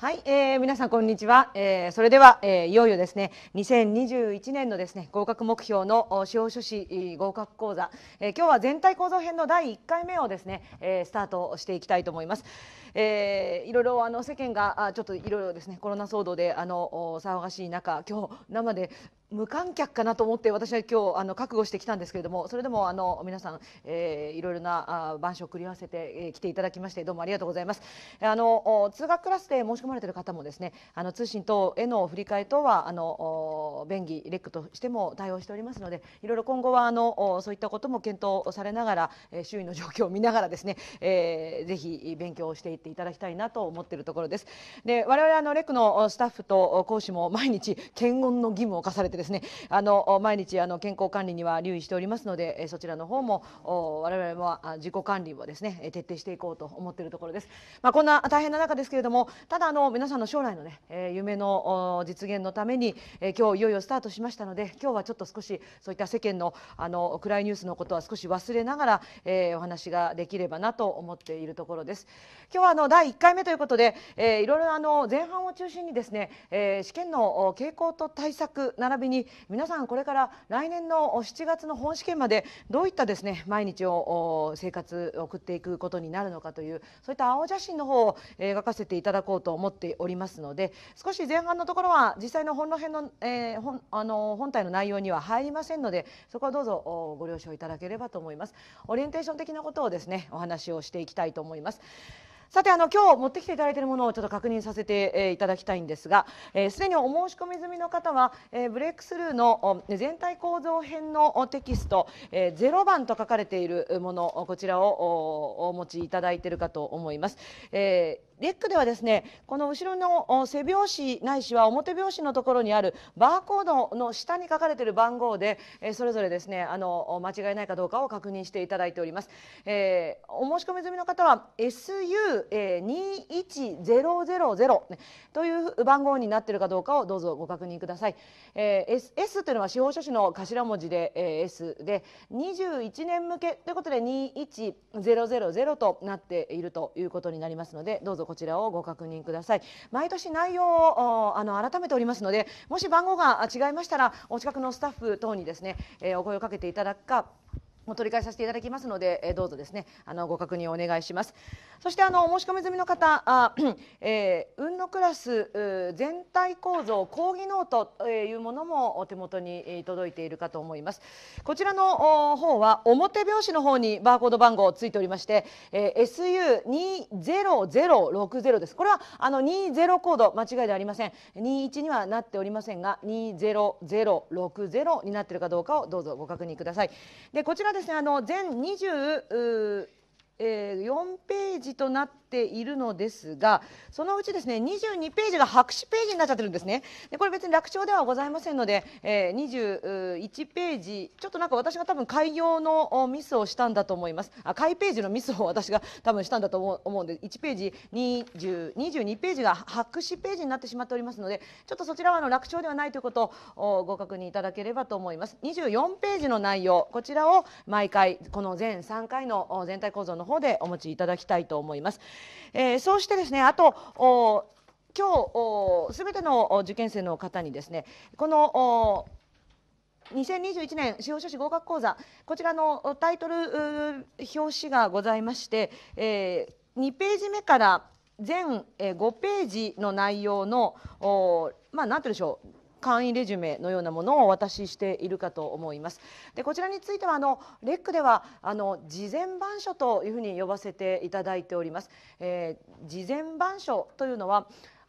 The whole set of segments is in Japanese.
はい、えー、皆さんこんにちは、えー、それでは、えー、いよいよですね2021年のですね合格目標の司法書士合格講座、えー、今日は全体構造編の第1回目をですね、えー、スタートしていきたいと思います、えー、いろいろあの世間があちょっといろいろですねコロナ騒動であの騒がしい中今日生で無観客かなと思って私は今日あの覚悟してきたんですけれどもそれでもあの皆さん、えー、いろいろなあ晩を繰り合わせて、えー、来ていただきましてどうもありがとうございますあの通学クラスで申し込まれている方もですねあの通信等への振り替え等はあの便宜レックとしても対応しておりますのでいろいろ今後はあのそういったことも検討されながら周囲の状況を見ながらですね、えー、ぜひ勉強をしていっていただきたいなと思っているところですで我々あのレックのスタッフと講師も毎日検温の義務を課されてですねあの毎日あの健康管理には留意しておりますのでそちらの方も我々は自己管理をですね徹底していこうと思っているところです。まあ、こんな大変な中ですけれどもただあの皆さんの将来のね夢の実現のために今日いよいよスタートしましたので今日はちょっと少しそういった世間のあの暗いニュースのことは少し忘れながら、えお話ができればなと思っているところです。今日はあの第1回目ということで、えー、いろいろあの前半を中心にですね、えー、試験の傾向と対策並びみに皆さんこれから来年の7月の本試験までどういったですね毎日を生活を送っていくことになるのかというそういった青写真の方を描かせていただこうと思っておりますので少し前半のところは実際の本の辺の、えー、本あの本体の内容には入りませんのでそこはどうぞご了承いただければと思います。オリエンテーション的なことをですねお話をしていきたいと思います。さてあの今日持ってきていただいているものをちょっと確認させて、えー、いただきたいんですがすで、えー、にお申し込み済みの方は、えー、ブレイクスルーの全体構造編のテキスト、えー、0番と書かれているものこちらをお持ちいただいているかと思います。えーレックではですねこの後ろの背表紙ないしは表表紙のところにあるバーコードの下に書かれている番号で、えそれぞれですねあの間違いないかどうかを確認していただいております、えー、お申し込み済みの方は SU21000 という番号になっているかどうかをどうぞご確認ください、えー、S, S というのは司法書士の頭文字で、え S で21年向けということで21000となっているということになりますのでどうぞこちらをご確認ください毎年内容をあの改めておりますのでもし番号が違いましたらお近くのスタッフ等にですね、えお声をかけていただくかもう取り替えさせていただきますので、えどうぞですねあのご確認をお願いしますそしてあのお申し込み済みの方あ、えー、運のクラス全体構造講義ノートというものもお手元に届いているかと思いますこちらの方は表表紙の方にバーコード番号ついておりまして、えー、SU20060 ですこれはあの20コード間違いではありません21にはなっておりませんが20060になっているかどうかをどうぞご確認くださいでこちらですね、あの全20え4ページとなっているのですがそのうちですね22ページが白紙ページになっちゃってるんですねでこれ別に楽勝ではございませんので、えー、21ページちょっとなんか私が多分開業のミスをしたんだと思いますあ開ページのミスを私が多分したんだと思うんで1ページ22ページが白紙ページになってしまっておりますのでちょっとそちらはあの楽勝ではないということをご確認いただければと思います24ページの内容こちらを毎回この全3回の全体構造の方でお持ちいただきたいと思います。えー、そうしてですねあと今日すべての受験生の方にですねこの2021年司法書士合格講座こちらのタイトル表紙がございまして、えー、2ページ目から全5ページの内容のまあ、なんて言うでしょう簡易レジュメのようなものをお渡ししているかと思います。でこちらについてはあのレックではあの事前版書というふうに呼ばせていただいております。えー、事前版書というのは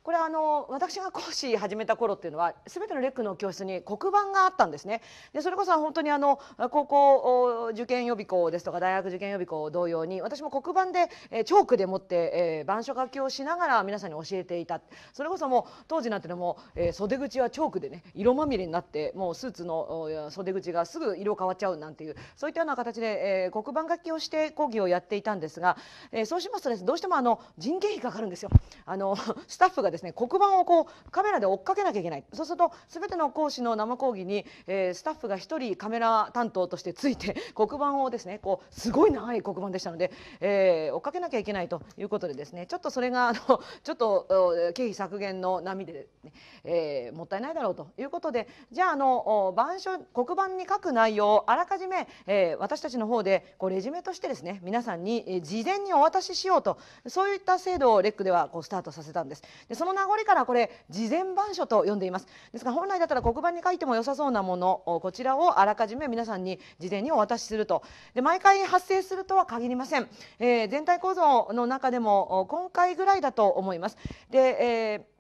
これあの私が講師始めた頃っていうのは全てのレックの教室に黒板があったんですねでそれこそ本当にあの高校受験予備校ですとか大学受験予備校同様に私も黒板で、えチョークでもって、え板書書きをしながら皆さんに教えていたそれこそもう当時なんていうのも、え袖口はチョークでね色まみれになってもうスーツの袖口がすぐ色変わっちゃうなんていうそういったような形で、え黒板書きをして講義をやっていたんですが、えそうしますとです、どうしてもあの人件費かかるんですよ。あのスタッフがです、ですね黒板をこうカメラで追っかけなきゃいけないそうすると全ての講師の生講義に、えー、スタッフが1人カメラ担当としてついて 黒板をですねこうすごい長い黒板でしたので、えー、追っかけなきゃいけないということでですねちょっとそれがあのちょっと経費削減の波で、ね、えー、もったいないだろうということでじゃああの板書黒板に書く内容をあらかじめ、え私たちの方でこうレジュメとしてですね皆さんに事前にお渡ししようとそういった制度をレックではこうスタートさせたんです。でそのの名残からこれ事前板書と呼んでいますですから本来だったら黒板に書いても良さそうなものこちらをあらかじめ皆さんに事前にお渡しするとで毎回発生するとは限りません、えー、全体構造の中でも今回ぐらいだと思いますで、えー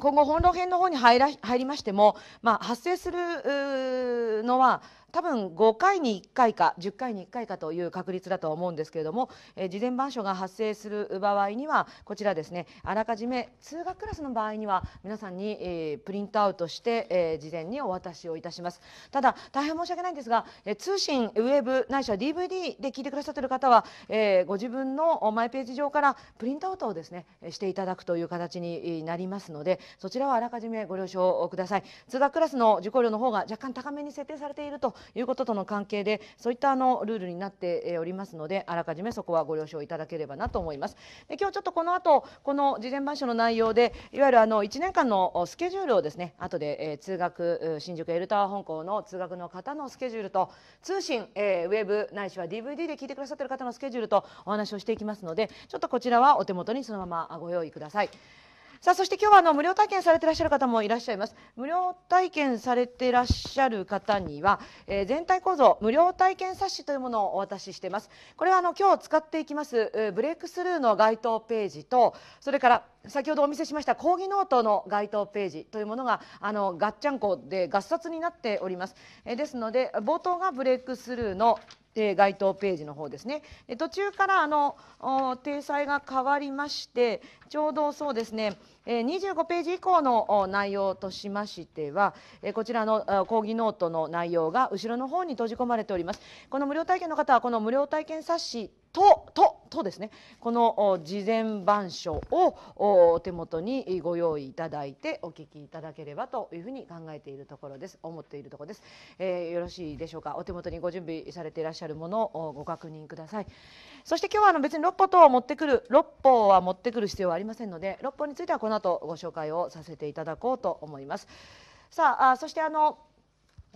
今後、本論編の方に入ら入りましても、まあ、発生するのは、多分5回に1回か10回に1回かという確率だと思うんですけれども、えー、事前板書が発生する場合にはこちらですねあらかじめ通学クラスの場合には皆さんに、えー、プリントアウトして、えー、事前にお渡しをいたしますただ大変申し訳ないんですが、えー、通信ウェブないしは DVD で聞いてくださっている方は、えー、ご自分のマイページ上からプリントアウトをですねしていただくという形になりますのでそちらはあらかじめご了承ください通学クラスの受講料の方が若干高めに設定されているということとの関係でそういったあのルールになっておりますのであらかじめそこはご了承いただければなと思います。で今日ちょっとこの後この事前板書の内容でいわゆるあの1年間のスケジュールをですね後で、えー、通学新宿エルタワー本校の通学の方のスケジュールと通信、えー、ウェブないしは DVD で聞いてくださってる方のスケジュールとお話をしていきますのでちょっとこちらはお手元にそのままご用意ください。さあそして今日はあの無料体験されていらっしゃる方もいらっしゃいます無料体験されていらっしゃる方には、えー、全体構造無料体験冊子というものをお渡ししていますこれはあの今日使っていきます、えブレイクスルーの該当ページとそれから先ほどお見せしました講義ノートの該当ページというものがあのガッチャンコで合冊になっております、えー、ですので冒頭がブレイクスルーので該当ページの方ですね途中からあの体裁が変わりましてちょうどそうですね25ページ以降の内容としましてはこちらの講義ノートの内容が後ろの方に閉じ込まれておりますこの無料体験の方はこの無料体験冊子とととですねこの事前版書をお手元にご用意いただいてお聞きいただければというふうに考えているところです思っているところです、えー、よろしいでしょうかお手元にご準備されていらっしゃるものをご確認くださいそして今日はあの別に六法等を持ってくる六法は持ってくる必要はありませんので六法についてはこの後ご紹介をさせていただこうと思います。さあそしてあの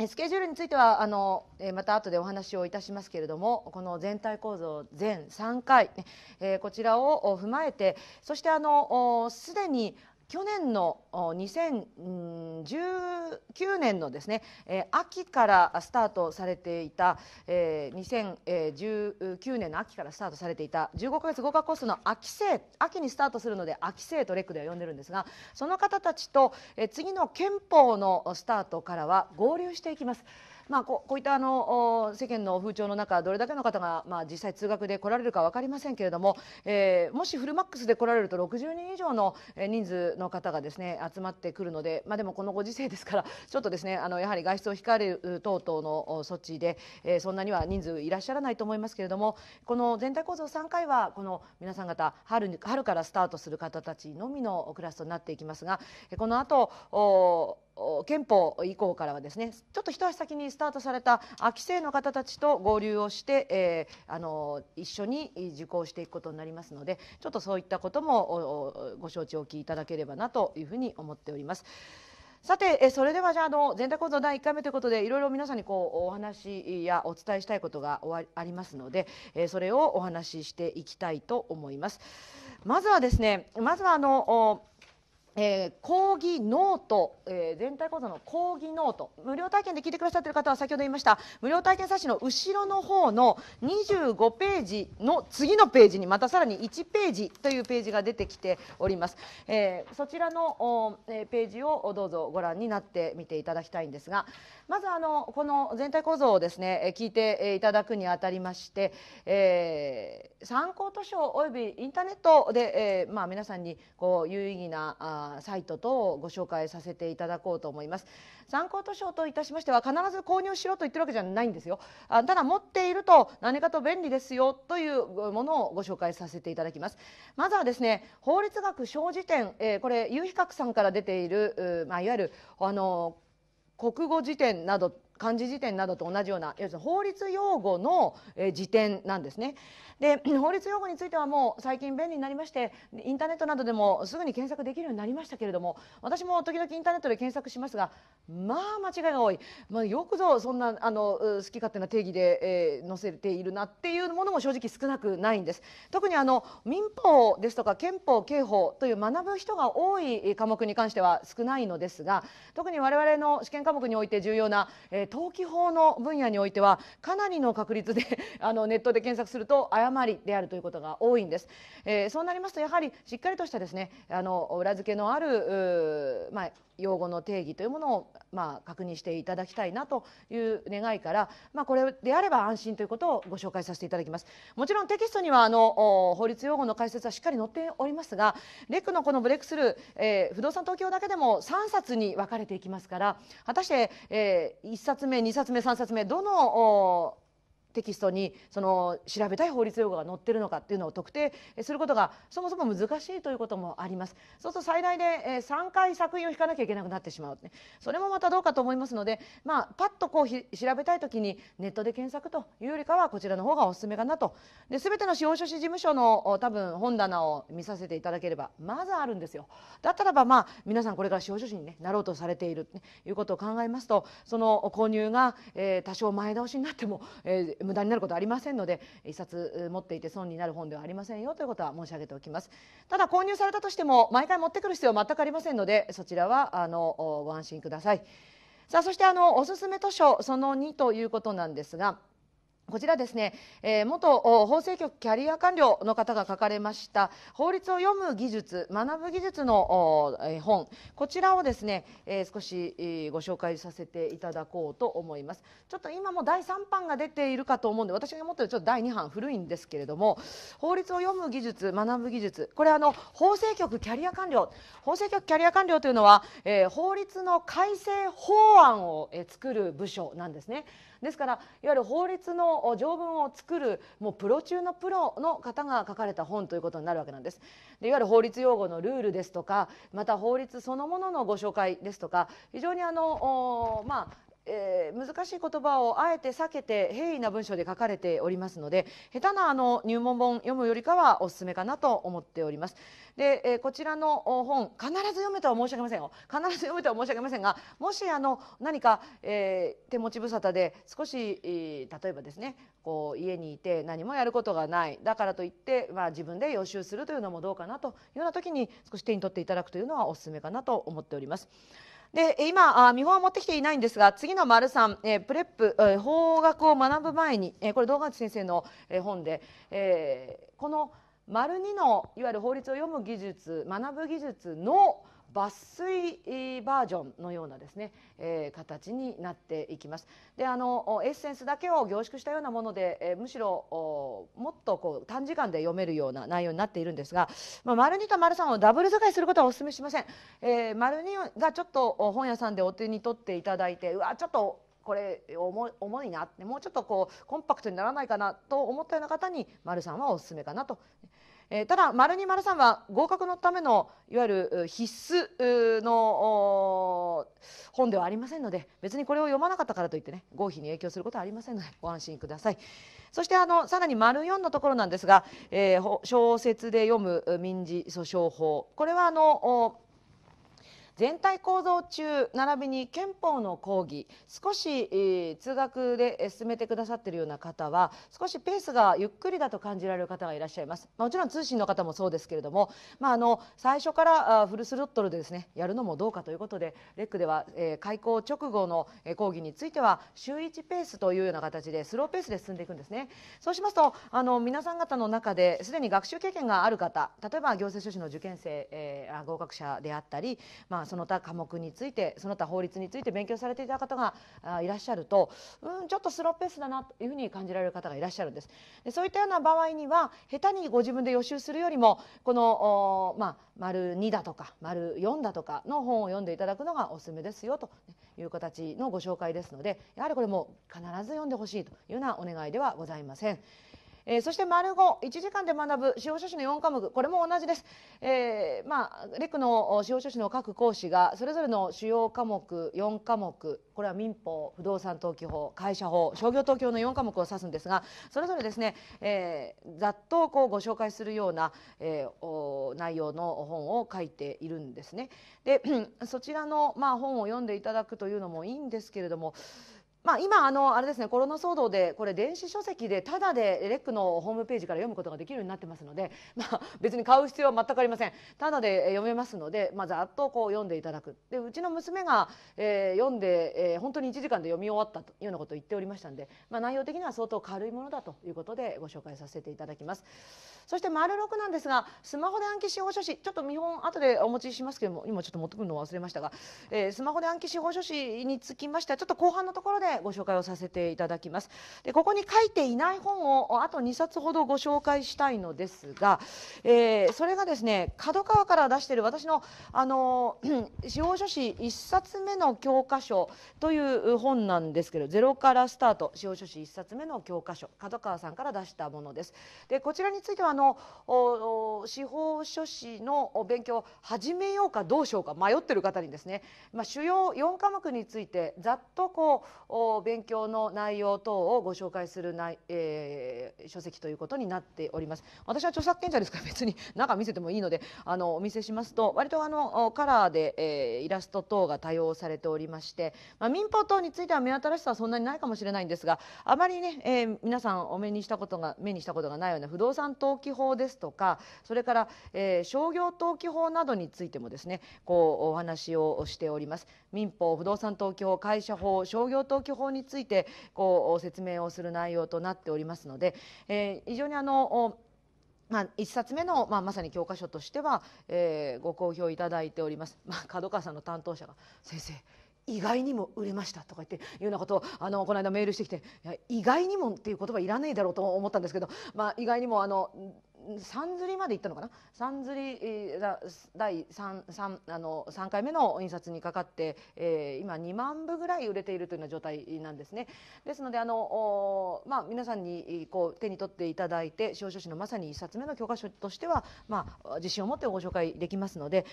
スケジュールについてはあのまた後でお話をいたしますけれどもこの全体構造全3回、えー、こちらを踏まえてそしてすでに去年の2019年のですね、え秋からスタートされていた、え2019年の秋からスタートされていた15か月合格コースの秋生秋にスタートするので秋生とレックでは呼んでるんですがその方たちと、え次の憲法のスタートからは合流していきます。まあ、こういったあの世間の風潮の中どれだけの方が、まあ、実際通学で来られるか分かりませんけれども、えー、もしフルマックスで来られると60人以上の人数の方がですね集まってくるので、まあ、でもこのご時世ですから ちょっとですねあのやはり外出を控える等々の措置で、えー、そんなには人数いらっしゃらないと思いますけれどもこの全体構造3回はこの皆さん方春に春からスタートする方たちのみのクラスとなっていきますがこの後憲法以降からはですねちょっと一足先にスタートされた規制の方たちと合流をして、えー、あの一緒に受講していくことになりますのでちょっとそういったこともご承知おきいただければなというふうに思っております。さてそれではじゃあの全体構造第1回目ということでいろいろ皆さんにこうお話やお伝えしたいことがありますのでそれをお話ししていきたいと思います。まずはですねまずはあのえー、講義ノート、えー、全体講座の講義ノート無料体験で聞いてくださっている方は先ほど言いました無料体験冊子の後ろの方の25ページの次のページにまたさらに1ページというページが出てきております、えー、そちらの、えー、ページをどうぞご覧になってみていただきたいんですがまずあのこの全体構造をですね聞いていただくにあたりまして、えー参考図書およびインターネットで、えーまあ、皆さんにこう有意義なあサイト等をご紹介させていただこうと思います。参考図書といたしましては必ず購入しろと言ってるわけじゃないんですよ。あただ持っていると何かと便利ですよというものをご紹介させていただきます。まずはですね法律学小辞典、えー、これ有比較さんから出ている、まあ、いわゆるあの国語辞典など漢字辞典などと同じような要するに法律用語の、え辞典なんですね。で 法律用語についてはもう最近便利になりましてインターネットなどでもすぐに検索できるようになりましたけれども私も時々インターネットで検索しますがまあ間違いが多い、まあ、よくぞそんなあの好き勝手な定義で、えー、載せているなっていうものも正直少なくないんです。特にあの民法ですとか憲法刑法という学ぶ人が多い科目に関しては少ないのですが特に我々の試験科目において重要な、えー、登記法の分野においてはかなりの確率で あのネットで検索すると誤りであるということが多いんです、えー、そうなりますとやはりしっかりとしたですねあの裏付けのある、まあ、用語の定義というものを、まあ、確認していただきたいなという願いから、まあ、これであれば安心ということをご紹介させていただきますもちろんテキストにはあの法律用語の解説はしっかり載っておりますがレックのこのブレイクスルー、えー、不動産東京だけでも3冊に分かれていきますから果たして、えー、1冊冊目2冊目3冊目どのテキストにその調べたい法律用語が載ってるのかっていうのを特定することがそもそも難しいということもありますそうすると最大で3回作品を引かなきゃいけなくなってしまうそれもまたどうかと思いますので、まあ、パッとこう調べたい時にネットで検索というよりかはこちらの方がおすすめかなとで全ての司法書士事務所の多分本棚を見させていただければまずあるんですよだったらばまあ皆さんこれから司法書士に、ね、なろうとされているということを考えますとその購入が、えー、多少前倒しになっても、えー無駄になることはありませんので一冊持っていて損になる本ではありませんよということは申し上げておきますただ購入されたとしても毎回持ってくる必要は全くありませんのでそちらはあのご安心くださいさあそしてあのおすすめ図書その2ということなんですがこちらですね、えー、元法制局キャリア官僚の方が書かれました法律を読む技術、学ぶ技術の本、こちらをですね、えー、少しご紹介させていただこうと思います。ちょっと今も第3版が出ているかと思うんで、私が持ってるちょっと第2版古いんですけれども、法律を読む技術、学ぶ技術、これあの法制局キャリア官僚、法制局キャリア官僚というのは、えー、法律の改正法案を作る部署なんですね。ですからいわゆる法律の条文を作るもうプロ中のプロの方が書かれた本ということになるわけなんですでいわゆる法律用語のルールですとかまた法律そのもののご紹介ですとか非常にあのまあえー、難しい言葉をあえて避けて平易な文章で書かれておりますので下手なあの入門本読むよりかはおすすめかなと思っております。で、えー、こちらの本必ず読めとは申し訳ませんよ必ず読めとは申し訳ませんがもしあの何か、えー、手持ち無沙汰で少し、え例えばですねこう家にいて何もやることがないだからといって、まあ、自分で予習するというのもどうかなというような時に少し手に取っていただくというのはおすすめかなと思っております。で今あ見本は持ってきていないんですが次の丸三、えー、プレップ、えー、法学を学ぶ前に、えー、これ堂上先生の、えー、本で、えー、この丸2のいわゆる法律を読む技術学ぶ技術の抜粋バージョンのようなですね、えー、形になっていきます。であのエッセンスだけを凝縮したようなもので、えー、むしろもっとこう短時間で読めるような内容になっているんですが、まあ、丸2と丸3をダブル使いすることはお勧めしません。えー、丸2がちょっと本屋さんでお手に取っていただいてうわちょっとこれ重いなってもうちょっとこうコンパクトにならないかなと思ったような方に丸さんはおすすめかなと。えー、ただ丸2丸3は合格のためのいわゆる必須の本ではありませんので別にこれを読まなかったからといってね合否に影響することはありませんのでご安心ください。そしてあのさらに丸4のところなんですが、えー、小説で読む民事訴訟法これはあの全体構造中並びに憲法の講義少し、えー、通学で進めてくださっているような方は少しペースがゆっくりだと感じられる方がいらっしゃいます、もちろん通信の方もそうですけれども、まあ、あの最初からフルスロットルでですねやるのもどうかということでレックでは、えー、開校直後の講義については週1ペースというような形でスローペースで進んでいくんですねそうしますとあの皆さん方の中ですでに学習経験がある方例えば行政書士の受験生、えー、合格者であったり、まあまその他科目についてその他法律について勉強されていた方がいらっしゃると、うん、ちょっとスローペースだなというふうに感じられる方がいらっしゃるんです。でそういったような場合には下手にご自分で予習するよりもこの、まあ、丸2だとか丸4だとかの本を読んでいただくのがおすすめですよという形のご紹介ですのでやはりこれも必ず読んでほしいというようなお願いではございません。えー、そして丸51時間で学ぶ司法書士の4科目これも同じです、えー、まあ、レクの司法書士の各講師がそれぞれの主要科目4科目これは民法不動産登記法会社法商業登記法の4科目を指すんですがそれぞれですね、えー、ざっとこうご紹介するような、えー、内容の本を書いているんですね。で そちらの、まあ、本を読んでいただくというのもいいんですけれどもまあ、今あのあれですねコロナ騒動でこれ電子書籍でただでレックのホームページから読むことができるようになってますので、まあ、別に買う必要は全くありませんただで読めますので、まあ、ざっとこう読んでいただくでうちの娘が、えー、読んで、えー、本当に1時間で読み終わったというようなことを言っておりましたので、まあ、内容的には相当軽いものだということでご紹介させていただきます。そして丸6なんですがスマホで暗記司法書士ちょっと見本後でお持ちしますけども今ちょっと持ってくるのを忘れましたが、えー、スマホで暗記司法書士につきましてはちょっと後半のところでご紹介をさせていただきますでここに書いていない本をあと2冊ほどご紹介したいのですが、えー、それがですね角川から出している私のあの 司法書士1冊目の教科書という本なんですけどゼロからスタート司法書士1冊目の教科書角川さんから出したものですでこちらについてはあの司法書士の勉強を始めようかどうしようか迷ってる方にですね、まあ、主要4科目についてざっとこうの勉強の内容等をご紹介するな、えー、書籍ということになっております私は著作権者ですから別に中見せてもいいのであのお見せしますと割とあのカラーで、えー、イラスト等が多用されておりまして、まあ、民法等については目新しさはそんなにないかもしれないんですがあまりね、えー、皆さんお目にしたことが目にしたことがないような不動産登記法ですとかそれから、えー、商業登記法などについてもですねこうお話をしております民法不動産登記法会社法商業登記基法についてこう説明をする内容となっておりますので、えー、非常にあのまあ、1冊目の、まあ、まさに教科書としては、えー、ご好評いただいております、まあ、角川さんの担当者が「先生意外にも売れましたとか言っていうようなことをあのこの間メールしてきていや意外にもっていう言葉いらねえだろうと思ったんですけど、まあ、意外にもあの三釣りまで行ったのかな三釣り第 3, 3, あの3回目の印刷にかかって、えー、今2万部ぐらい売れているというような状態なんですね。ですのであの、まあ、皆さんにこう手に取っていただいて少書士のまさに1冊目の教科書としては、まあ、自信を持ってご紹介できますので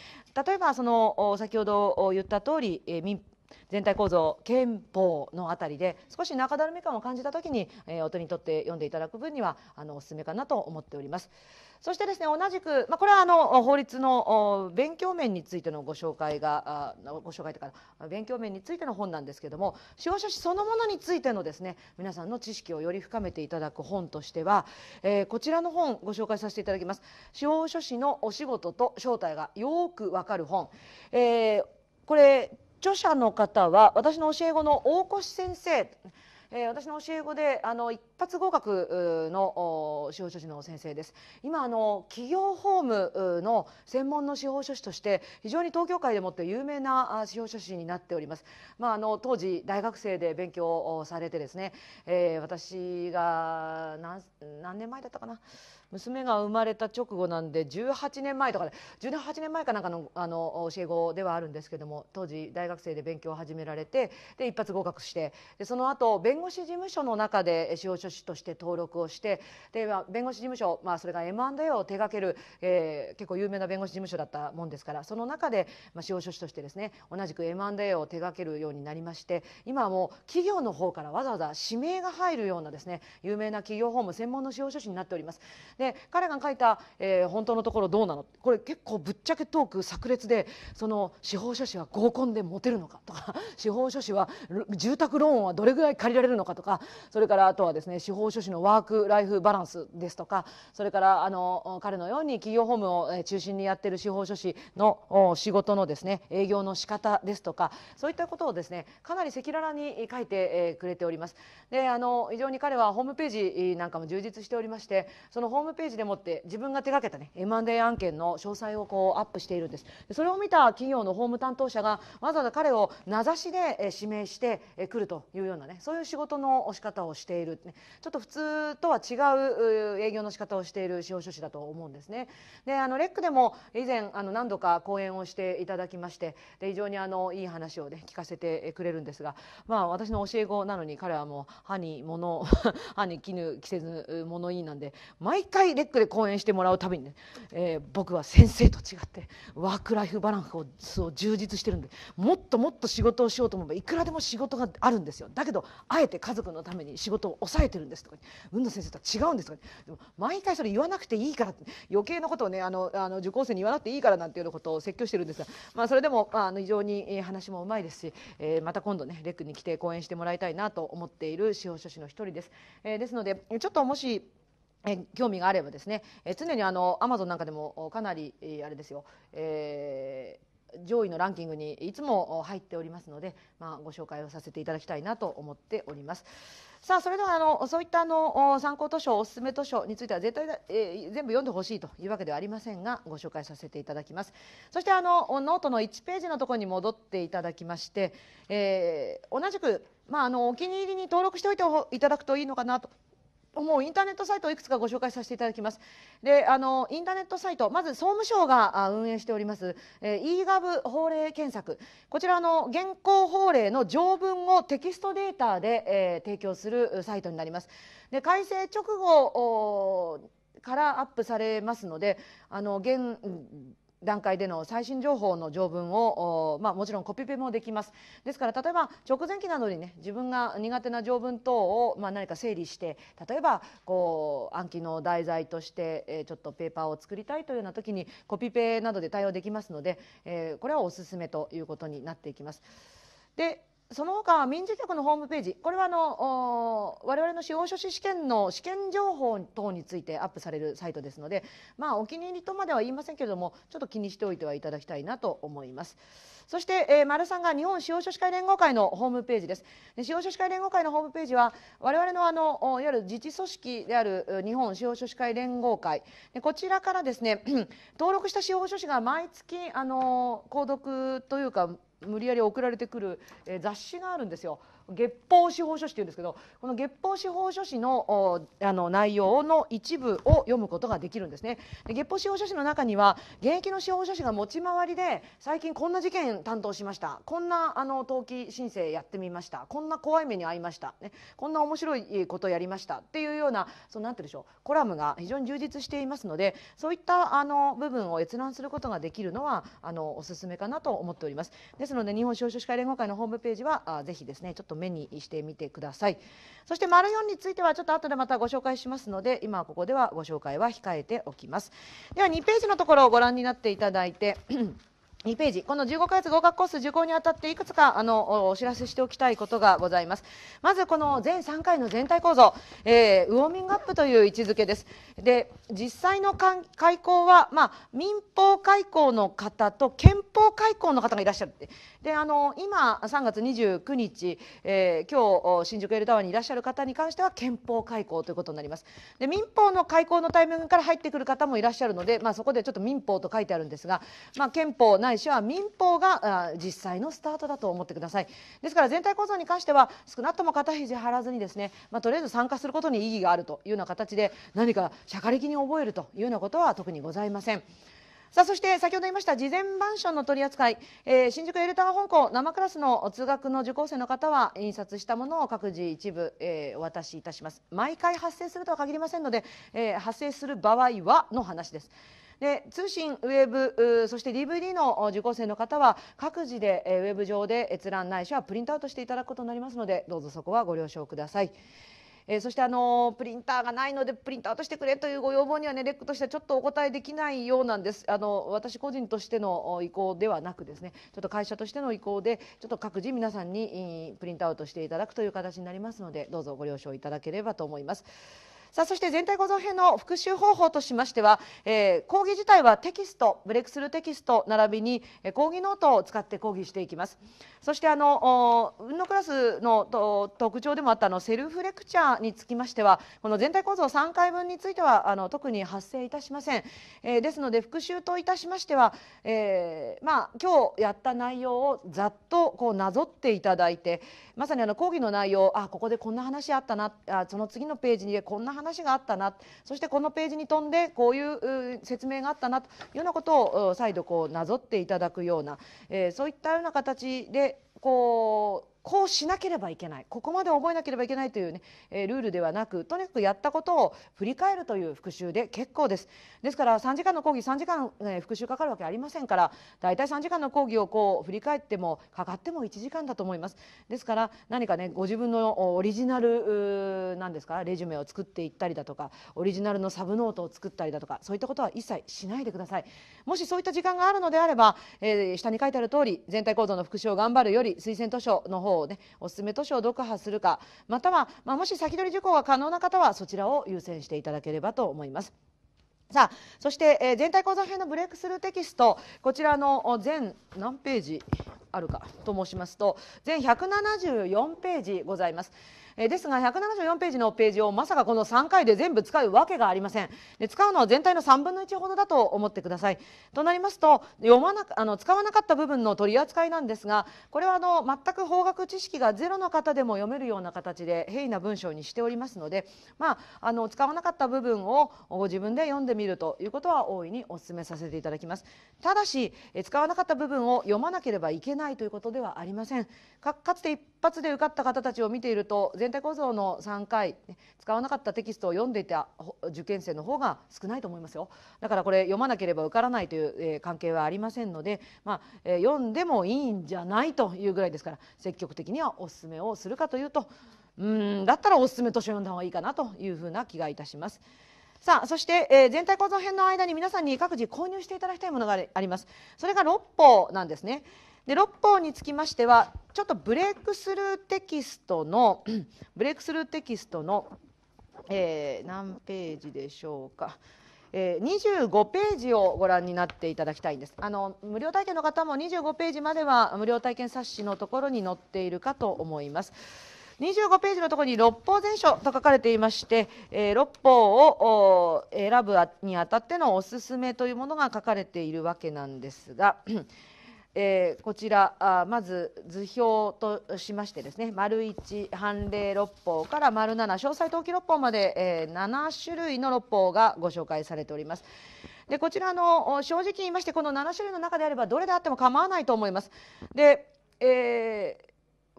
例えばその先ほど言った通り、えー、民全体構造憲法のあたりで少し中だるみ感を感じた時に、えー、音にとって読んでいただく分にはあのおすすめかなと思っております。そしてですね同じく、まあ、これはあの法律の勉強面についてのご紹介があご紹介というか勉強面についての本なんですけども司法書士そのものについてのですね皆さんの知識をより深めていただく本としては、えー、こちらの本ご紹介させていただきます。司法書士のお仕事と正体がよくわかる本、えー、これ著者の方は私の教え子の大越先生えー、私の教え子であの1発合格の司法書士の先生です今あの企業法務の専門の司法書士として非常に東京界でもって有名な司法書士になっておりますまああの当時大学生で勉強されてですね、えー、私が何何年前だったかな娘が生まれた直後なんで18年前とかで18年前かなんかのあの教え子ではあるんですけども当時大学生で勉強を始められてで一発合格してでその後弁護士事務所の中で司法書士として登録をしてで、まあ、弁護士事務所、まあ、それが M&A を手掛ける、えー、結構有名な弁護士事務所だったもんですからその中で、まあ、司法書士としてですね同じく M&A を手掛けるようになりまして今はもう企業の方からわざわざ指名が入るようなですね有名な企業法務専門の司法書士になっております。で彼が書いた、えー、本当のところどうなのこれ結構ぶっちゃけトーク炸裂でその司法書士は合コンでモテるのかとか司法書士は住宅ローンはどれぐらい借りられるのかとかそれからあとはですね司法書士のワーク・ライフ・バランスですとかそれからあの彼のように企業法務を中心にやっている司法書士の仕事のですね営業の仕方ですとかそういったことをですねかなり赤裸々に書いてくれております。であの非常に彼はホームページなんかも充実しておりましてそのホームページでもって自分が手がけたね M&A 案件の詳細をこうアップしているんですそれを見た企業の法務担当者がわざわざ彼を名指しで指名してくるというようなねそういう仕事の仕方をしている、ね、ちょっと普通とは違う営業の仕方をしている司法書士だと思うんですね。であのレックでも以前あの何度か講演をしていただきましてで非常にあのいい話を、ね、聞かせてくれるんですが、まあ、私の教え子なのに彼はもう歯に物 歯に絹着せず物言いなんで毎回レックで講演してもらうたびにね、えー、僕は先生と違ってワークライフバランスを充実してるんでもっともっと仕事をしようと思えばいくらでも仕事があるんですよ。だけどあえて家族のために仕事を抑えてるんです」とか「海野先生とは違うんです」とかでも毎回それ言わなくていいから余計なことをねあのあの受講生に言わなくていいからなんていうようなことを説教してるんですが、まあ、それでも、あ、の非常に話もうまいですし、えー、また今度ねレックに来て講演してもらいたいなと思っている司法書士の一人です。えー、ですのでちょっともしえ興味があればですね、え常にあのアマゾンなんかでもかなり、えあれですよ、えー、上位のランキングにいつも入っておりますので、まあ、ご紹介をさせていただきたいなと思っております。さあそれではあのそういったあの参考図書おすすめ図書については絶対、えー、全部読んでほしいというわけではありませんがご紹介させていただきますそしてあのノートの1ページのところに戻っていただきまして、えー、同じく、まあ、あのお気に入りに登録しておいていただくといいのかなともうインターネットサイトをいくつかご紹介させていただきます。で、あのインターネットサイト、まず総務省が運営しております、えー、e-gov 法令検索。こちらの現行法令の条文をテキストデータで、えー、提供するサイトになります。で、改正直後からアップされますので、あの現段階での最新情報の条文を、まあ、もちろんコピペもできますですから例えば直前期などにね自分が苦手な条文等を、まあ、何か整理して例えばこう暗記の題材として、えちょっとペーパーを作りたいというような時にコピペなどで対応できますので、えこれはおすすめということになっていきます。でその他民事局のホームページこれはあの我々の司法書士試験の試験情報等についてアップされるサイトですので、まあ、お気に入りとまでは言いませんけれどもちょっと気にしておいてはいただきたいなと思います。そして、えー、丸さんが日本司法書士会連合会のホームページです。で司法書士会連合会のホームページは我々のあのいわゆる自治組織である日本司法書士会連合会でこちらからですね 登録した司法書士が毎月あの購読というか無理やり送られてくる、雑誌があるんですよ月報司法書士というんですけどこの月報司法書士のあの内容の一部を読むことができるんですねで月報司法書士の中には現役の司法書士が持ち回りで最近こんな事件担当しましたこんなあの登記申請やってみましたこんな怖い目に遭いました、ね、こんな面白いことやりましたっていうようなそのなんて言うでしょうコラムが非常に充実していますのでそういったあの部分を閲覧することができるのはあのおすすめかなと思っておりますですので日本司法書士会連合会のホームページはあぜひですねちょっと目にしてみてくださいそして丸4についてはちょっと後でまたご紹介しますので今はここではご紹介は控えておきますでは2ページのところをご覧になっていただいて2 ページ、この15ヶ月合格コース受講にあたっていくつかあのお知らせしておきたいことがございます。まずこの全3回の全体構造、えー、ウォーミングアップという位置づけです。で、実際の開校は、まあ、民法開校の方と憲法開校の方がいらっしゃるって、であの今3月29日、えー、今日新宿エルタワーにいらっしゃる方に関しては憲法改行ということになりますで民法の改行のタイミングから入ってくる方もいらっしゃるので、まあ、そこでちょっと民法と書いてあるんですが、まあ、憲法ないしは民法が実際のスタートだと思ってくださいですから全体構造に関しては少なくとも肩肘張らずにですね、まあ、とりあえず参加することに意義があるというような形で何か釈迦力に覚えるというようなことは特にございません。さあそして先ほど言いました事前マンションの取り扱い、えー、新宿エルタワー本校生クラスの通学の受講生の方は印刷したものを各自一部、えー、お渡しいたします毎回発生するとは限りませんので、えー、発生する場合はの話ですで通信、ウェブそして DVD の受講生の方は各自でウェブ上で閲覧ないしはプリントアウトしていただくことになりますのでどうぞそこはご了承ください。えー、そしてあのプリンターがないのでプリンターとしてくれというご要望にはねレックとしてはちょっとお答えできないようなんですあの私個人としての意向ではなくですねちょっと会社としての意向でちょっと各自皆さんにプリントアウトしていただくという形になりますのでどうぞご了承いただければと思います。さあそして全体保存編の復習方法としましては、えー、講義自体はテキストブレイクスルーテキスト並びに、えー、講義ノートを使って講義していきますそしてあの運動クラスの特徴でもあったあのセルフレクチャーにつきましてはこの全体構造3回分についてはあの特に発生いたしません、えー、ですので復習といたしましては、えー、まあ今日やった内容をざっとこうなぞっていただいてまさにあの講義の内容あここでこんな話あったなあその次のページにこんな話話があったなそしてこのページに飛んでこういう説明があったなというようなことを再度こうなぞっていただくような、えー、そういったような形でこうこうしなければいけないここまで覚えなければいけないというね、えー、ルールではなくとにかくやったことを振り返るという復習で結構ですですから3時間の講義3時間、えー、復習かかるわけありませんからだいたい3時間の講義をこう振り返ってもかかっても1時間だと思いますですから何かねご自分のオリジナルなんですかレジュメを作っていったりだとかオリジナルのサブノートを作ったりだとかそういったことは一切しないでくださいもしそういった時間があるのであれば、えー、下に書いてある通り全体構造の復習を頑張るより推薦図書の方方をねおすすめ図書を読破するかまたは、まあ、もし先取り受講が可能な方はそちらを優先していただければと思います。さあそして、えー、全体構造編のブレイクスルーテキストこちらの全何ページあるかと申しますと全174ページございます。えですが174ページのページをまさかこの3回で全部使うわけがありません使うのは全体の3分の1ほどだと思ってくださいとなりますと読まなあの使わなかった部分の取り扱いなんですがこれはあの全く法学知識がゼロの方でも読めるような形で平易な文章にしておりますので、まあ、あの使わなかった部分を自分で読んでみるということは大いにお勧めさせていただきますただし使わなかった部分を読まなければいけないということではありませんかつて一発で受かった方たちを見ていると全体構造の3回使わなかったテキストを読んでいた受験生の方が少ないと思いますよだからこれ読まなければ受からないという、えー、関係はありませんので、まあえー、読んでもいいんじゃないというぐらいですから積極的にはおすすめをするかというとうんだったらおすすめ図書読んだ方がいいかなというふうな気がいたします。さあそして、えー、全体構造編の間に皆さんに各自購入していただきたいものがありますそれが6法なんですねで6法につきましてはちょっとブレイクスルーテキストの ブレイクスルーテキストの、えー、何ページでしょうか。えー、25ページをご覧になっていただきたいんですあの無料体験の方も25ページまでは無料体験冊子のところに載っているかと思います25ページのところに六法全書と書かれていまして、えー、六法を選ぶにあたってのおすすめというものが書かれているわけなんですがえー、こちらあまず図表としましてですね丸1判例六法から丸7詳細登記六法まで、えー、7種類の六法がご紹介されております。でこちらの正直言いましてこの7種類の中であればどれであっても構わないと思います。で、えー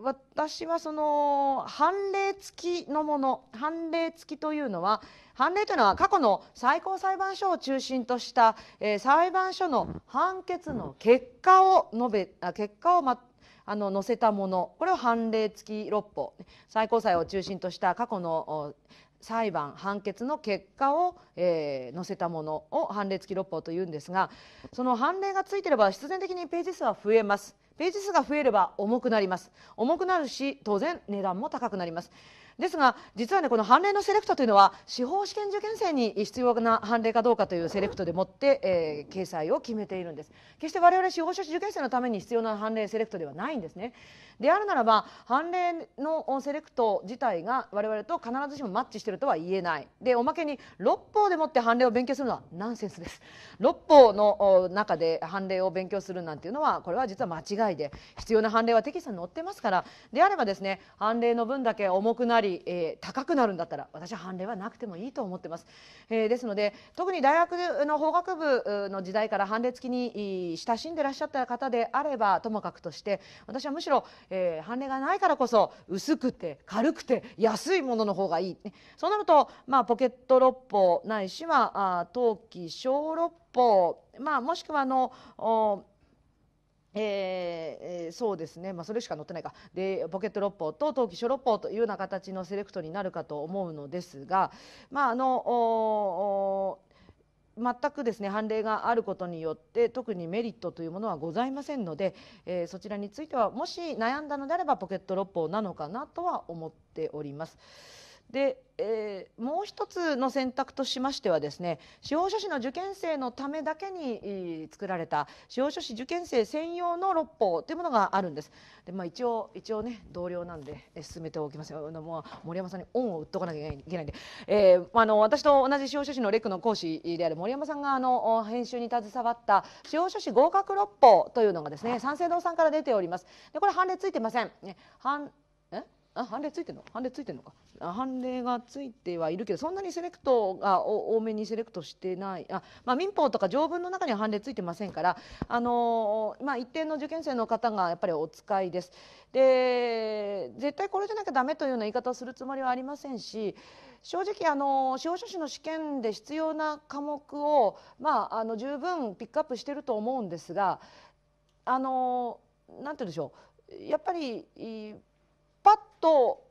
私はその判例付きのもの判例付きというのは判例というのは過去の最高裁判所を中心とした、えー、裁判所の判決の結果を述べ結果をまあの載せたものこれを判例付き六法最高裁を中心とした過去の裁判判決の結果を、えー、載せたものを判例付き六法というんですがその判例がついてれば必然的にページ数は増えます。ページ数が増えれば重くなります重くなるし当然値段も高くなりますですが実はねこの判例のセレクトというのは司法試験受験生に必要な判例かどうかというセレクトでもって、えー、掲載を決めているんです決して我々司法書士受験生のために必要な判例セレクトではないんですねであるならば判例のセレクト自体が我々と必ずしもマッチしているとは言えないでおまけに六法でもって判例を勉強するのはナンセンスです六法の中で判例を勉強するなんていうのはこれは実は間違いで必要な判例はテキストに載ってますからであればですね判例の分だけ重くなりり、えー、高くなるんだったら私は判例はなくてもいいと思ってます、えー、ですので特に大学の法学部の時代から判例付きに親しんでらっしゃった方であればともかくとして私はむしろ、えー、判例がないからこそ薄くて軽くて安いものの方がいい、ね、そうなると、まあ、ポケット六法ないしは陶器小六法、まあ、もしくはあのおえー、そうですね、まあ、それしか載ってないかでポケット六法と冬季書六法というような形のセレクトになるかと思うのですが、まあ、あの全くですね判例があることによって特にメリットというものはございませんので、えー、そちらについてはもし悩んだのであればポケット六法なのかなとは思っております。で、えー、もう一つの選択としましてはですね司法書士の受験生のためだけに作られた司法書士受験生専用の六法というものがあるんです。でまあ、一応一応ね同僚なんで進めておきますよもう森山さんに恩を売っとかなきゃいけないんで、えー、あの私と同じ司法書士のレクの講師である森山さんがあの編集に携わった司法書士合格六法というのがですね三省堂さんから出ております。でこれ判例ついてません。ね、判あ判例ついてるの判例ついてるのか判例がついてはいるけどそんなにセレクトが多めにセレクトしてないあ、まあ、民法とか条文の中には判例ついてませんから、あのまあ、一定の受験生の方がやっぱりお使いです。で絶対これじゃなきゃダメというような言い方をするつもりはありませんし正直あの司法書士の試験で必要な科目を、まあ、あの十分ピックアップしてると思うんですがあのなんて言うんでしょうやっぱりと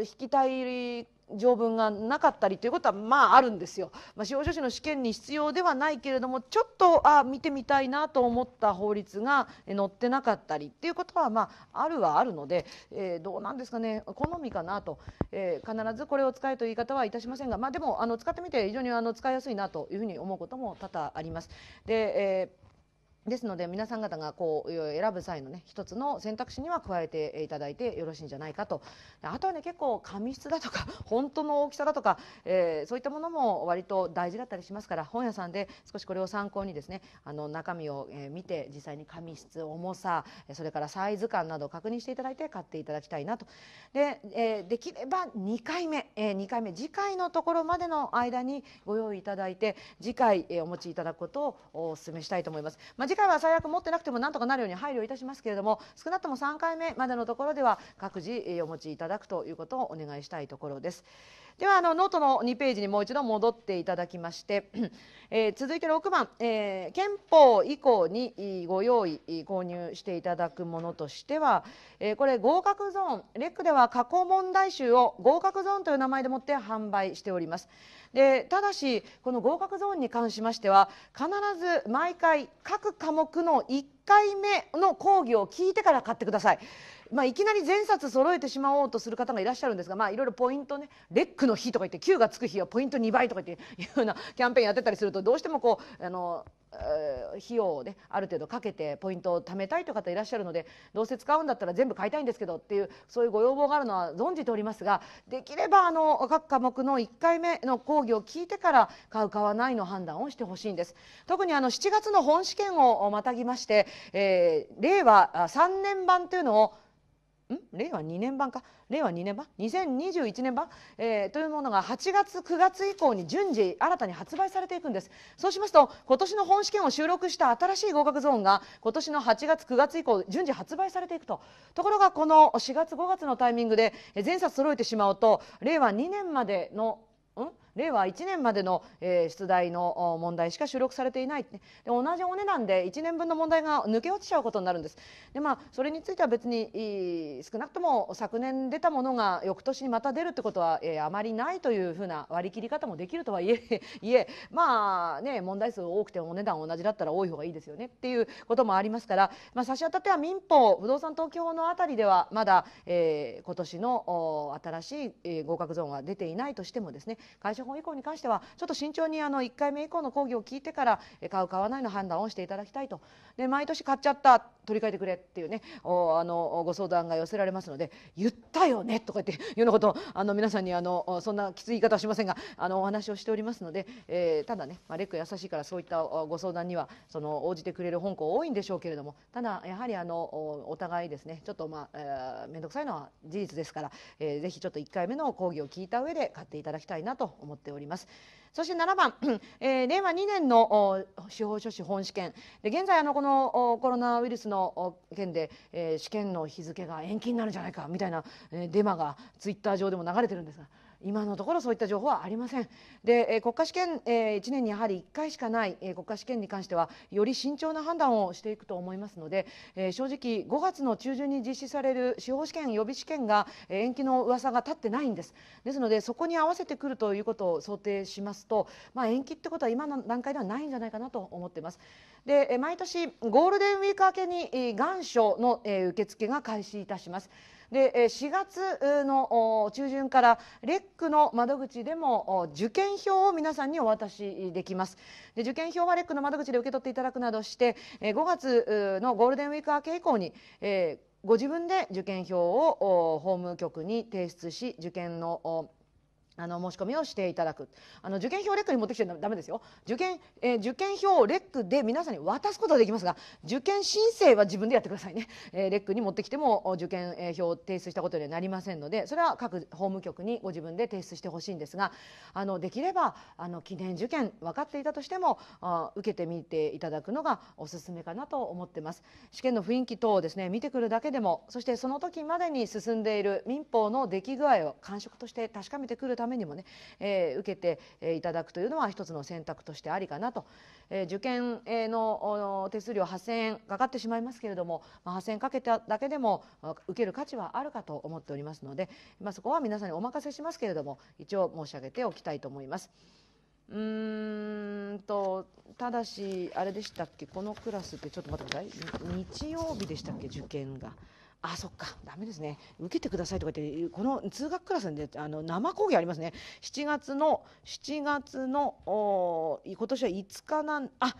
引きたい条文がなかったりということはまああるんですよ。まあ、司法書士の試験に必要ではないけれどもちょっとあ見てみたいなと思った法律が載ってなかったりっていうことはまああるはあるので、えー、どうなんですかね好みかなと、えー、必ずこれを使えという言い方はいたしませんが、まあ、でもあの使ってみて非常にあの使いやすいなというふうに思うことも多々あります。で、えーですので皆さん方がこう選ぶ際のね一つの選択肢には加えていただいてよろしいんじゃないかとあとはね結構紙質だとか 本当の大きさだとか、えー、そういったものも割と大事だったりしますから本屋さんで少しこれを参考にですねあの中身を見て実際に紙質重さそれからサイズ感などを確認していただいて買っていただきたいなとで、えー、できれば2回目、えー、2回目次回のところまでの間にご用意いただいて次回お持ちいただくことをお勧めしたいと思います。まあ回は最悪持ってなくてもなんとかなるように配慮いたしますけれども少なくとも3回目までのところでは各自お持ちいただくということをお願いしたいところです。ではあのノートの2ページにもう一度戻っていただきまして、えー、続いて6番、えー、憲法以降にご用意購入していただくものとしては、えー、これ合格ゾーンレックでは過去問題集を合格ゾーンという名前でもって販売しておりますでただしこの合格ゾーンに関しましては必ず毎回各科目の1回目の講義を聞いてから買ってくださいまあ、いきなり全冊揃えてしまおうとする方がいらっしゃるんですが、まあ、いろいろポイントねレックの日とか言って9がつく日はポイント2倍とか言っていうようなキャンペーンやってたりするとどうしてもこうあの費用をねある程度かけてポイントを貯めたいという方いらっしゃるのでどうせ使うんだったら全部買いたいんですけどっていうそういうご要望があるのは存じておりますができればあの各科目の1回目の講義を聞いてから買う買わないの判断をしてほしいんです。特にあの7月の本試験をまたぎまして、えー、令和3年版というのをん令和2年版か令和2年版2021年版、えー、というものが8月9月以降に順次新たに発売されていくんですそうしますと今年の本試験を収録した新しい合格ゾーンが今年の8月9月以降順次発売されていくとところがこの4月5月のタイミングで全冊揃えてしまうと令和2年までの令和1年までの、え出題の問題しか収録されていない、で同じお値段で1年分の問題が抜け落ちちゃうことになるんです。でまあ、それについては別に少なくとも昨年出たものが翌年にまた出るってことは、えあまりないというふうな割り切り方もできるとはいえ いえまあね問題数多くてお値段同じだったら多い方がいいですよねっていうこともありますから、まあ、差し当たっては民法不動産登記法のあたりではまだ、えー、今年の新しい合格ゾーンは出ていないとしてもですね本以降に関してはちょっと慎重にあの1回目以降の講義を聞いてから買う買わないの判断をしていただきたいとで毎年買っちゃった取り替えてくれっていうねおあのご相談が寄せられますので言ったよねとか言っていうようなことをあの皆さんにあのそんなきつい言い方はしませんがあのお話をしておりますので、えー、ただね、まあ、レック優しいからそういったご相談にはその応じてくれる本校多いんでしょうけれどもただやはりあのお互いですねちょっとまあ面倒、えー、くさいのは事実ですから、えー、ぜひちょっと1回目の講義を聞いた上で買っていただきたいなと思っております。っております。そして7番、えー、令和2年の司法書士本試験で現在あのこのコロナウイルスの件で、えー、試験の日付が延期になるんじゃないかみたいな、えー、デマがツイッター上でも流れてるんですが今のところそういった情報はありませんで、え国家試験、え1年にやはり1回しかない、え国家試験に関してはより慎重な判断をしていくと思いますので、え正直5月の中旬に実施される司法試験予備試験が延期の噂が立ってないんですですのでそこに合わせてくるということを想定しますと、まあ、延期ってことは今の段階ではないんじゃないかなと思っていますで毎年ゴールデンウィーク明けに願書の受付が開始いたします。で4月の中旬からレックの窓口でも受験票を皆さんにお渡しできますで受験票はレックの窓口で受け取っていただくなどして5月のゴールデンウィーク明け以降に、えご自分で受験票を法務局に提出し受験のあの申し込みをしていただくあの受験票レックに持ってきちゃダメですよ受験、えー、受験票をレックで皆さんに渡すことはできますが受験申請は自分でやってくださいね、えー、レックに持ってきても受験票を提出したことにはなりませんのでそれは各法務局にご自分で提出してほしいんですがあのできればあの記念受験分かっていたとしてもあ受けてみていただくのがおすすめかなと思ってます試験の雰囲気等をですね見てくるだけでもそしてその時までに進んでいる民法の出来具合を感触として確かめてくるためためにもね、えー、受けていただくというのは一つの選択としてありかなと、えー、受験の手数料8,000円かかってしまいますけれども、まあ、8,000円かけただけでも受ける価値はあるかと思っておりますので、まあ、そこは皆さんにお任せしますけれども一応申し上げておきたいと思います。うーんとただしあれでしたっけこのクラスってちょっと待ってください日曜日でしたっけ受験が。あそっかダメですね受けてくださいとか言ってこの通学クラスであの生講義ありますね7月の7月のお今年は5日なんあ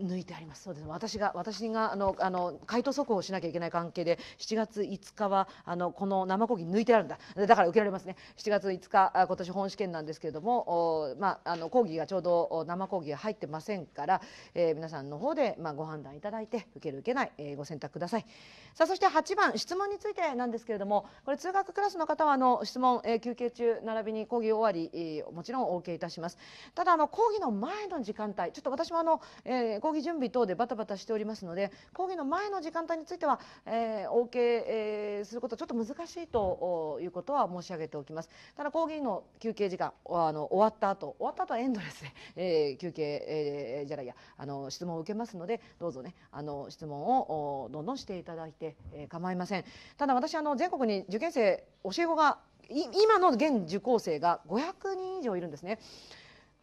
抜いてありますそうです私が私があのあの回答速報をしなきゃいけない関係で7月5日はあのこの生講義抜いてあるんだだから受けられますね7月5日今年本試験なんですけれどもまあ、あの講義がちょうど生講義が入ってませんから、えー、皆さんの方で、まあ、ご判断いただいて受ける受けない、えー、ご選択くださいさあそして8番質問についてなんですけれどもこれ通学クラスの方はあの質問、えー、休憩中並びに講義終わり、もちろんお受けいたしますただあの講義の前の時間帯ちょっと私もあの、え講義準備等でバタバタしておりますので講義の前の時間帯については、えー、お受け、えー、することはちょっと難しいということは申し上げておきますただ講義の休憩時間あの終わった後終わった後はエンドレスで、えー、休憩、えー、じゃないやあの質問を受けますのでどうぞねあの質問をどんどんしていただいて、えー、構いませんただ私あの全国に受験生教え子が今の現受講生が500人以上いるんですね。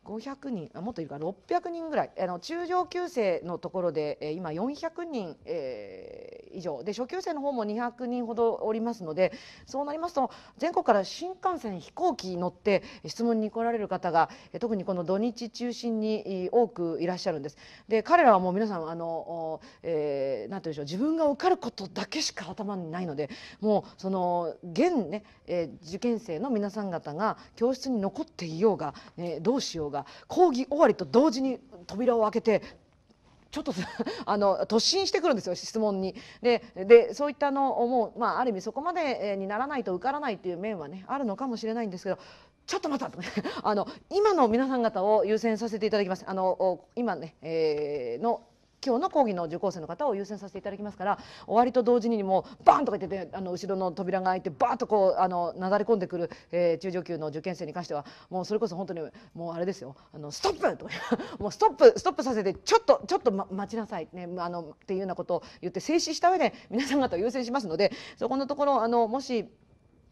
500人あもっといるか600人ぐらいあの中上級生のところで、えー、今400人、えー、以上で初級生の方も200人ほどおりますのでそうなりますと全国から新幹線飛行機乗って質問に来られる方が特にこの土日中心に多くいらっしゃるんです。で彼らはもう皆さんあの、えー、なんて言うでしょう自分が受かることだけしか頭にないのでもうその現ね、えー、受験生の皆さん方が教室に残っていようが、えー、どうしようが講義終わりと同時に扉を開けてちょっと あの突進してくるんですよ質問に。ででそういったのをもう、まあ、ある意味そこまでにならないと受からないという面はねあるのかもしれないんですけどちょっと待った あの今の皆さん方を優先させていただきます。あの今ね、えー、の今日の講義の受講生の方を優先させていただきますから終わりと同時にもうバーンとか言っててあの後ろの扉が開いてバーンとこうあのなだれ込んでくる、えー、中上級の受験生に関してはもうそれこそ本当にもうあれですよあのストップとか もうストップストップさせてちょっとちょっと、ま、待ちなさい、ね、あのっていうようなことを言って静止した上で皆さん方を優先しますのでそこのところあのもし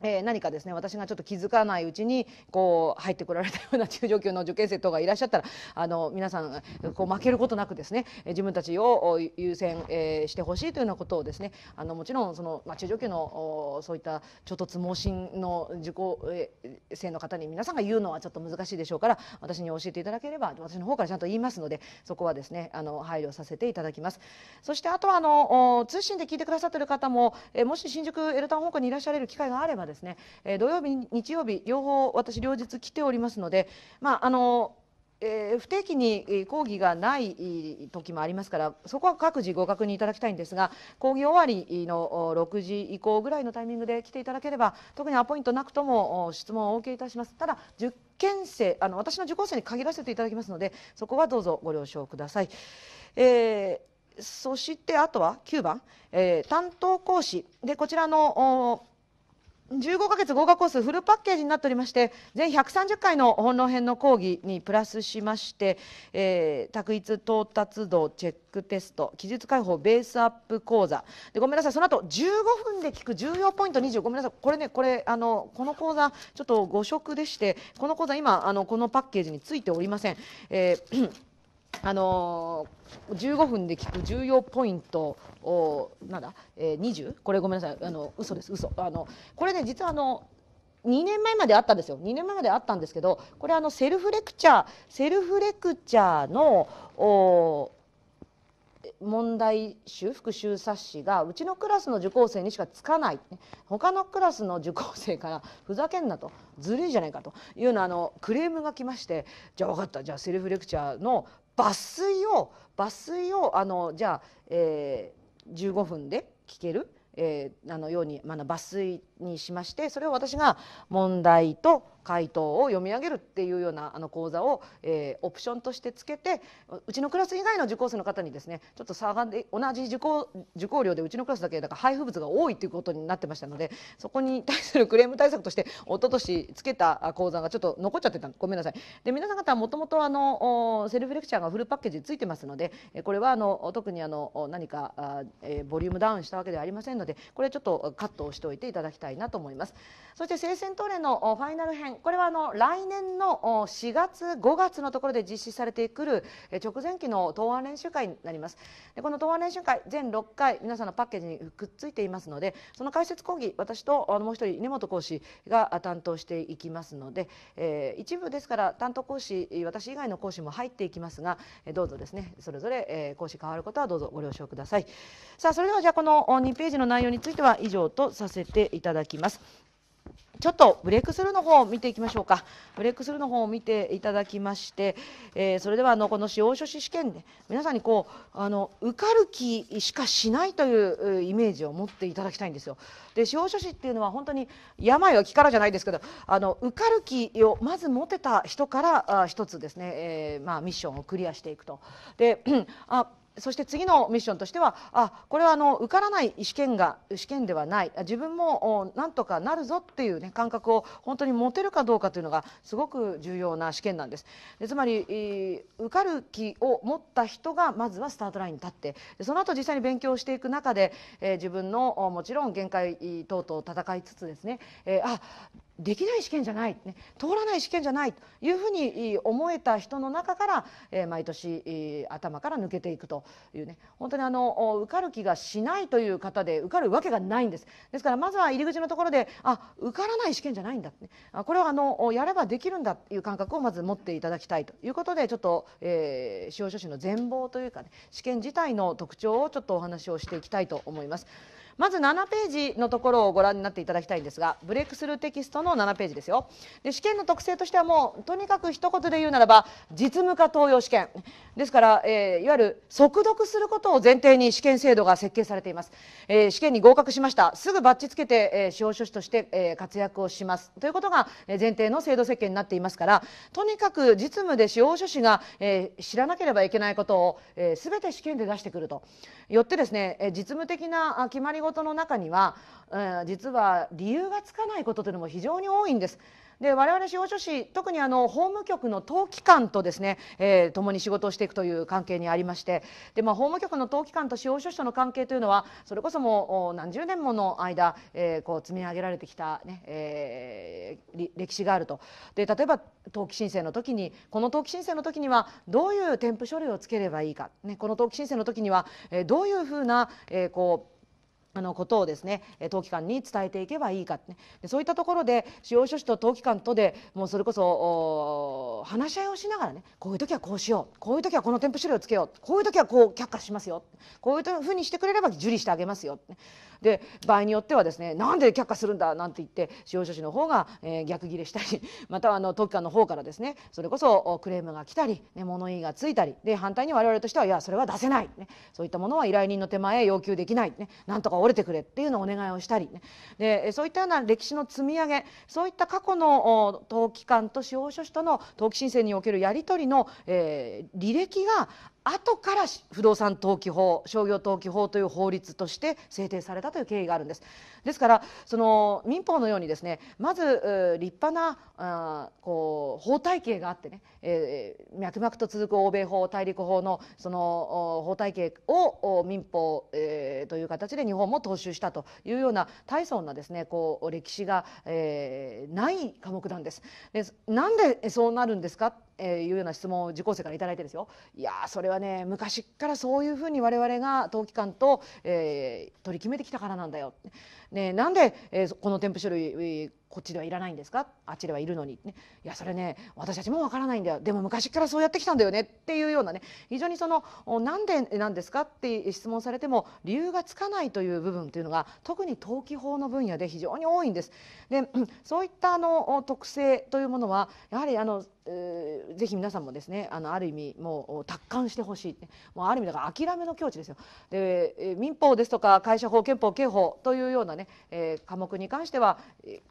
えー、何かですね私がちょっと気づかないうちにこう入ってこられたような中上級の受験生等がいらっしゃったらあの皆さんこう負けることなくですね自分たちを優先、えー、してほしいというようなことをですねあのもちろんその、まあ、中上級のおそういったちょっと盲信の受講え生の方に皆さんが言うのはちょっと難しいでしょうから私に教えていただければ私の方からちゃんと言いますのでそこはですねあの配慮させていただきます。そしてあとはあのお通信で聞いてくださってる方も、えー、もし新宿エルタン方向にいらっしゃれる機会があればですね、えー、土曜日日曜日両方私両日来ておりますのでまああのえー、不定期に講義がない時もありますからそこは各自ご確認いただきたいんですが講義終わりの6時以降ぐらいのタイミングで来ていただければ特にアポイントなくとも質問をお受けいたしますただ受験生あの私の受講生に限らせていただきますのでそこはどうぞご了承ください。えー、そしてあとは9番、えー、担当講師でこちらの15ヶ月合格コースフルパッケージになっておりまして全130回の本論編の講義にプラスしまして、えー、択一到達度チェックテスト記述解放ベースアップ講座でごめんなさいその後15分で聞く重要ポイント20ごめんなさいこれねこれあのこの講座ちょっと誤植でしてこの講座今あのこのパッケージについておりません。えーあのー、15分で聞く重要ポイントをなんだ、えー、20これごめんなさいあの嘘です嘘あのこれね実はあの2年前まであったんですよ2年前まであったんですけどこれあのセルフレクチャーセルフレクチャーのお問題集復習冊子がうちのクラスの受講生にしかつかない他のクラスの受講生からふざけんなとずるいじゃないかというのあのクレームが来ましてじゃあ分かったじゃあセルフレクチャーの抜粋を抜粋をあのじゃあ、えー、15分で聞ける、えー、あのように、まあ、抜粋にしましてそれを私が問題と回答を読み上げるっていうようなあの講座を、えー、オプションとしてつけてうちのクラス以外の受講生の方にですねちょっと差がで同じ受講受講料でうちのクラスだけだから配布物が多いということになってましたのでそこに対するクレーム対策として一昨年つけた講座がちょっと残っちゃってたごめんなさい。で皆さん方はもともとあのセルフレクチャーがフルパッケージついてますのでこれはあの特にあの何か、えー、ボリュームダウンしたわけではありませんのでこれちょっとカットをしておいていただきたいたいなと思いますそして聖戦トレのファイナル編これはあの来年の4月5月のところで実施されてくる直前期の答案練習会になりますでこの答案練習会全6回皆さんのパッケージにくっついていますのでその解説講義私とあのもう一人根本講師が担当していきますので、えー、一部ですから担当講師私以外の講師も入っていきますがどうぞですねそれぞれ、え講師変わることはどうぞご了承くださいさあそれではじゃあこの2ページの内容については以上とさせていただきますだきます。ちょっとブレイクスルーの方を見ていきましょうか。ブレイクスルーの方を見ていただきまして、えー、それではあのこの司法書士試験で皆さんにこうあの受かる気しかしないというイメージを持っていただきたいんですよ。で司法書士っていうのは本当に病は気からじゃないですけど、あの受かる気をまず持てた人からあ一つですね、えー、まあミッションをクリアしていくと。で、あそして次のミッションとしてはあこれはあの受からない試験が試験ではない自分もなんとかなるぞっていう、ね、感覚を本当に持てるかどうかというのがすごく重要な試験なんです。でつまり受かる気を持った人がまずはスタートラインに立ってその後実際に勉強していく中で、えー、自分のもちろん限界等々戦いつつですね、えー、あできない試験じゃない、ね、通らない試験じゃないというふうに思えた人の中から、えー、毎年、頭から抜けていくというね本当にあの受かる気がしないという方で受かるわけがないんですですからまずは入り口のところであ受からない試験じゃないんだ、ね、これはあのやればできるんだという感覚をまず持っていただきたいということでちょっと、えー、司法書士の全貌というか、ね、試験自体の特徴をちょっとお話をしていきたいと思います。まず7ページのところをご覧になっていただきたいんですがブレイクスルーテキストの7ページですよで試験の特性としてはもうとにかく一言で言うならば実務化登用試験ですから、えー、いわゆる速読することを前提に試験制度が設計されています、えー、試験に合格しましたすぐバッチつけて、えー、司法書士として、えー、活躍をしますということが前提の制度設計になっていますからとにかく実務で司法書士が、えー、知らなければいけないことを、えー、全て試験で出してくるとよってですね実務的な決まり事との中には、えん、実は理由がつかないことというのも非常に多いんです。で我々司法書士特にあの法務局の登記官とですね、えー、共に仕事をしていくという関係にありましてで、まあ、法務局の登記官と司法書士との関係というのはそれこそもう何十年もの間、えー、こう積み上げられてきたね、ねえー、歴史があるとで例えば登記申請の時にこの登記申請の時にはどういう添付書類をつければいいか、ね、この登記申請の時には、えー、どういうふうな、えー、こうあのことをですね登記官に伝えていけばいいか、ね、でそういったところで司法書士と登記官とでもうそれこそ話し合いをしながらねこういう時はこうしようこういう時はこの添付資料をつけようこういう時はこう却下しますよこういうふうにしてくれれば受理してあげますよ、で場合によってはですねなんで却下するんだなんて言って司法書士の方が、えー、逆ギレしたり またあの特官の方からですねそれこそクレームが来たり、ね、物言いがついたりで反対に我々としてはいやそれは出せない、ね、そういったものは依頼人の手前へ要求できない、ね、なんとか折れてくれっていうのをお願いをしたり、ね、でそういったような歴史の積み上げそういった過去の登記官と司法書士との登記申請におけるやり取りの、えー、履歴が後から不動産登記法商業登記法という法律として制定されたという経緯があるんです。ですからその民法のようにですねまず立派なあこう法体系があってね、えー、脈々と続く欧米法大陸法のその法体系を民法、えー、という形で日本も踏襲したというような大層なですねこう歴史が、えー、ない科目なんです。でなんでそうなるんですかえー、いうような質問を受講生から頂いてですよいやそれはね昔からそういうふうに我々が冬季間と、えー、取り決めてきたからなんだよね、なんで、えー、この添付書類こっちではいらないんですかあっちではいるのに、ね、いやそれね私たちもわからないんだよでも昔からそうやってきたんだよねっていうようなね非常にそのなんでなんですかって質問されても理由がつかないという部分というのが特に登記法の分野で非常に多いんです。で そういったあの特性というものはやはりあのぜひ皆さんもですねあのある意味もう達観してほしいもうある意味だから諦めの境地ですよで民法ですとか会社法憲法刑法というようなねね、えー、科目に関しては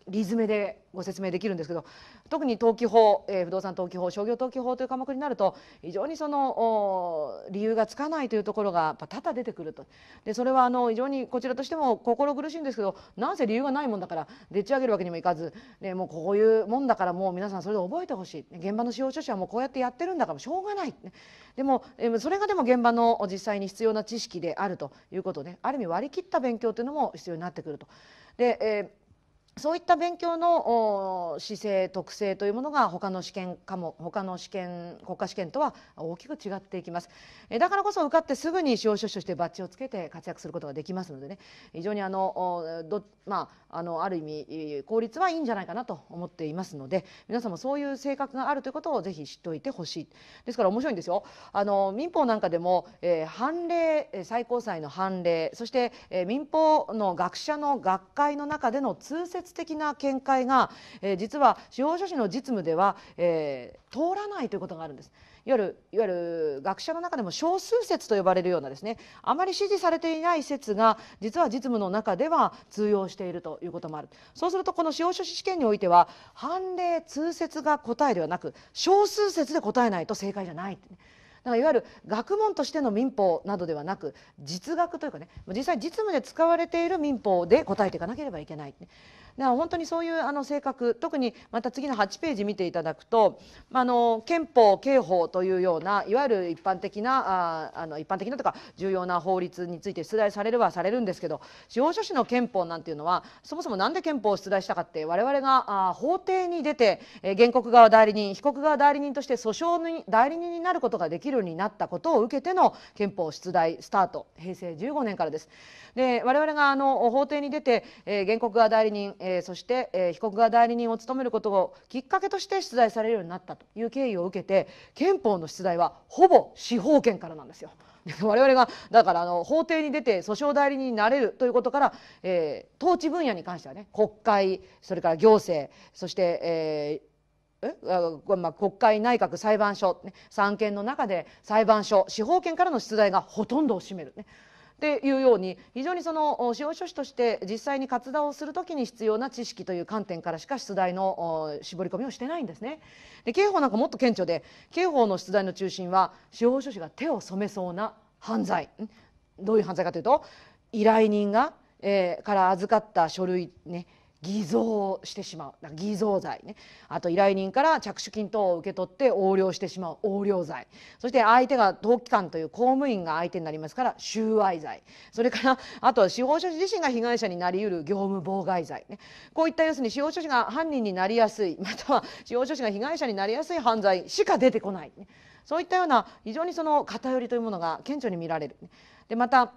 理詰めでご説明できるんですけど特に登記法、えー、不動産登記法商業登記法という科目になると非常にその理由がつかないというところが多々出てくるとでそれはあの非常にこちらとしても心苦しいんですけどなんせ理由がないもんだからでっち上げるわけにもいかず、ね、もうこういうもんだからもう皆さんそれで覚えてほしい現場の司法書士はもうこうやってやってるんだからしょうがない、でもそれがでも現場の実際に必要な知識であるということねある意味割り切った勉強というのも必要になってくると。で、えーそういった勉強の姿勢特性というものが他の試験科も他の試験国家試験とは大きく違っていきますえだからこそ受かってすぐに司法書士としてバッジをつけて活躍することができますのでね非常にあのど、まあ、あのある意味効率はいいんじゃないかなと思っていますので皆さんもそういう性格があるということをぜひ知っておいてほしいですから面白いんですよあの民法なんかでも、えー、判例最高裁の判例そして、えー、民法の学者の学会の中での通説的な見解が、えー、実は司法書士の実務では、えー、通らないということがあるんです。いわゆるいわゆる学者の中でも少数説と呼ばれるようなですねあまり支持されていない説が実は実務の中では通用しているということもあるそうするとこの司法書士試験においては判例通説が答えではなく少数説で答えないと正解じゃない。だからいわゆる学問としての民法などではなく実学というかね実際実務で使われている民法で答えていかなければいけない、ら本当にそういうあの性格特にまた次の8ページ見ていただくと、まあ、の憲法刑法というようないわゆる一般的なああの一般的なとか重要な法律について出題されるはされるんですけど司法書士の憲法なんていうのはそもそも何で憲法を出題したかって我々があ法廷に出て、え原告側代理人被告側代理人として訴訟に代理人になることができるようになったことを受けての憲法出題スタート平成15年からです。で我々があの法廷に出て、え原告側代理人、ええー、そして、えー、被告が代理人を務めることをきっかけとして出題されるようになったという経緯を受けて憲法の出題はほぼ司法権からなんですよ。我々がだからあの法廷に出て訴訟代理人になれるということから、えー、統治分野に関してはね国会それから行政そして、えーえまあ、国会内閣裁判所、ね、三権の中で裁判所司法権からの出題がほとんどを占める、ね、っていうように非常にその司法書士として実際に活動をする時に必要な知識という観点からしか出題の絞り込みをしてないんですね。で刑法なんかもっと顕著で刑法の出題の中心は司法書士が手を染めそうな犯罪どういう犯罪かというと依頼人が、えー、から預かった書類ね偽造してしまう偽造罪ねあと依頼人から着手金等を受け取って横領してしまう横領罪そして相手が登記官という公務員が相手になりますから収賄罪それからあとは司法書士自身が被害者になりうる業務妨害罪、ね、こういった要するに司法書士が犯人になりやすいまたは司法書士が被害者になりやすい犯罪しか出てこない、ね、そういったような非常にその偏りというものが顕著に見られる。でまた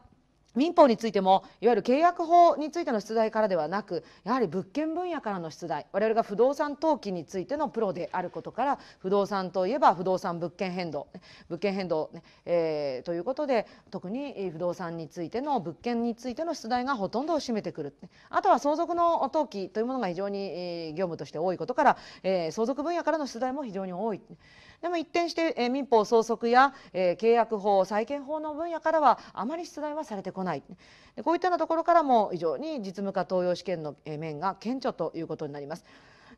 民法についてもいわゆる契約法についての出題からではなくやはり物件分野からの出題我々が不動産登記についてのプロであることから不動産といえば不動産物件変動物件変動、えー、ということで特に不動産についての物件についての出題がほとんどを占めてくるあとは相続の登記というものが非常に業務として多いことから、えー、相続分野からの出題も非常に多い。でも一転して、え民法総則や、え契約法債権法の分野からはあまり出題はされてこないこういったようなところからも非常に実務化登用試験の面が顕著ということになります。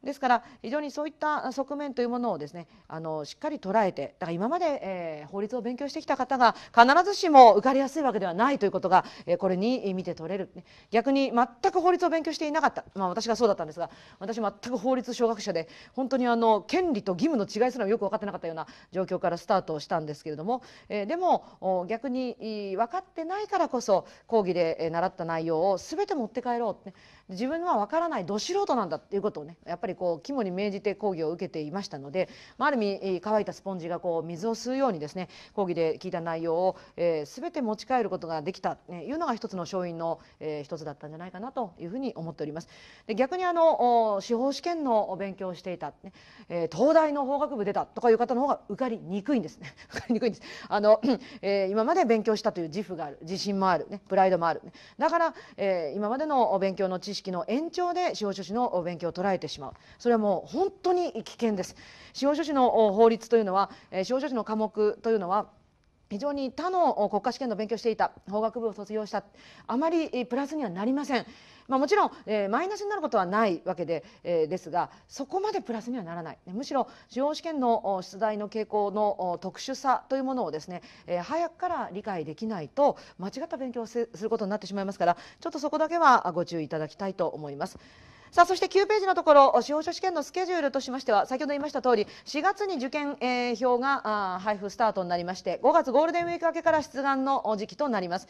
ですから非常にそういった側面というものをですねあのしっかり捉えてだから今まで、えー、法律を勉強してきた方が必ずしも受かりやすいわけではないということが、えー、これに見て取れる、逆に全く法律を勉強していなかった、まあ、私がそうだったんですが私全く法律小学者で本当にあの権利と義務の違いすらよく分かってなかったような状況からスタートしたんですけれども、えー、でも逆に分かってないからこそ講義で習った内容を全て持って帰ろう自分は分からないど素人なんだっていうことをねやっぱりりこう肝に銘じて講義を受けていましたので、まあ、ある意味乾いたスポンジがこう水を吸うようにですね講義で聞いた内容を、えー、全て持ち帰ることができたというのが一つの勝因の、えー、一つだったんじゃないかなというふうに思っております。で逆にあの司法試験の勉強をしていた、ねえー、東大の法学部出たとかいう方の方が受かりにくいんですね。受かりにくいんですあの、えー、今まで勉強したという自負がある自信もある、ね、プライドもある、ね、だから、えー、今までの勉強の知識の延長で司法書士の勉強を捉えてしまうそれはもう本当に危険です司法書士の法律というのは司法書士の科目というのは非常に他の国家試験の勉強していた法学部を卒業したあまりプラスにはなりません、まあ、もちろん、えー、マイナスになることはないわけで、えー、ですがそこまでプラスにはならないむしろ司法試験の出題の傾向の特殊さというものをですね、えー、早くから理解できないと間違った勉強をすることになってしまいますからちょっとそこだけはご注意いただきたいと思います。さあそして9ページのところ司法書試験のスケジュールとしましては先ほど言いました通り4月に受験、えー、票が配布スタートになりまして5月ゴールデンウィーク明けから出願の時期となります。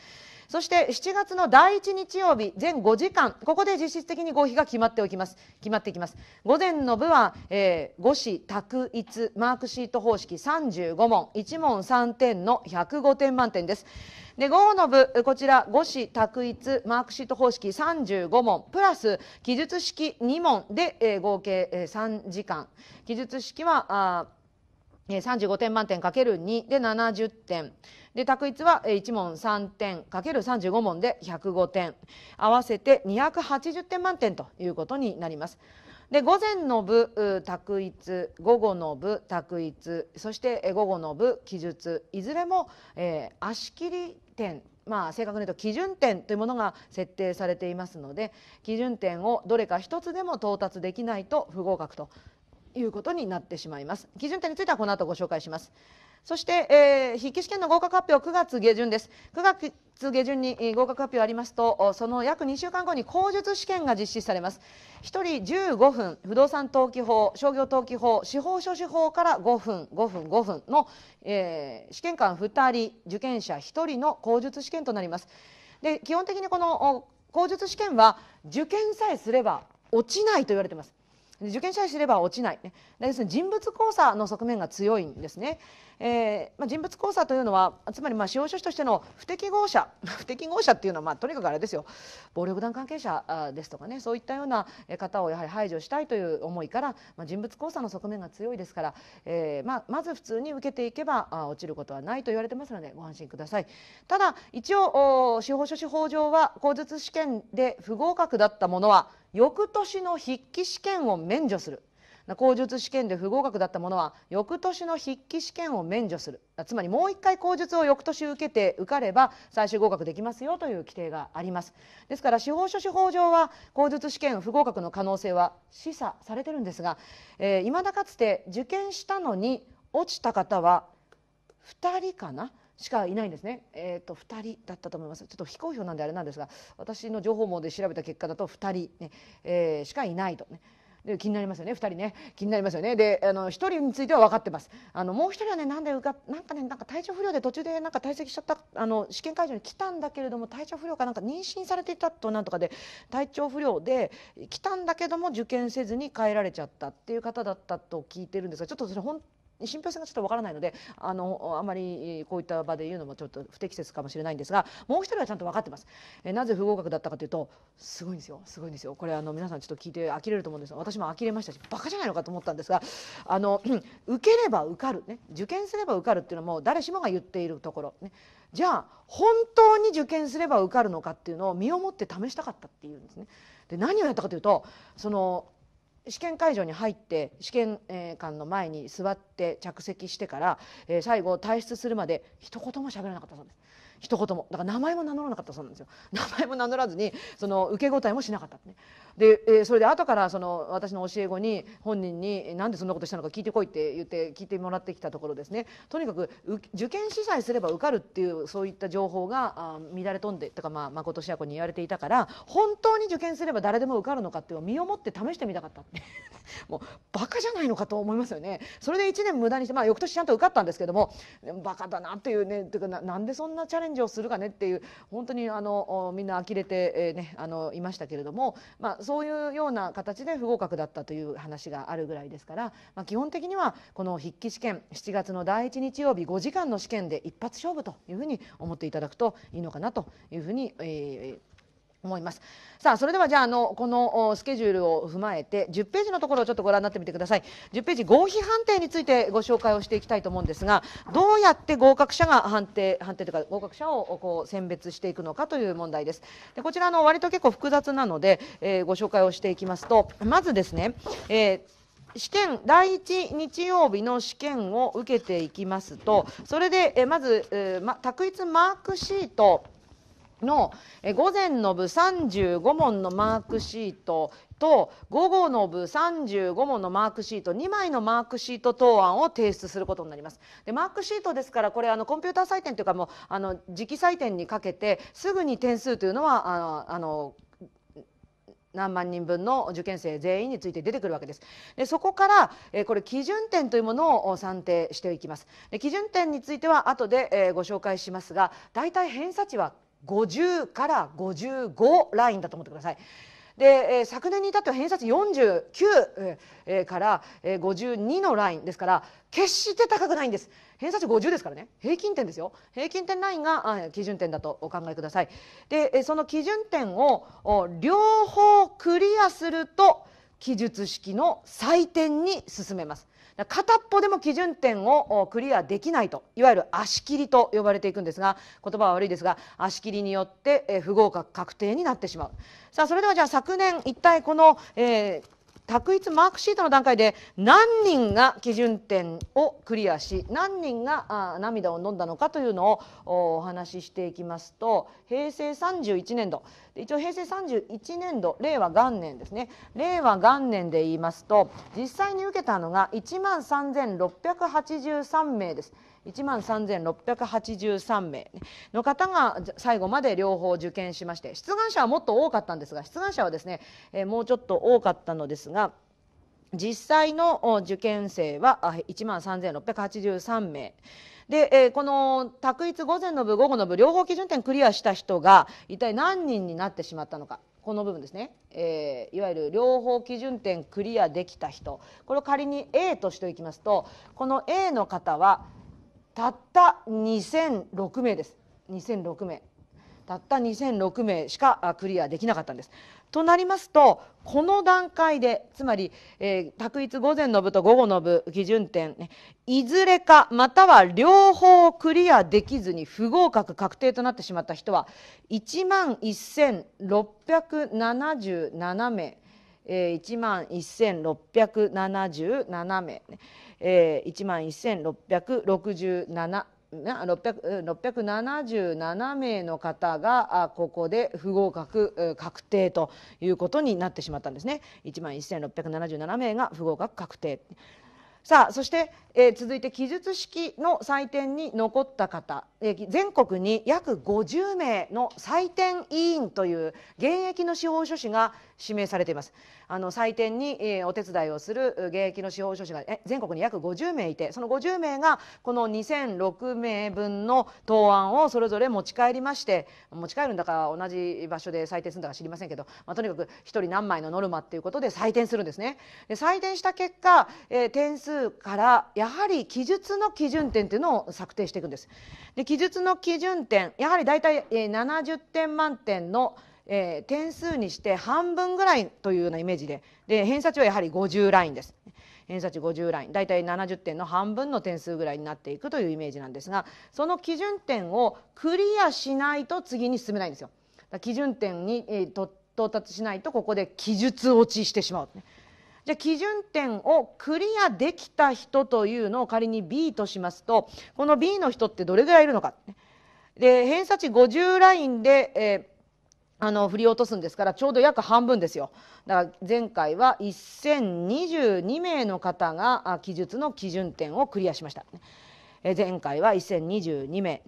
そして7月の第1日曜日全5時間ここで実質的に合否が決まっておきます決まってきます午前の部は、えー、5子択一マークシート方式35問1問3点の105点満点ですで午後の部こちら5子択一マークシート方式35問プラス記述式2問で、えー、合計、えー、3時間記述式はあ35点満点 ×2 で70点で択一は1問3点 ×35 問で105点合わせて280点満点ということになります。で午前の部択一午後の部択一そして午後の部記述いずれも、えー、足切り点まあ、正確に言うと基準点というものが設定されていますので基準点をどれか一つでも到達できないと不合格ということになってしまいます基準点についてはこの後ご紹介しますそして、えー、筆記試験の合格発表9月下旬です9月下旬に合格発表ありますとその約2週間後に口述試験が実施されます1人15分不動産登記法商業登記法司法書士法から5分5分5分の、えー、試験官2人受験者1人の口述試験となりますで基本的にこの口述試験は受験さえすれば落ちないと言われています受験者にすれば落ちない、ね、人物交差の側面が強いんですねえーまあ、人物交差というのはつまりまあ司法書士としての不適合者 不適合者っていうのは、まあ、とにかくあれですよ暴力団関係者ですとかねそういったような方をやはり排除したいという思いから、まあ、人物交差の側面が強いですから、えーまあ、まず普通に受けていけばあ落ちることはないと言われてますのでご安心ください。ただ一応司法書士法上は口述試験で不合格だったものは翌年の筆記試験を免除する口述試験で不合格だったものは翌年の筆記試験を免除するつまりもう一回口述を翌年受けて受かれば最終合格できますよという規定がありますですから司法書士法上は口述試験不合格の可能性は示唆されてるんですがいま、えー、だかつて受験したのに落ちた方は2人かなしかいないんですね、えーと、2人だったと思いますちょっと非公表なんであれなんですが私の情報網で調べた結果だと2人ね、えー、しかいないとね。で気になりますよね2人ね気になりますよねであの1人については分かってますあのもう1人はねなんでかなんかねなんか体調不良で途中でなんか退席しちゃったあの試験会場に来たんだけれども体調不良かなんか妊娠されていたとなんとかで体調不良で来たんだけども受験せずに帰られちゃったっていう方だったと聞いてるんですがちょっとそれ本信憑性がちょっとわからないのであのあまりこういった場で言うのもちょっと不適切かもしれないんですがもう一人はちゃんと分かってます。えなぜ不合格だったかというとすごいんですよすごいんですよこれあの皆さんちょっと聞いて呆れると思うんですが私も呆れましたしバカじゃないのかと思ったんですがあの 受ければ受かる、ね、受験すれば受かるっていうのも誰しもが言っているところ、ね、じゃあ本当に受験すれば受かるのかっていうのを身をもって試したかったっていうんですね。で何をやったかというとその試験会場に入って試験官の前に座って着席してから、え最後退出するまで一言も喋らなかったそうです。一言もだから名前も名乗らなかったそうなんですよ名前も名乗らずにその受け答えもしなかったっねで、えー、それで後からその私の教え子に本人になんでそんなことしたのか聞いてこいって言って聞いてもらってきたところですねとにかく受験司祭すれば受かるっていうそういった情報があ乱れ飛んでとか、まあ、誠志也子に言われていたから本当に受験すれば誰でも受かるのかっていうのを身をもって試してみたかったって もうバカじゃないのかと思いますよねそれで1年無駄にしてまあ翌年ちゃんと受かったんですけどもバカだなっていうねていうかなんでそんなチャレンジ援助するかねっていう本当にあのみんな呆れて、えー、ね、あのいましたけれども、まあ、そういうような形で不合格だったという話があるぐらいですから、まあ、基本的にはこの筆記試験7月の第1日曜日5時間の試験で一発勝負というふうに思っていただくといいのかなというふうに、えー、思いますさあそれではじゃああのこのスケジュールを踏まえて10ページのところをちょっとご覧になってみてください10ページ合否判定についてご紹介をしていきたいと思うんですがどうやって合格者が判定判定というか合格者をこう選別していくのかという問題ですでこちらの割と結構複雑なので、えー、ご紹介をしていきますとまずですね、えー試験第一日曜日の試験を受けていきますとそれでえまず、えま、択一マークシートの午前の部35問のマークシートと午後の部35問のマークシート2枚のマークシート答案を提出することになります。でマークシートですからこれあのコンピューター採点というかもうあの時期採点にかけてすぐに点数というのはあのあの何万人分の受験生全員について出てくるわけです。でそこから、えー、これ基準点というものを算定していきます。で基準点については後で、えー、ご紹介しますが大体偏差値は50から55ラインだと思ってください。で、えー、昨年に至っては偏差値49、えー、から、えー、52のラインですから決して高くないんです偏差値50ですからね平均点ですよ平均点ラインが基準点だとお考えくださいでその基準点を両方クリアすると記述式の採点に進めます片っぽでも基準点をクリアできないといわゆる足切りと呼ばれていくんですが言葉は悪いですが足切りによって不合格確定になってしまう。さあそれではじゃあ昨年一体この、えー択一マークシートの段階で何人が基準点をクリアし何人が涙を飲んだのかというのをお話ししていきますと平成31年度、一応平成31年度令和元年ですね令和元年で言いますと実際に受けたのが1万3683名です1万3683名の方が最後まで両方受験しまして出願者はもっと多かったんですが出願者はですね、えー、もうちょっと多かったのですが実際の受験生は1万3683名。で、えー、この択一午前の部午後の部両方基準点クリアした人が一体何人になってしまったのかこの部分ですね、えー、いわゆる両方基準点クリアできた人これを仮に A としておきますとこの A の方はたった2006名です2006名たった2006名しかクリアできなかったんですとなりますとこの段階でつまり、えー、択一午前の部と午後の部基準点、ね、いずれかまたは両方クリアできずに不合格確定となってしまった人は1万1677名。えー、1万1677名、えー、1万1667 677名の方がここで不合格確定ということになってしまったんですね。1万1677名が不合格確定さあそしてえー、続いて記述式の採点に残った方、えー、全国に約50名の採点委員という現役の司法書士が指名されていますあの採点に、えー、お手伝いをする現役の司法書士がえ全国に約50名いてその50名がこの2006名分の答案をそれぞれ持ち帰りまして持ち帰るんだか同じ場所で採点するんだか知りませんけど、まあ、とにかく1人何枚のノルマっていうことで採点するんですね。で採点した結果、えー、点数からやはり記述の基準点っていうのを策定していくんです。で記述の基準点やはりだいたい70点満点のえー、点数にして半分ぐらいというようなイメージでで偏差値はやはり50ラインです。偏差値50ラインだいたい70点の半分の点数ぐらいになっていくというイメージなんですがその基準点をクリアしないと次に進めないんですよ。基準点に、えー、到達しないとここで記述落ちしてしまう、ね。じゃあ基準点をクリアできた人というのを仮に B としますとこの B の人ってどれぐらいいるのか。で偏差値50ラインで、えーあの振り落とすんですからちょうど約半分ですよだから前回は1022名の方が記述の基準点をクリアしました、え前回は1022名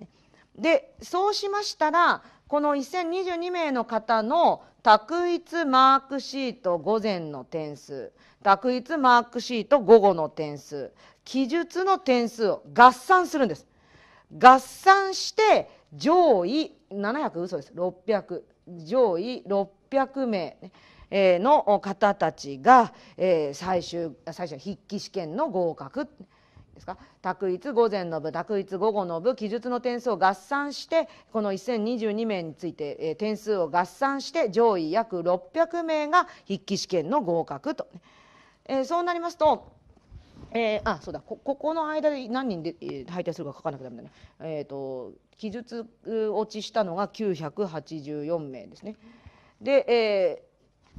でそうしましたらこの1022名の方の択一マークシート午前の点数択一マークシート午後の点数記述の点数を合算するんです合算して上位700嘘です600上位600名、の方たちが、最終最終筆記試験の合格ですか択一午前の部択一午後の部記述の点数を合算してこの1022名について、えー、点数を合算して上位約600名が筆記試験の合格と、えー、そうなりますと。えー、あそうだここの間で何人で、え配達するか書かなきゃだめだね、えーと、記述落ちしたのが984名ですね。で、え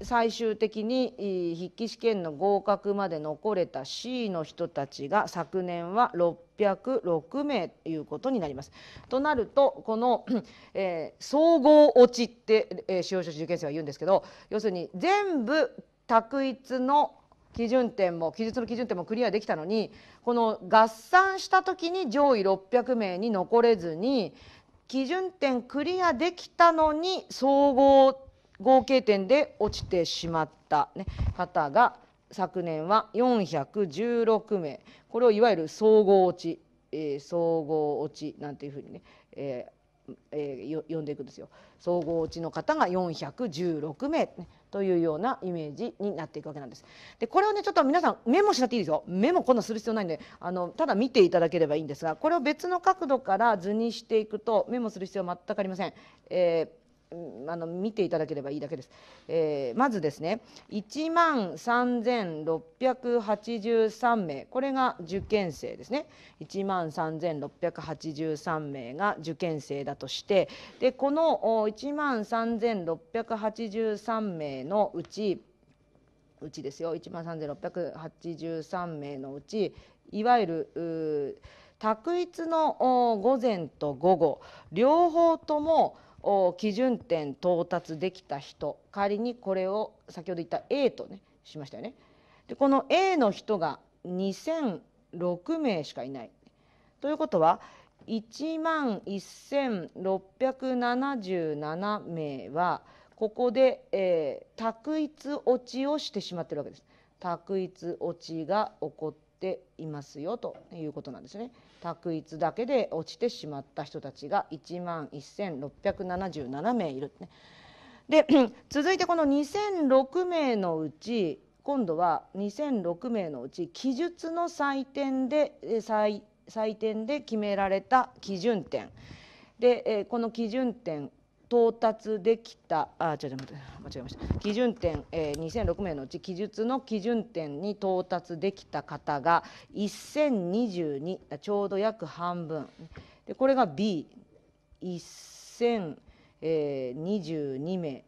最終的に筆記試験の合格まで残れた C の人たちが昨年は606名ということになります。となるとこの、えー、総合落ちって、えー、司法書士受験生は言うんですけど要するに全部択一の基準点も記述の基準点もクリアできたのにこの合算した時に上位600名に残れずに基準点クリアできたのに総合合計点で落ちてしまった、ね、方が昨年は416名これをいわゆる総合落ち、えー、総合落ちなんていうふうにね、えーえー、呼んでいくんですよ総合落ちの方が416名、ね、というようなイメージになっていくわけなんです。でこれをねちょっと皆さんメモしなくていいですよメモこんなする必要ないんであのただ見ていただければいいんですがこれを別の角度から図にしていくとメモする必要は全くありません。えーあの見ていただければいいだけです、えー、まずですね1万3683名これが受験生ですね1万3683名が受験生だとしてでこの1万3683名のうちうちですよ1万3683名のうちいわゆる択一の午前と午後両方ともを基準点到達できた人仮にこれを先ほど言った A とねしましたよね。でこの A の人が2006名しかいない。ということは1万1677名はここで、えー、択一落ちをしてしまってるわけです。択一落ちが起こっていますよということなんですね。択一だけで落ちてしまった人たちが1万1677名いる、ね、で 続いてこの2006名のうち今度は2006名のうち記述の採点で採点で決められた基準点でこの基準点到達できたあ違う違う間違えました基準点、えー、2006名のうち記述の基準点に到達できた方が1022ちょうど約半分でこれが B1022 名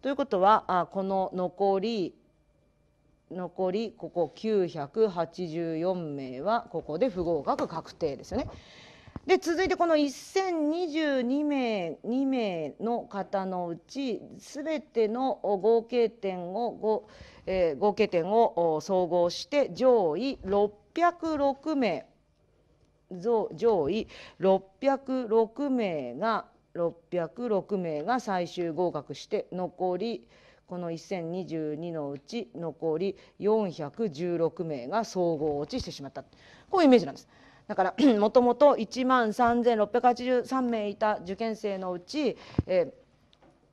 ということはあこの残り残りここ984名はここで不合格確定ですよね。で続いてこの1022名2名の方のうちすべての合計点を、えー、合計点を総合して上位606名上位606名が606名が最終合格して残りこの1022のうち残り416名が総合落ちしてしまったこういうイメージなんです。だから もともと1万3683名いた受験生のうち、えー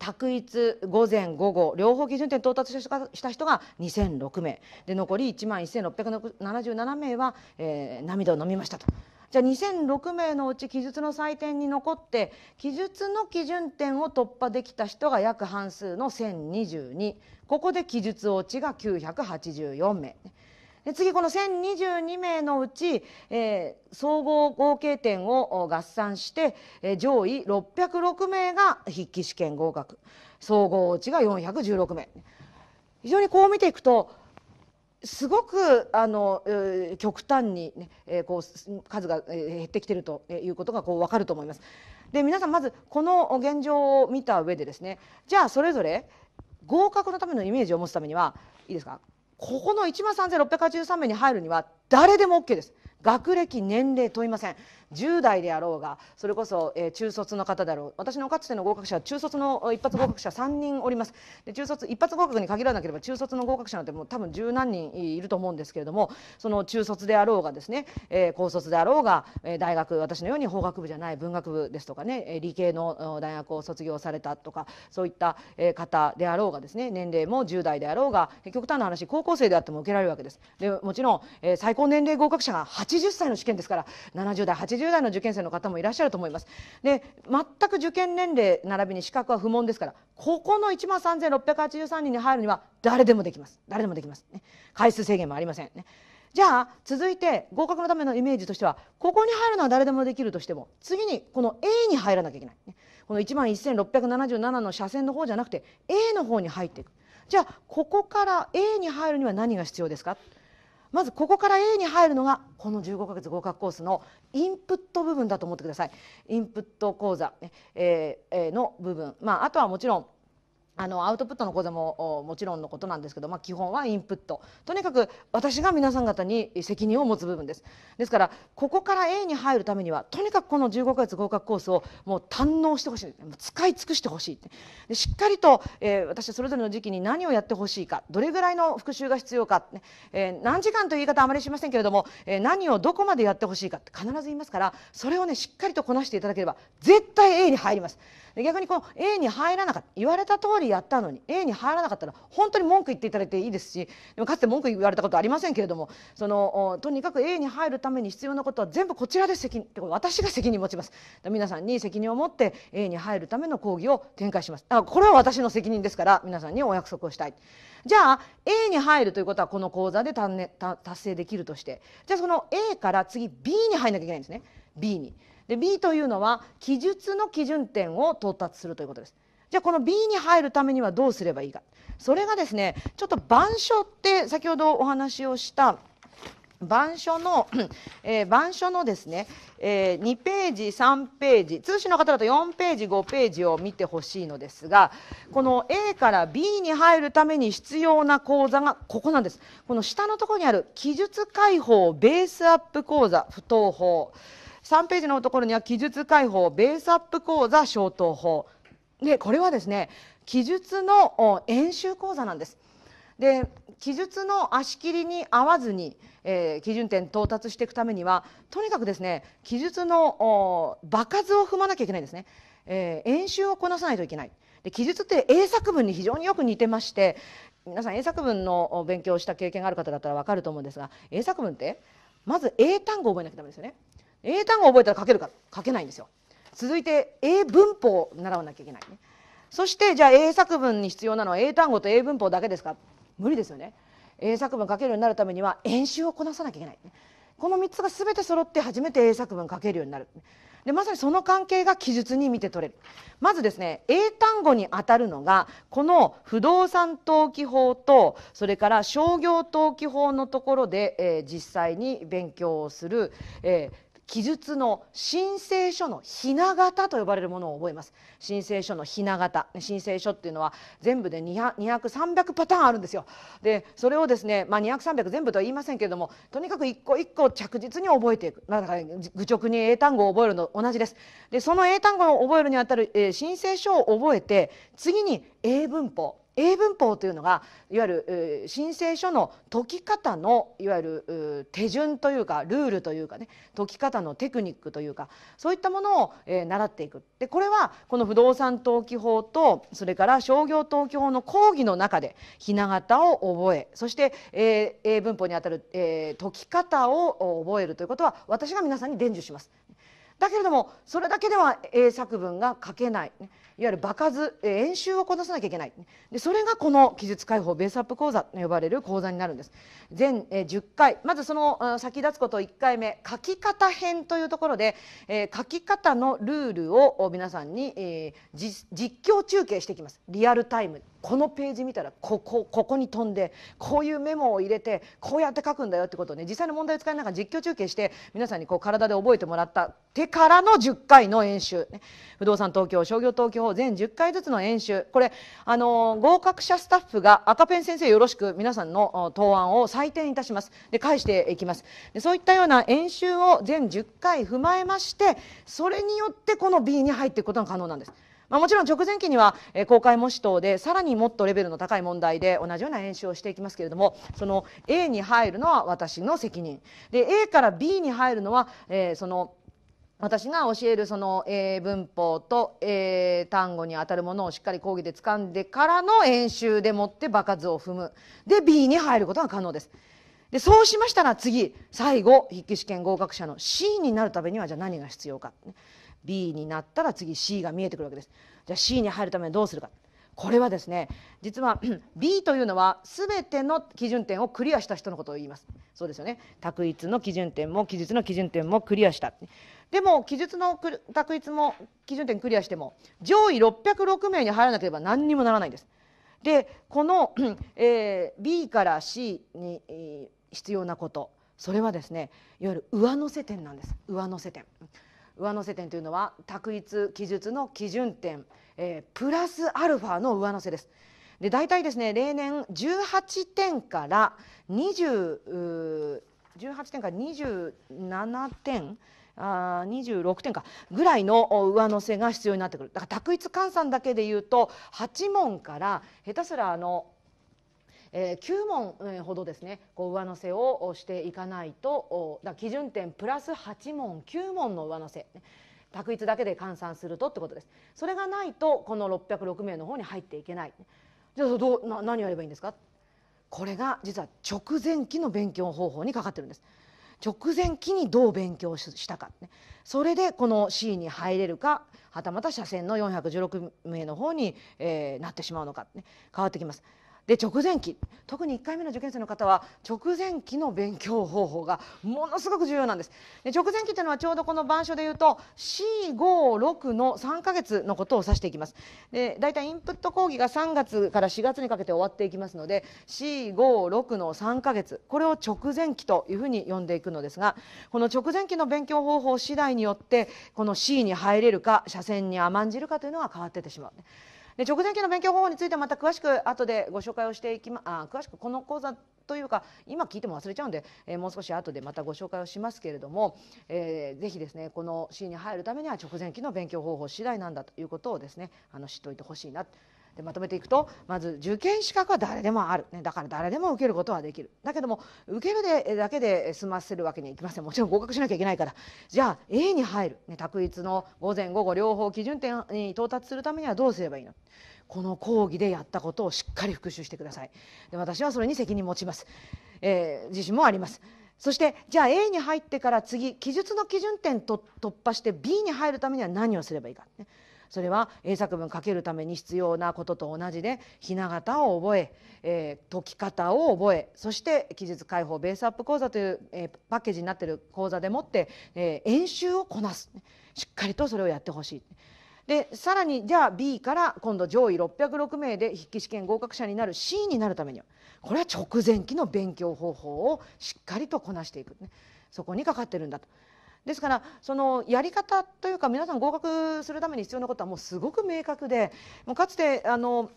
択一午前午後両方基準点到達した人が2006名で残り1万1677名は、えー、涙を飲みましたと。じゃあ2006名のうち記述の採点に残って記述の基準点を突破できた人が約半数の1022ここで記述落ちが984名で次この1022名のうち、えー、総合合計点を合算して、えー、上位606名が筆記試験合格総合落ちが416名非常にこう見ていくとすごくあの、えー、極端にね、えー、こう数が減ってきているということがこう分かると思います。で皆さんまずこの現状を見た上でですねじゃあそれぞれ合格のためのイメージを持つためにはいいですかここの1万3683名に入るには誰でも OK です学歴年齢問いません10代であろうがそれこそ、えー、中卒の方だろう私のかつての合格者は中卒の一発合格者3人おりますで中卒一発合格に限らなければ中卒の合格者なんてもう多分十何人いると思うんですけれどもその中卒であろうがですね、えー、高卒であろうが、えー、大学私のように法学部じゃない文学部ですとかね理系の大学を卒業されたとかそういった方であろうがですね年齢も10代であろうが極端な話高校生であっても受けられるわけです。でもちろん、えー、最高年齢合格者が80歳の試験ですから70代80 80代の受験生の方もいらっしゃると思います。で全く受験年齢並びに資格は不問ですからここの1万3683人に入るには誰でもできます誰でもできます、ね、回数制限もありません、ね、じゃあ続いて合格のためのイメージとしてはここに入るのは誰でもできるとしても次にこの A に入らなきゃいけない、ね、この1万1677の斜線の方じゃなくて A の方に入っていくじゃあここから A に入るには何が必要ですかまずここから A に入るのがこの15ヶ月合格コースのインプット部分だと思ってくださいインプット講座、えー、の部分、まあ、あとはもちろんあのアウトプットのことももちろんのことなんですけど、まあ、基本はインプットとにかく私が皆さん方に責任を持つ部分ですですからここから A に入るためにはとにかくこの15ヶ月合格コースをもう堪能してほしいもう使い尽くしてほしいでしっかりと、えー、私はそれぞれの時期に何をやってほしいかどれぐらいの復習が必要か、ねえー、何時間という言い方あまりしませんけれども、えー、何をどこまでやってほしいかって必ず言いますからそれをねしっかりとこなしていただければ絶対 A に入ります。逆にこの A に入らなかった言われた通りやったのに A に入らなかったら本当に文句言っていただいていいですしでもかつて文句言われたことはありませんけれどもそのとにかく A に入るために必要なことは全部こちらで責任私が責任を持ちます。皆さんに責任を持って A に入るための講義を展開しますあこれは私の責任ですから皆さんにお約束をしたいじゃあ A に入るということはこの講座で達成できるとしてじゃあその A から次 B に入んなきゃいけないんですね B に。で B というのは記述の基準点を到達するということです。じゃあこの B に入るためにはどうすればいいかそれがですねちょっと板書って先ほどお話をした板書の、えー、板書のですね、えー、2ページ3ページ通信の方だと4ページ5ページを見てほしいのですがこの A から B に入るために必要な講座がここなんですこの下のところにある記述解放ベースアップ講座不登法3ページのところには記述解放ベースアップ講座消灯法でこれはですね記述の演習講座なんです。で記述の足切りに合わずに、えー、基準点到達していくためにはとにかくですね記述の場数を踏まなきゃいけないんですね、えー、演習をこなさないといけない。で記述って英作文に非常によく似てまして皆さん英作文の勉強をした経験がある方だったら分かると思うんですが英作文ってまず英単語を覚えなきゃダメですよね。英単語覚えたら書けるか書けないんですよ続いて英文法を習わなきゃいけないねそしてじゃあ英作文に必要なのは英単語と英文法だけですか無理ですよね英作文書けるようになるためには演習をこなさなきゃいけないこの3つが全て揃って初めて英作文書けるようになるでまさにその関係が記述に見て取れるまずですね英単語にあたるのがこの不動産登記法とそれから商業登記法のところで、えー、実際に勉強をする、えー、記述の申請書のひな形と呼ばれるものを覚えます申請書のひな形申請書っていうのは全部で200300パターンあるんですよでそれをですね、まあ、200300全部とは言いませんけれどもとにかく一個一個着実に覚えていく、まあ、だから愚直に英単語を覚えるの同じですでその英単語を覚えるにあたる、えー、申請書を覚えて次に英文法英文法というのがいわゆる申請書の解き方のいわゆる手順というかルールというかね解き方のテクニックというかそういったものを、え習っていくでこれはこの不動産登記法とそれから商業登記法の講義の中でひな形を覚えそして、え英文法にあたる、え解き方を覚えるということは私が皆さんに伝授します。だけれどもそれだけでは英作文が書けない、いわゆる場数、えー、演習をこなさなきゃいけないでそれがこの記述解放ベースアップ講座と呼ばれる講座になるんです全、えー、10回まずその先立つこと1回目書き方編というところで、えー、書き方のルールを皆さんに、えー、実況中継していきますリアルタイムこのページ見たらここここに飛んでこういうメモを入れてこうやって書くんだよってことをね実際の問題を使いながら実況中継して皆さんにこう体で覚えてもらった手からの10回の演習、ね、不動産東京商業東京法全10回ずつの演習これ、あの合格者スタッフが赤ペン先生よろしく皆さんの答案を採点いたしますで返していきますでそういったような演習を全10回踏まえましてそれによってこの B に入っていくことが可能なんです。まあ、もちろん直前期には、えー、公開模試等でさらにもっとレベルの高い問題で同じような演習をしていきますけれどもその A に入るのは私の責任で A から B に入るのは、えー、その私が教えるその英文法と A 単語にあたるものをしっかり講義で掴んでからの演習でもって場数を踏むで B に入ることが可能です。でそうしましたら次最後筆記試験合格者の C になるためにはじゃあ何が必要か、B になったら次 C が見えてくるわけです。じゃあ C に入るためにどうするか。これはですね実は B というのは全ての基準点をクリアした人のことを言いますそうですよね択一の基準点も記述の基準点もクリアしたでも記述の択一も基準点クリアしても上位606名に入らなければ何にもならないんですでこの、えー、B から C に、えー、必要なことそれはですねいわゆる上乗せ点なんです上乗せ点。上乗せ点というのは択一記述の基準点、えー、プラスアルファの上乗せです。で大体ですね例年18点から2018点から27点あ26点かぐらいの上乗せが必要になってくるだから択一換算だけで言うと8問から下手すらあの9問、ほどですねこう上乗せをしていかないとだ基準点プラス8問9問の上乗せ、択一だけで換算するとってことですそれがないとこの606名の方に入っていけないじゃあどうな何をやればいいんですかこれが実は直前期の勉強方法にかかってるんです直前期にどう勉強したか、それでこの C に入れるかはたまた車線の416名の方に、えー、なってしまうのか、変わってきます。で直前期特に1回目の受験生の方は直前期の勉強方法がものすごく重要なんです。で直前期というのはちょうどこの板書でいうと456の3ヶ月のことを指していきます。で大体インプット講義が3月から4月にかけて終わっていきますので456の3ヶ月これを直前期というふうに呼んでいくのですがこの直前期の勉強方法次第によってこの C に入れるか斜線に甘んじるかというのが変わっててしまう。で直前期の勉強方法についてまた詳しく後でご紹介をしていきまあ詳しくこの講座というか今聞いても忘れちゃうんで、えー、もう少し後でまたご紹介をしますけれども、えー、ぜひですねこのシーンに入るためには直前期の勉強方法次第なんだということをですねあの知っておいてほしいなでまとめていくとまず受験資格は誰でもある、ね、だから誰でも受けることはできるだけども受けるでだけで済ませるわけにはいきませんもちろん合格しなきゃいけないからじゃあ A に入る、ね、択一の午前午後両方基準点に到達するためにはどうすればいいのこの講義でやったことをしっかり復習してくださいで私はそれに責任持ちます、えー、自信もありますそしてじゃあ A に入ってから次記述の基準点と突破して B に入るためには何をすればいいか、ね、それは英作文書けるために必要なことと同じでひな形を覚ええー、解き方を覚えそして記述解放ベースアップ講座という、えー、パッケージになっている講座でもって、えー、演習をこなすしっかりとそれをやってほしい。でさらにじゃあ B から今度上位606名で筆記試験合格者になる C になるためにはこれは直前期の勉強方法をしっかりとこなしていく、ね、そこにかかってるんだとですからそのやり方というか皆さん合格するために必要なことはもうすごく明確でもうかつてあの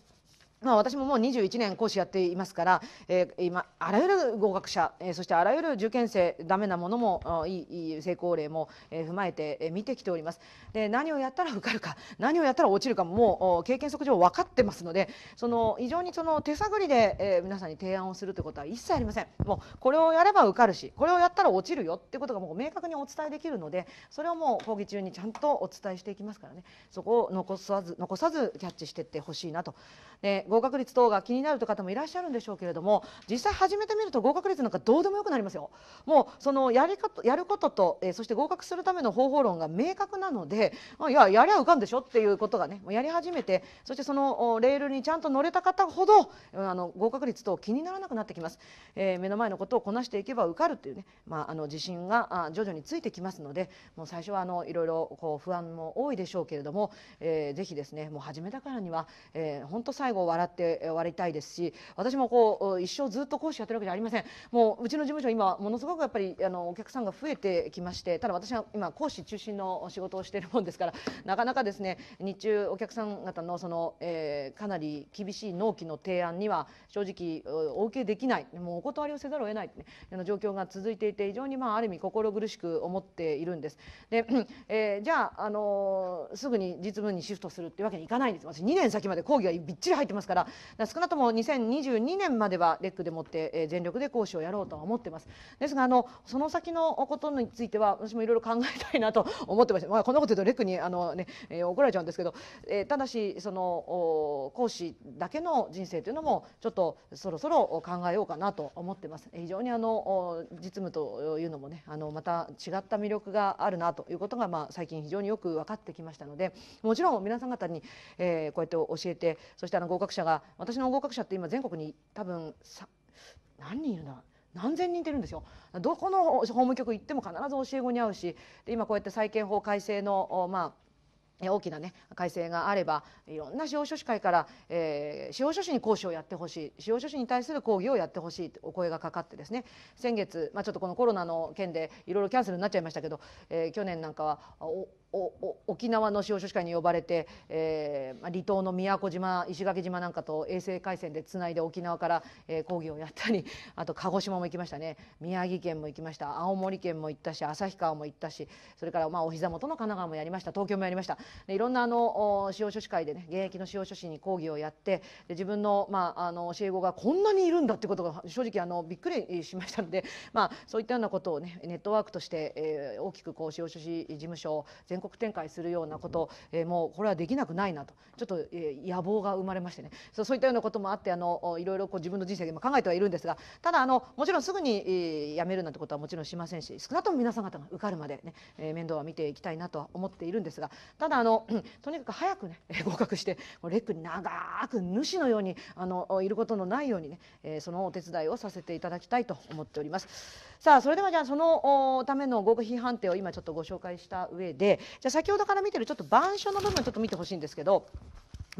まあ、私ももう21年講師やっていますから、えー、今あらゆる合格者、えー、そしてあらゆる受験生ダメなものもいい成功例も、えー、踏まえて、えー、見てきておりますで何をやったら受かるか何をやったら落ちるかもう経験則上分かってますのでその非常にその手探りで、えー、皆さんに提案をするということは一切ありませんもうこれをやれば受かるしこれをやったら落ちるよってことがもう明確にお伝えできるのでそれをもう講義中にちゃんとお伝えしていきますからねそこを残さず残さずキャッチしていってほしいなと。で合格率等が気になるという方もいらっしゃるんでしょうけれども実際始めてみると合格率なんかどうでもよくなりますよ。もうそのやり方やることと、えー、そして合格するための方法論が明確なのでいややりゃ受かんでしょっていうことがねもうやり始めてそしてそのレールにちゃんと乗れた方ほどあの合格率等気にならなくなってきます。えー、目の前のことをこなしていけば受かるっていうね、まあ、あの自信が徐々についてきますのでもう最初はあのいろいろこう不安も多いでしょうけれども、えー、ぜひですねもう始めたからには、えー、本当最後は笑って終わりたいですし私もこう一生ずっと講師やってるわけじゃありませんもううちの事務所今ものすごくやっぱりあのお客さんが増えてきましてただ私は今講師中心の仕事をしているもんですからなかなかですね日中お客さん方のその、えー、かなり厳しい納期の提案には正直お受けできないもうお断りをせざるを得ないというの状況が続いていて非常にまあある意味心苦しく思っているんです。で、えー、じゃあ、あのー、すぐに実務にシフトするっていうわけにいかないんです私2年先まで講義がびっちり入ってますますからから少なくとも2022年まではレックでもって、え全力で講師をやろうとは思ってますですがあのその先のことについては私もいろいろ考えたいなと思ってました、まあ、こんなこと言うとレックにあのね、ねえー、怒られちゃうんですけど、えー、ただしその講師だけの人生というのもちょっとそろそろ考えようかなと思ってます。非常にあの実務というのもねあのまた違った魅力があるなということが、まあ、最近非常によく分かってきましたのでもちろん皆さん方に、えー、こうやって教えてそしてあの合格者が私の合格者って今全国に多分さ何人いるんだ何千人いるんですよどこの法務局行っても必ず教え子に会うしで今こうやって債権法改正のまあ大きな、ね、改正があればいろんな司法書士会から、えー、司法書士に講師をやってほしい司法書士に対する講義をやってほしいとお声がかかってですね先月、まあ、ちょっとこのコロナの件でいろいろキャンセルになっちゃいましたけど、えー、去年なんかは沖縄の潮書士会に呼ばれて、えー、離島の宮古島石垣島なんかと衛星回線でつないで沖縄から、えー、講義をやったりあと鹿児島も行きましたね宮城県も行きました青森県も行ったし旭川も行ったしそれからまあお膝元の神奈川もやりました東京もやりましたいろんなあの潮書士会でね現役の潮書士に講義をやってで自分の,、まあ、あの教え子がこんなにいるんだってことが正直あのびっくりしましたので、まあ、そういったようなことをねネットワークとして、えー、大きくこう潮書士事務所全国展開するようなこと、えー、もうこれはできなくないなとちょっと、えー、野望が生まれましてねそうそういったようなこともあってあのいろいろこう自分の人生で今考えてはいるんですがただあのもちろんすぐに、えー、辞めるなんてことはもちろんしませんし少なくとも皆さん方が受かるまでね、えー、面倒は見ていきたいなとは思っているんですがただあのとにかく早くね合格してレックに長く主のようにあのいることのないようにね、えー、そのお手伝いをさせていただきたいと思っております。さあそれではじゃあそのための合格批判定を今ちょっとご紹介した上で、じゃあ先ほどから見てるちょっと板書の部分ちょっと見てほしいんですけど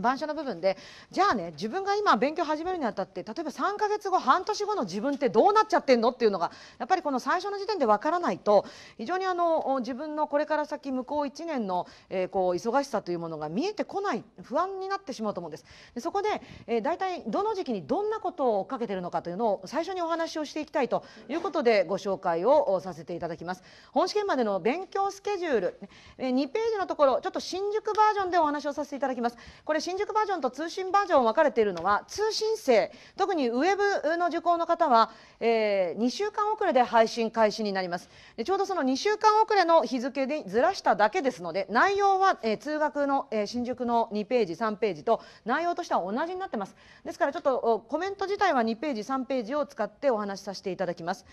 板書の部分でじゃあね自分が今勉強始めるにあたって例えば3か月後半年後の自分ってどうなっちゃってんのっていうのがやっぱりこの最初の時点でわからないと非常にあの自分のこれから先向こう1年の、えー、こう忙しさというものが見えてこない不安になってしまうと思うんです。でそこで、えー、大体どの時期にどんなことを追っかけてるのかというのを最初にお話をしていきたいということでご紹介をさせていただきます。本試験までの勉強スケジュール、えー、2ページのところちょっと新宿バージョンでお話をさせていただきます。これ新宿バージョンと通信バージョン分かれているのは通信制特にウェブの受講の方は、えー、2週間遅れで配信開始になりますでちょうどその2週間遅れの日付でずらしただけですので内容は、えー、通学の、えー、新宿の2ページ3ページと内容としては同じになってますですからちょっとコメント自体は2ページ3ページを使ってお話しさせていただきます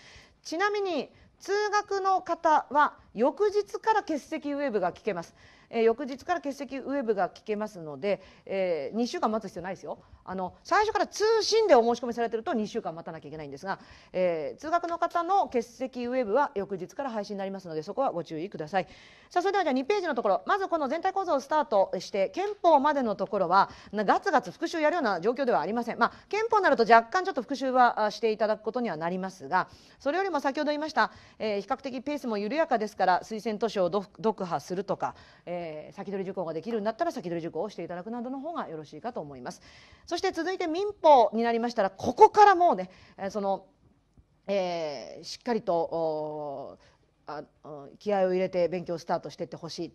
ちなみに通学の方は翌日から欠席ウェブが聞けますえ翌日から欠席ウェブが聞けますので、えー、2週間待つ必要ないですよあの最初から通信でお申し込みされてると2週間待たなきゃいけないんですが、え通学の方の欠席ウェブは翌日から配信になりますのでそこはご注意くださいさあそれではじゃあ2ページのところまずこの全体構造をスタートして憲法までのところはガツガツ復習やるような状況ではありません、まあ、憲法になると若干ちょっと復習はしていただくことにはなりますがそれよりも先ほど言いました、えー、比較的ペースも緩やかですから推薦図書を読破するとか、ええー、先取り受講ができるんだったら先取り受講をしていただくなどの方がよろしいかと思いますそして続いて民法になりましたらここからもうね、えー、そのえー、しっかりとあ気合を入れて勉強スタートしていってほしい、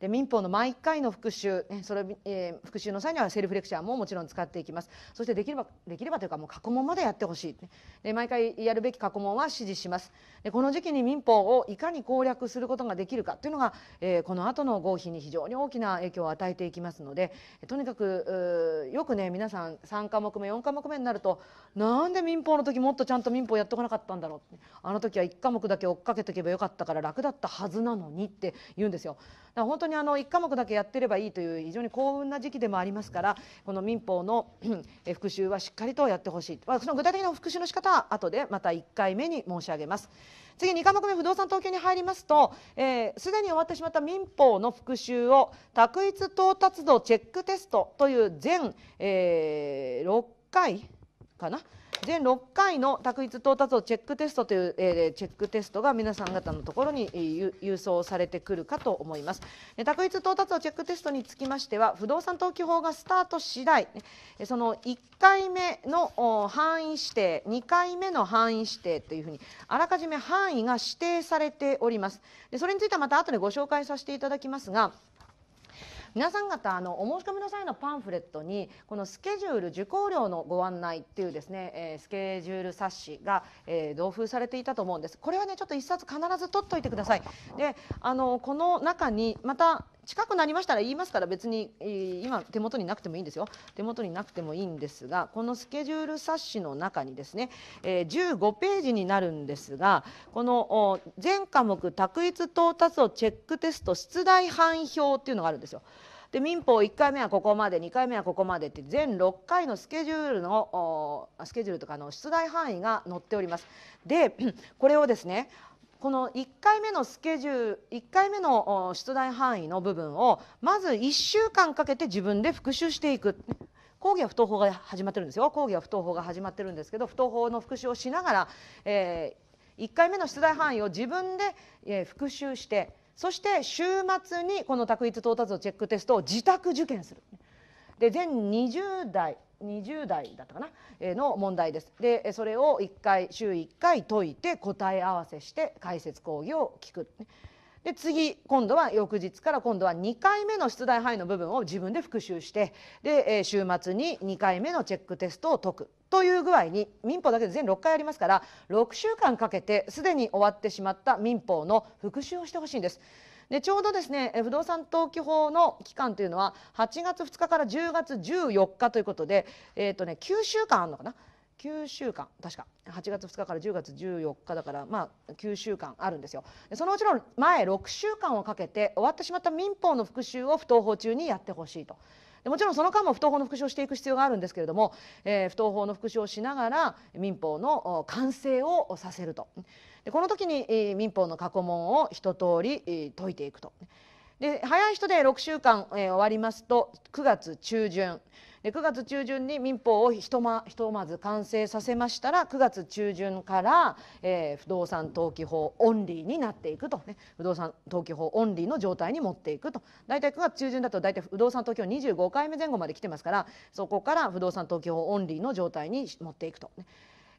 で民法の毎回の復習、ね、それ、えー、復習の際にはセルフレクチャーももちろん使っていきますそしてできればできればというかもう過去問までやってほしい、で毎回やるべき過去問は指示しますでこの時期に民法をいかに攻略することができるかというのが、えー、この後の合否に非常に大きな影響を与えていきますのでとにかくよくね皆さん3科目目4科目目になるとなんで民法の時もっとちゃんと民法やってこなかったんだろうあの時は1科目だけ追っかけとけばよかったったから楽だったはずなのにって言うんですよ。だから本当にあの1科目だけやってればいいという非常に幸運な時期でもありますからこの民法の復習はしっかりとやってほしい、まあ、その具体的な復習の仕方は後でまた1回目に申し上げます。次2科目目不動産等級に入りますとすで、えー、に終わってしまった民法の復習を択一到達度チェックテストという全、えー、6回かな全6回の択一到達度チェックテストという、えー、チェックテストが皆さん方のところに、えー、郵送されてくるかと思います。択一到達度チェックテストにつきましては不動産登記法がスタート次第その1回目の範囲指定2回目の範囲指定というふうにあらかじめ範囲が指定されております。でそれについてはまた後でご紹介させていただきますが皆さん方あのお申し込みの際のパンフレットにこのスケジュール受講料のご案内っていうですね、えー、スケジュール冊子が、えー、同封されていたと思うんですこれはねちょっと一冊必ず取っておいてくださいであのこの中にまた近くなりましたら言いますから別に今手元になくてもいいんですよ手元になくてもいいんですがこのスケジュール冊子の中にですね、え15ページになるんですがこの全科目択一到達をチェックテスト出題範囲表っていうのがあるんですよ。で民法1回目はここまで2回目はここまでって全6回のスケジュールのスケジュールとかの出題範囲が載っております。でこれをですねこの1回目のスケジュール1回目の出題範囲の部分をまず1週間かけて自分で復習していく。講義は不登法が始まってるんですよ講義は不登法が始まってるんですけど不登法の復習をしながら、えー、1回目の出題範囲を自分で、え復習してそして週末にこの択一到達のチェックテストを自宅受験する。で全20代20代だったかな、えー、の問題ですでそれを1回週1回解いて答え合わせして解説講義を聞く。で次今度は翌日から今度は2回目の出題範囲の部分を自分で復習してで、え週末に2回目のチェックテストを解くという具合に民法だけで全6回ありますから6週間かけてすでに終わってしまった民法の復習をしてほしいんです。でちょうどですね不動産登記法の期間というのは8月2日から10月14日ということで、えーとね、9週間あるのかな9週間確か8月2日から10月14日だからまあ9週間あるんですよそのうちの前6週間をかけて終わってしまった民法の復習を不登法中にやってほしいと。もちろんその間も不登法の復習をしていく必要があるんですけれども、えー、不登法の復習をしながら民法の完成をさせるとでこの時に、えー、民法の過去問を一通り、えー、解いていくと。で早い人で6週間、えー、終わりますと9月中旬で9月中旬に民法をひとまひとまず完成させましたら9月中旬から、えー、不動産登記法オンリーになっていくと、ね、不動産登記法オンリーの状態に持っていくと大体9月中旬だと大体不動産登記法25回目前後まで来てますからそこから不動産登記法オンリーの状態に持っていくと、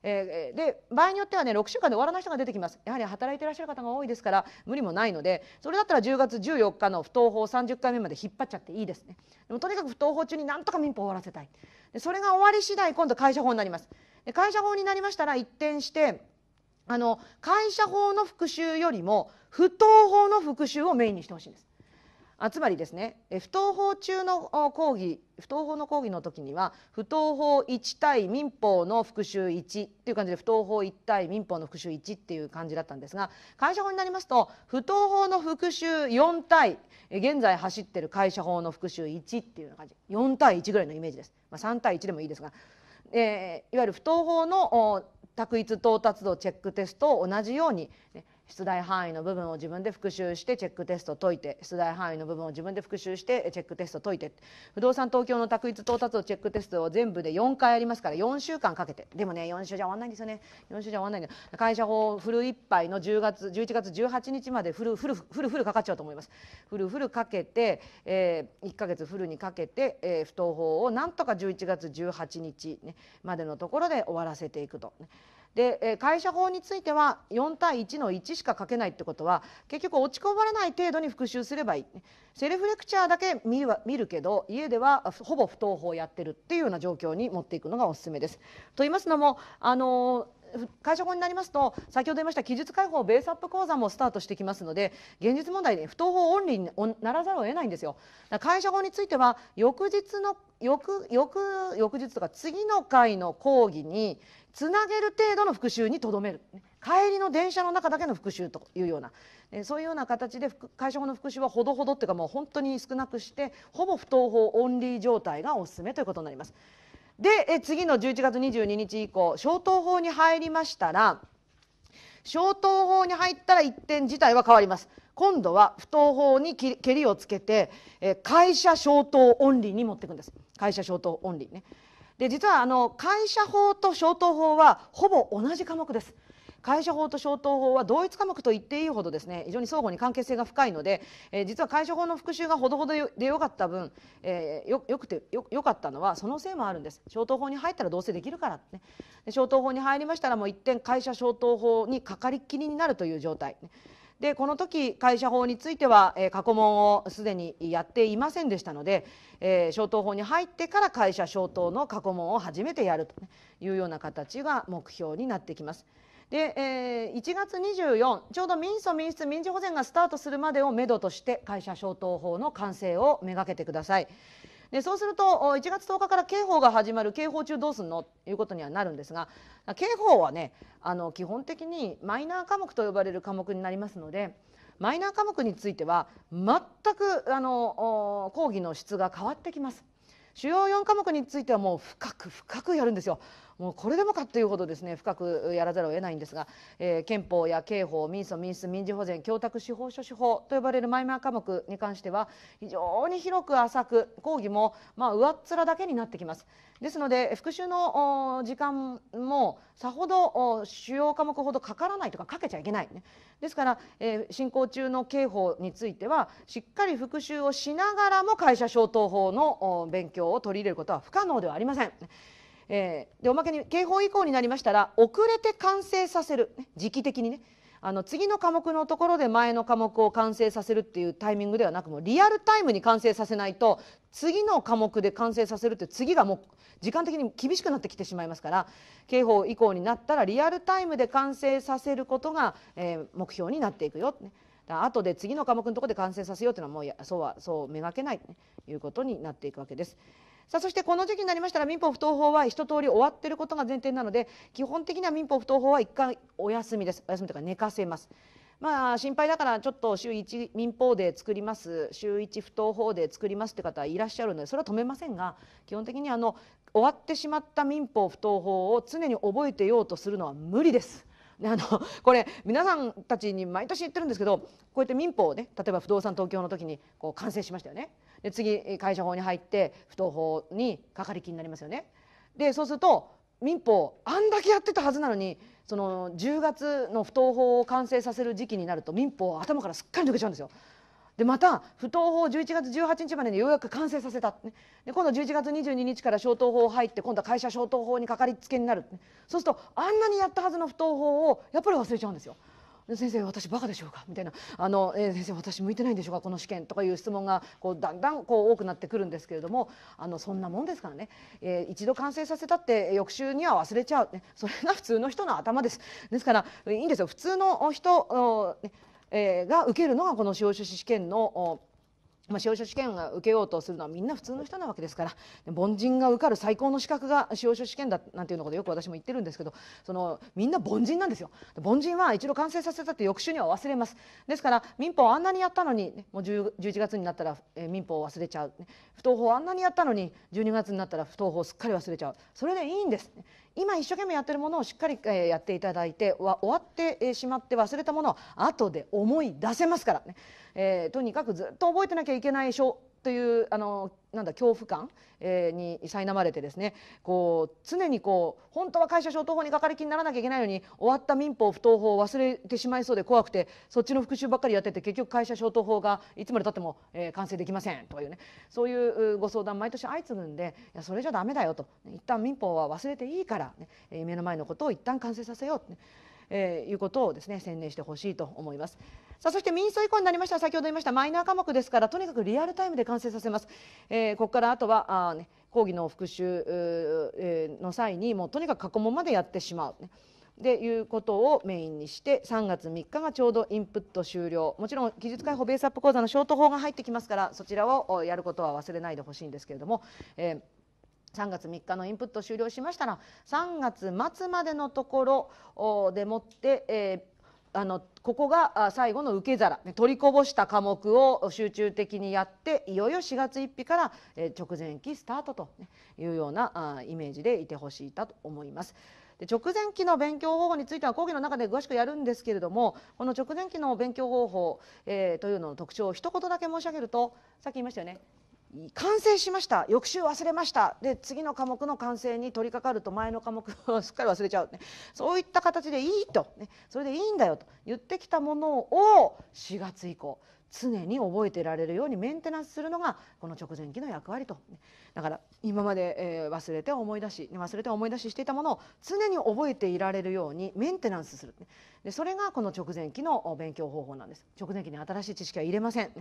えー、で場合によってはね6週間で終わらない人が出てきますやはり働いていらっしゃる方が多いですから無理もないのでそれだったら10月14日の不登法30回目まで引っ張っちゃっていいですねでもとにかく不登法中になんとか民法を終わらせたいでそれが終わり次第今度会社法になりますで会社法になりましたら一転してあの会社法の復習よりも不登法の復習をメインにしてほしいんですあつまりですね不登法中の講義不登法の講義の時には不登法1対民法の復習1っていう感じで不登法1対民法の復習1っていう感じだったんですが会社法になりますと不登法の復習4対現在走ってる会社法の復習1っていう感じ4対1ぐらいのイメージです、まあ、3対1でもいいですが、えー、いわゆる不登法の択一到達度チェックテストを同じように、ね、出題範囲の部分を自分で復習してチェックテスト解いて出題範囲の部分を自分で復習してチェックテスト解いて不動産東京の択一到達をチェックテストを全部で4回ありますから4週間かけてでもね4週じゃ終わんないんですよね4週じゃ終わんないんで会社法フルいっぱいの10月11月18日までフルフルフルフルかかっちゃうと思いますフルフルかけて、えー、1か月フルにかけて、えー、不登法をなんとか11月18日、ね、までのところで終わらせていくと。で、会社法については4対1の1しか書けないってことは結局落ちこぼれない程度に復習すればいいセルフレクチャーだけ見る見るけど家ではほぼ不登法やってるっていうような状況に持っていくのがおすすめです。と言いますのもあの会社法になりますと先ほど言いました記述解放ベースアップ講座もスタートしてきますので現実問題で不登法オンリーにならざるを得ないんですよ。会社法については翌日の翌翌翌日とか次の回の講義につなげる程度の復習にとどめる帰りの電車の中だけの復習というようなそういうような形で会社法の復習はほどほどっていうかもう本当に少なくしてほぼ不当法オンリー状態がおすすめということになります。でえ次の11月22日以降消灯法に入りましたら消灯法に入ったら一点自体は変わります。今度は不当法にけりをつけて、え会社消灯オンリーに持っていくんです会社消灯オンリーねで実はあの会社法と消灯法はほぼ同じ科目です。会社法と消灯法は同一科目と言っていいほどですね非常に相互に関係性が深いので、えー、実は会社法の復習がほどほどでよかった分、えー、よよくてよよかったのはそのせいもあるんです消灯法に入ったらどうせできるからねで消灯法に入りましたらもう一点会社消灯法にかかりっきりになるという状態、でこの時会社法については、えー、過去問をすでにやっていませんでしたので、えー、消灯法に入ってから会社消灯の過去問を初めてやるというような形が目標になってきます。で、えー、1月24ちょうど民訴民出民事保全がスタートするまでをめどとして会社消灯法の完成をめがけてください。でそうすると1月10日から刑法が始まる刑法中どうすんのということにはなるんですが刑法はねあの基本的にマイナー科目と呼ばれる科目になりますのでマイナー科目については全くあの講義の質が変わってきます。主要4科目についてはもう深く深くやるんですよもうこれでもかというほどですね深くやらざるを得ないんですが、えー、憲法や刑法民訴民主民事保全供託司法書司法と呼ばれるマイナー科目に関しては非常に広く浅く講義もまあ上っ面だけになってきます。ですので復習の時間もさほど主要科目ほどかからないとかかけちゃいけない、ね、ですから、えー、進行中の刑法についてはしっかり復習をしながらも会社消灯法の勉強を取り入れることは不可能ではありません。えー、でおまけに警報以降になりましたら遅れて完成させる、ね、時期的にねあの次の科目のところで前の科目を完成させるっていうタイミングではなくもうリアルタイムに完成させないと次の科目で完成させるって次がもう時間的に厳しくなってきてしまいますから刑法以降になったらリアルタイムで完成させることが、えー、目標になっていくよ、ね。後で次の科目のところで完成させようというのはもうやそうはそうめがけないと、ね、いうことになっていくわけです。さあそしてこの時期になりましたら民法不当法は一通り終わっていることが前提なので基本的には民法不当法は一回お休みですお休みというか寝かせます。まあ心配だからちょっと週1民法で作ります週1不当法で作りますって方いらっしゃるのでそれは止めませんが基本的にあの終わってしまった民法不当法を常に覚えてようとするのは無理です。あの これ皆さんたちに毎年言ってるんですけどこうやって民法をね例えば不動産東京の時にこう完成しましたよね。で次会社法に入って不当法にかかりきになりますよね。でそうすると民法あんだけやってたはずなのにその10月の不当法を完成させる時期になると民法頭からすっかり抜けちゃうんですよ。でまた不当法を11月18日までにようやく完成させた、ね、で今度11月22日から消灯法入って今度は会社消灯法にかかりつけになる、ね、そうするとあんなにやったはずの不当法をやっぱり忘れちゃうんですよ。先生私バカでしょうかみたいなあの、えー、先生私向いてないんでしょうかこの試験とかいう質問がこうだんだんこう多くなってくるんですけれどもあのそんなもんですからね、えー、一度完成させたって翌週には忘れちゃう、ね、それが普通の人の頭ですですからいいんですよ普通の人、ね、が受けるのがこの司法書士試験の司法書試験を受けようとするのはみんな普通の人なわけですから凡人が受かる最高の資格が司法書試験だなんていうのことよく私も言ってるんですけどそのみんな凡人なんですよ凡人は一度完成させたって翌週には忘れますですから民法あんなにやったのに、もう11月になったら、民法を忘れちゃう、不当法あんなにやったのに12月になったら不当法をすっかり忘れちゃうそれでいいんです、今一生懸命やってるものをしっかりやっていただいて終わってしまって忘れたものを後で思い出せますからね、えー、とにかくずっと覚えてなきゃいけないというあのなんだ恐怖感、えー、に苛まれてですねこう常にこう本当は会社消灯法にかかりきにならなきゃいけないのに終わった民法不当法を忘れてしまいそうで怖くてそっちの復習ばっかりやってて結局会社消灯法がいつまでたっても、えー、完成できませんとかいうねそういうご相談毎年相次ぐんでいやそれじゃダメだよと一旦民法は忘れていいからね、ねえ目の前のことを一旦完成させようって、ね。えー、いうことをですね専念してほしいと思います。さあそして民党以降になりました先ほど言いましたマイナー科目ですからとにかくリアルタイムで完成させます。えー、ここからあとはあ、ね、講義の復習、えー、の際にもうとにかく過去問までやってしまう、ね。でいうことをメインにして3月3日がちょうどインプット終了もちろん技術解放ベースアップ講座のショート法が入ってきますからそちらをやることは忘れないでほしいんですけれども、えー3月3日のインプット終了しましたら3月末までのところでもって、えー、あのここが最後の受け皿取りこぼした科目を集中的にやっていよいよ4月1日から直前期スタートというようなイメージでいてほしいと思います。直前期の勉強方法については講義の中で詳しくやるんですけれどもこの直前期の勉強方法、えー、というのの特徴を一言だけ申し上げるとさっき言いましたよね完成しました翌週忘れましたで次の科目の完成に取り掛かると前の科目を すっかり忘れちゃう、ね、そういった形でいいと、ね、それでいいんだよと言ってきたものを4月以降常に覚えてられるようにメンテナンスするのがこの直前期の役割とだから今まで、え忘れて思い出し忘れて思い出ししていたものを常に覚えていられるようにメンテナンスするでそれがこの直前期の勉強方法なんです直前期に新しい知識は入れません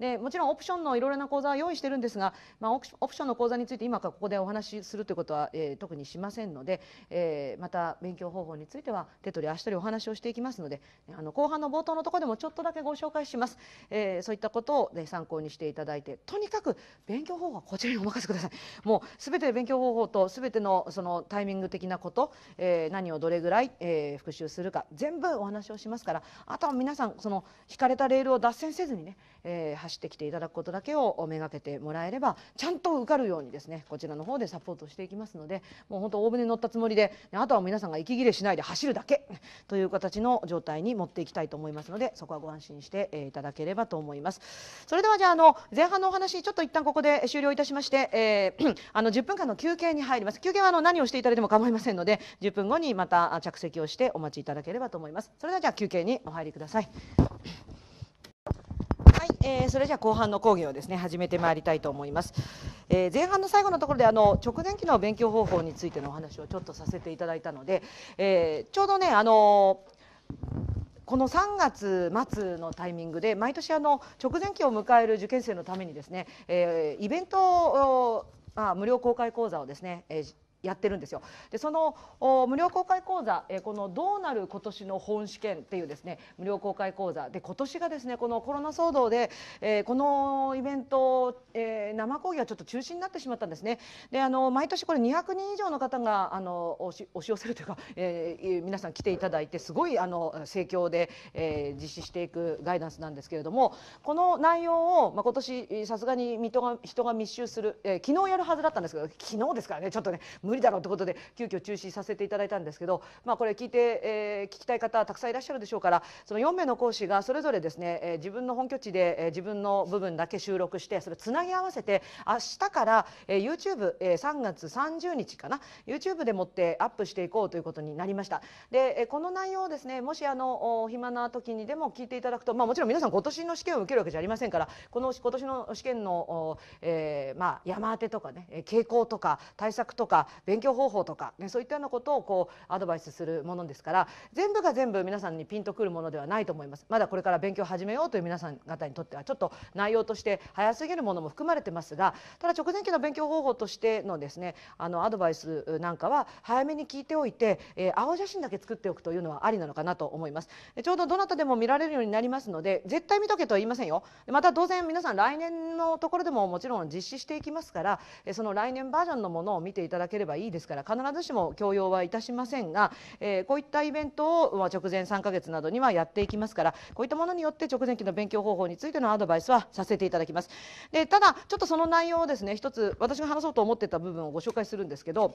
でもちろんオプションのいろいろな講座は用意してるんですが、まあ、オプションの講座について今からここでお話しするということは、えー、特にしませんので、えー、また勉強方法については手取り足取りお話をしていきますのであの後半の冒頭のところでもちょっとだけご紹介します、えー、そういったことを、ね、参考にしていただいてとにかく勉強方法はこちらにお任せくださいもうすべて勉強方法とすべてのそのタイミング的なこと、えー、何をどれぐらい、えー、復習するか全部お話をしますからあとは皆さんその引かれたレールを脱線せずにね、えー、走ってきていただくことだけをめがけてもらえればちゃんと受かるようにですねこちらの方でサポートしていきますのでもう本当大船に乗ったつもりであとは皆さんが息切れしないで走るだけという形の状態に持っていきたいと思いますのでそこはご安心していただければと思います。それではじゃああの前半のお話ちょっと一旦ここで終了いたしまして、えー、あの10分間の休憩に入ります休憩はあの何をしていただいても構いませんので10分後にまた着席をしてお待ちいただければと思います。それではじゃあ休憩にお入りください。えー、それじゃあ後半の講義をですね始めてまいりたいと思います、えー、前半の最後のところであの直前期の勉強方法についてのお話をちょっとさせていただいたので、えー、ちょうどねあのこの3月末のタイミングで毎年あの直前期を迎える受験生のためにですね、えイベントをまあ、無料公開講座をですね、えーやってるんですよ。でその無料公開講座、えこのどうなる今年の本試験っていうですね無料公開講座で今年がですねこのコロナ騒動で、えこのイベント、え生講義はちょっと中止になってしまったんですね。であの毎年これ200人以上の方があの押し寄せるというか、えー、皆さん来ていただいてすごいあの盛況で、えー、実施していくガイダンスなんですけれどもこの内容を、まあ、今年さすがに人が人が密集する、えー、昨日やるはずだったんですけど昨日ですからねちょっとね無理だろうということで急遽中止させていただいたんですけど、まあ、これ聞いて、えー、聞きたい方たくさんいらっしゃるでしょうからその4名の講師がそれぞれですね、えー、自分の本拠地で、えー、自分の部分だけ収録してそれつなぎ合わせて明日から、えー、YouTube、えー、月30日かな YouTube でもってアップしていこうということになりました。で、えー、この内容をですねもしあのお暇な時にでも聞いていただくと、まあ、もちろん皆さん今年の試験を受けるわけじゃありませんからこの今年の試験の、えーまあ、山当てとかね傾向とか対策とか勉強方法とか、ね、そういったようなことをこうアドバイスするものですから全部が全部皆さんにピンとくるものではないと思いますまだこれから勉強を始めようという皆さん方にとってはちょっと内容として早すぎるものも含まれてますがただ直前期の勉強方法としてのですねあのアドバイスなんかは早めに聞いておいて、えー、青写真だけ作っておくというのはありなのかなと思いますちょうどどなたでも見られるようになりますので絶対見とけとは言いませんよまた当然皆さん来年のところでももちろん実施していきますからその来年バージョンのものを見ていただければばいいですから必ずしも強要はいたしませんが、えー、こういったイベントを、ま直前3ヶ月などにはやっていきますからこういったものによって直前期の勉強方法についてのアドバイスはさせていただきます。でただちょっとその内容をですね一つ私が話そうと思ってた部分をご紹介するんですけど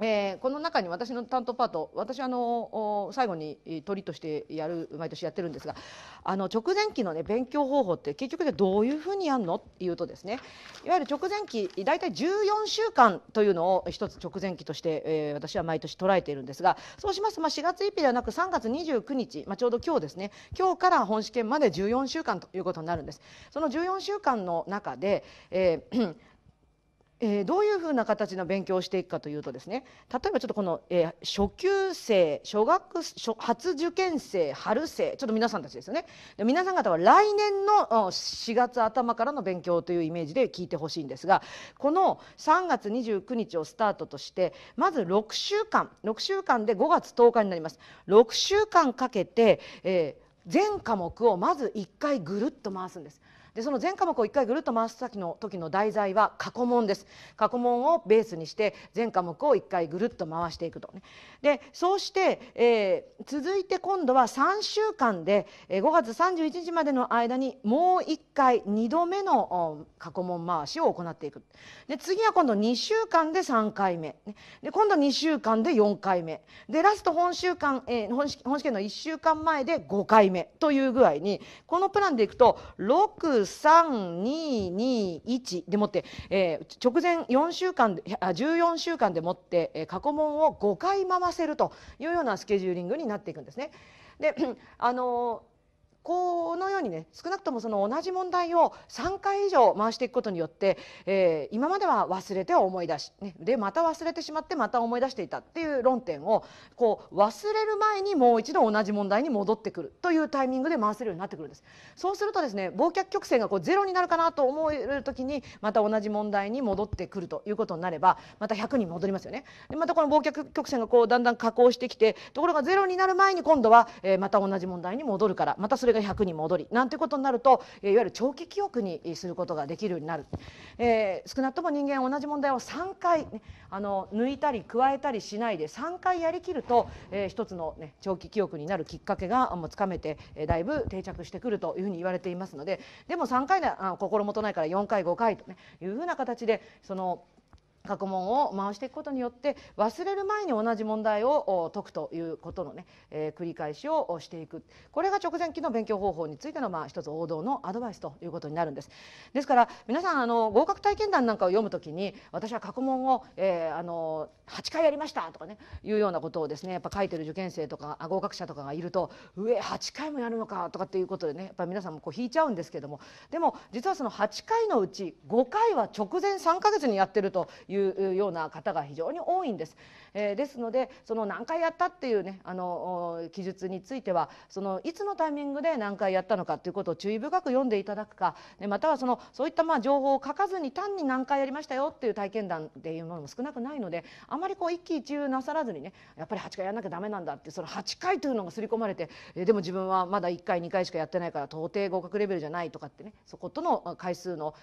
えー、この中に私の担当パート私あの最後に鳥としてやる毎年やってるんですがあの直前期の、ね、勉強方法って結局でどういうふうにやるのっていうとですねいわゆる直前期大体14週間というのを一つ直前期として、えー、私は毎年捉えているんですがそうしますと、まあ、4月1日ではなく3月29日、まあ、ちょうど今日ですね今日から本試験まで14週間ということになるんです。その14週間の中で、えーえー、どういうふうな形の勉強をしていくかというとですね例えばちょっとこの、えー、初級生初学初受験生春生ちょっと皆さんたちですよねで皆さん方は来年の4月頭からの勉強というイメージで聞いてほしいんですがこの3月29日をスタートとしてまず6週間6週間で5月10日になります。6週間かけて、えー全科目をまず1回ぐるっと回すんですでその全科目を1回ぐるっと回す先の時の題材は過去問です過去問をベースにして全科目を1回ぐるっと回していくと、ね、でそうして、えー、続いて今度は3週間で5月31日までの間にもう1回2度目の過去問回しを行っていくで次は今度2週間で3回目、で今度2週間で4回目でラスト本週間、えー、本試験の1週間前で5回目という具合にこのプランでいくと6 93221でもって、えー、直前4週間であ14週間でもって、えー、過去問を5回回せるというようなスケジューリングになっていくんですね。で あのーこのようにね少なくともその同じ問題を3回以上回していくことによって、えー、今までは忘れては思い出し、ね、でまた忘れてしまってまた思い出していたっていう論点をこう忘れる前にもう一度同じ問題に戻ってくるというタイミングで回せるようになってくるんです。そうするとですね忘却曲線がこうゼロになるかなと思える時にまた同じ問題に戻ってくるということになればまた100に戻りますよね。でまたこの忘却曲線がこうだんだん下降してきてところがゼロになる前に今度は、えー、また同じ問題に戻るからまたそれが100に戻りなんてことになるといわゆる長期記憶にすることができるようになる、えー、少なくとも人間同じ問題を3回、ね、あの抜いたり加えたりしないで3回やりきると、えー、一つの、ね、長期記憶になるきっかけがもうつかめて、えー、だいぶ定着してくるというふうに言われていますのででも3回な心もとないから4回5回と、ね、いうふうな形でその過去問を回していくことによって忘れる前に同じ問題を解くということのね、えー、繰り返しをしていくこれが直前期の勉強方法についてのまあ一つ王道のアドバイスということになるんですですから皆さんあの合格体験談なんかを読むときに私は過去問を、えー、あの8回やりましたとかねいうようなことをですねやっぱ書いてる受験生とか合格者とかがいると上8回もやるのかとかっていうことでねやっぱ皆さんもこう引いちゃうんですけどもでも実はその8回のうち5回は直前3か月にやってるといういうような方が非常に多いんです。えー、ですのでその何回やったっていうねあの記述についてはそのいつのタイミングで何回やったのかということを注意深く読んでいただくかまたはそのそういったまあ情報を書かずに単に何回やりましたよっていう体験談っていうものも少なくないのであまりこう一喜一憂なさらずにねやっぱり8回やらなきゃダメなんだってその8回というのが刷り込まれてでも自分はまだ1回2回しかやってないから到底合格レベルじゃないとかってねそことの回数の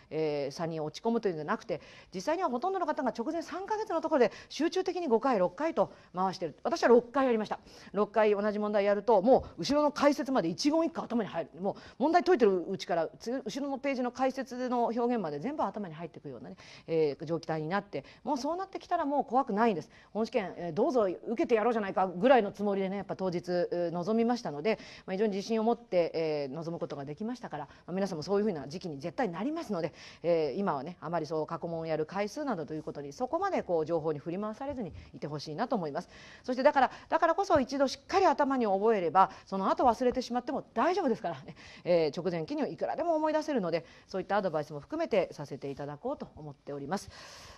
差に落ち込むというんじゃなくて実際にはほとんどの方が直前3ヶ月のところで集中的に5回6回と回してる私は6回やりました6回同じ問題やるともう後ろの解説まで一言一句頭に入るもう問題解いてるうちから後ろのページの解説の表現まで全部頭に入っていくようなね、えー、状態になってもうそうなってきたらもう怖くないんです本試験、えー、どうぞ受けてやろうじゃないかぐらいのつもりでねやっぱ当日、臨みましたので、まあ、非常に自信を持って、えー、臨むことができましたから、まあ、皆さんもそういうふうな時期に絶対なりますので、えー、今はねあまりそう過去問をやる回数などということことにそこまでこう情報に振り回されずにいてほしいなと思いますそしてだからだからこそ一度しっかり頭に覚えればその後忘れてしまっても大丈夫ですからね、えー、直前期にはいくらでも思い出せるのでそういったアドバイスも含めてさせていただこうと思っております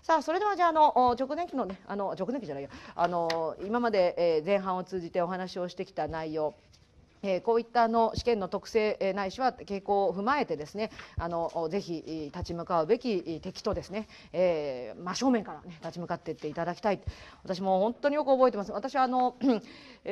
さあそれではじゃああの直前期のねあの直前期じゃないよあの今まで前半を通じてお話をしてきた内容えー、こういったあの試験の特性えないしは傾向を踏まえてですねあのぜひ立ち向かうべき敵とですね、えー、真正面から、ね、立ち向かっていっていただきたい私も本当によく覚えてます私はあの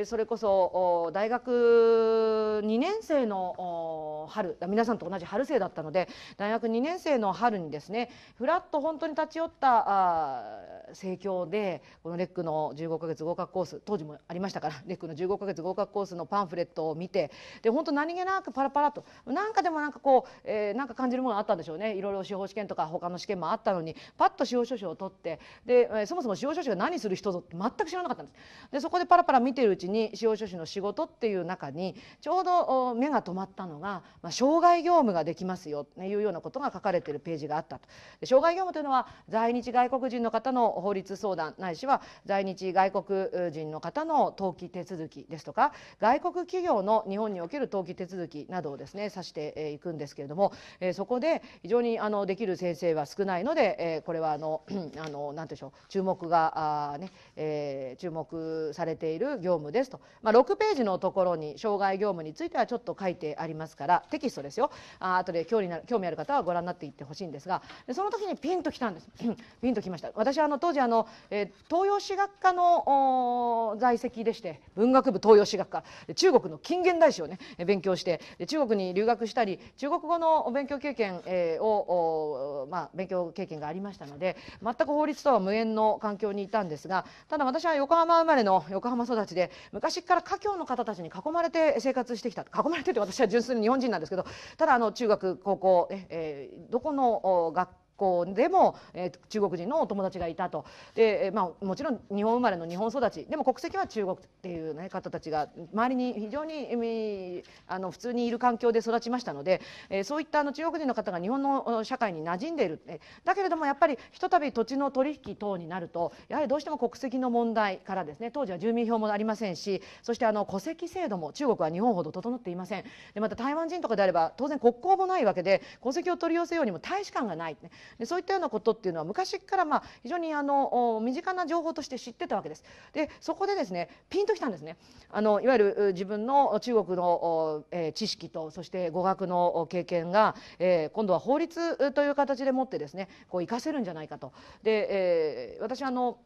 それこそ大学2年生の春皆さんと同じ春生だったので大学2年生の春にですねふらっと本当に立ち寄った盛況でこのレックの15か月合格コース当時もありましたからレックの15か月合格コースのパンフレットを見てで本当何気なくパラパラとなんかでもなんかこう、えー、なんか感じるものがあったんでしょうねいろいろ司法試験とか他の試験もあったのにパッと司法書士を取ってで、えー、そもそも司法書士が何する人ぞ全く知らなかったんです。でそこでパラパラ見てるちに司法書士の仕事っていう中にちょうど目が止まったのが、まあ、障害業務ができますよというようなことが書かれているページがあったと。障害業務というのは在日外国人の方の法律相談ないしは在日外国人の方の登記手続きですとか外国企業の日本における登記手続きなどをですね指していくんですけれどもそこで非常にあのできる先生は少ないのでこれはあの何 て言うんでしょう注目があ、ねえ注目されている業務ですと、まあ、6ページのところに障害業務についてはちょっと書いてありますからテキストですよあ後で興味興味ある方はご覧になっていってほしいんですがその時にピンときたんです ピンときました私はあの当時あの、えー、東洋史学科の在籍でして文学部東洋史学科中国の近現代史をね勉強して中国に留学したり中国語の勉強経験、えー、を、まあ、勉強経験がありましたので全く法律とは無縁の環境にいたんですがただ私は横浜生まれの横浜育ちで昔から華僑の方たちに囲まれて生活してきた囲まれてて私は純粋に日本人なんですけどただあの中学高校えー、どこの学校でも、えー、中国人のお友達がいたとで、えー、まあ、もちろん日本生まれの日本育ちでも国籍は中国っていう、ね、方たちが周りに非常にあの普通にいる環境で育ちましたので、えー、そういったあの中国人の方が日本の社会に馴染んでいるだけれどもやっぱりひとたび土地の取引等になるとやはりどうしても国籍の問題からですね当時は住民票もありませんしそしてあの戸籍制度も中国は日本ほど整っていませんでまた台湾人とかであれば当然国交もないわけで戸籍を取り寄せようにも大使館がない、ね、でそういったようなことっていうのは昔からまあ非常にあの身近な情報として知ってたわけです。でそこでですねピンときたんですねあのいわゆる自分の中国の、えー、知識とそして語学の経験が、えー、今度は法律という形でもってですねこう活かせるんじゃないかと。で、えー、私あの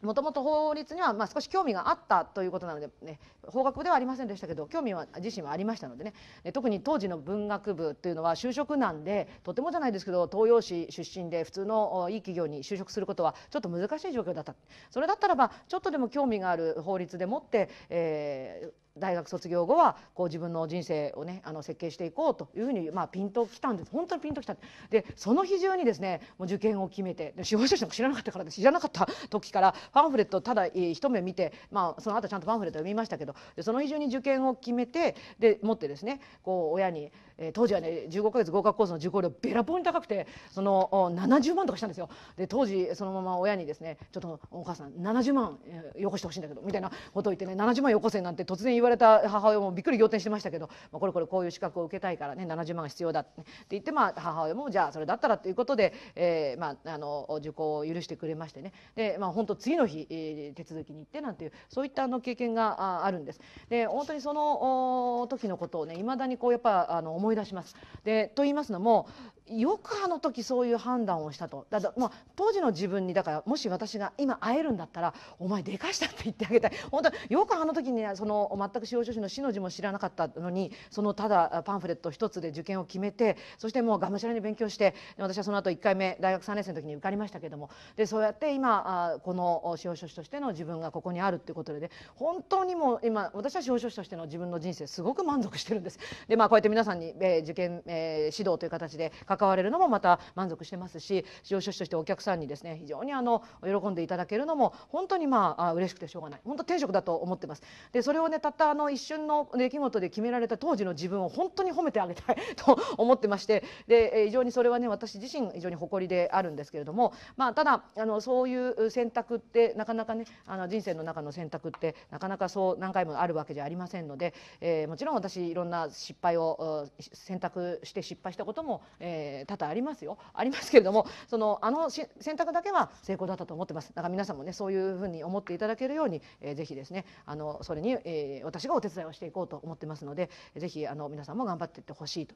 もともと法律にはまあ少し興味があったということなので、ね、法学部ではありませんでしたけど興味は自身はありましたのでね特に当時の文学部というのは就職難でとてもじゃないですけど東洋市出身で普通のいい企業に就職することはちょっと難しい状況だったそれだったらばちょっとでも興味がある法律でもって、えー、大学卒業後はこう自分の人生をねあの設計していこうというふうに、まあ、ピンときたんです本当にピンときたでその日中にですねもう受験を決めて司法書士なんか知らなかったからです知らなかった時からパンフレットただ一目見て、まあ、その後ちゃんとパンフレット読みましたけどでその日中に受験を決めてで持ってですねこう親にえー、当時はね15ヶ月合格コースの受講料べらぼうに高くてその70万とかしたんですよで当時そのまま親にですねちょっとお母さん70万えよこしてほしいんだけどみたいなことを言ってね70万よこせなんて突然言われた母親もびっくり仰天してましたけど、まあ、これこれこういう資格を受けたいからね70万が必要だって言って、まあ、母親もじゃあそれだったらということで、えーまあ、あの受講を許してくれましてねで、まあ、本当次の日、えー、手続きに行ってなんていうそういったあの経験があるんです。で本当にその時のことをね未だにこうやっぱあの思思い出します。でと言いますのもよくあの時そういう判断をしたとだだ、まあ、当時の自分にだからもし私が今会えるんだったら「お前でかした」って言ってあげたい本当よくあの時に、その全く司法書士の死の字も知らなかったのにそのただパンフレット一つで受験を決めてそしてもうがむしゃらに勉強して私はその後1回目大学3年生の時に受かりましたけどもでそうやって今あこの司法書士としての自分がここにあるっていうことで、ね、本当にもう今私は司法書士としての自分の人生すごく満足してるんです。でまあ、こうやって皆さんに、えー、受験、えー、指導という形でわれるのもまた満足してますし上書士としてお客さんにですね非常にあの喜んでいただけるのも本当にまあ嬉しくてしょうがない本当天職だと思ってます。でそれをねたったあの一瞬の出来事で決められた当時の自分を本当に褒めてあげたい と思ってましてで非常にそれはね私自身非常に誇りであるんですけれども、まあ、ただあのそういう選択ってなかなかねあの人生の中の選択ってなかなかそう何回もあるわけじゃありませんので、えー、もちろん私いろんな失敗を選択して失敗したことも、えーえー、多々ありますよありますけれどもそのあの選択だけは成功だったと思ってますだから皆さんもねそういうふうに思っていただけるように、えー、ぜひですねあのそれに、えー、私がお手伝いをしていこうと思ってますのでぜひあの皆さんも頑張っていってほしいと。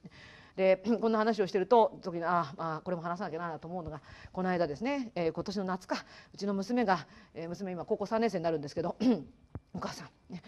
で こんな話をしてると時にあ、まあこれも話さなきゃなと思うのがこの間ですね、えー、今年の夏かうちの娘が、えー、娘今高校3年生になるんですけど お母さん、ね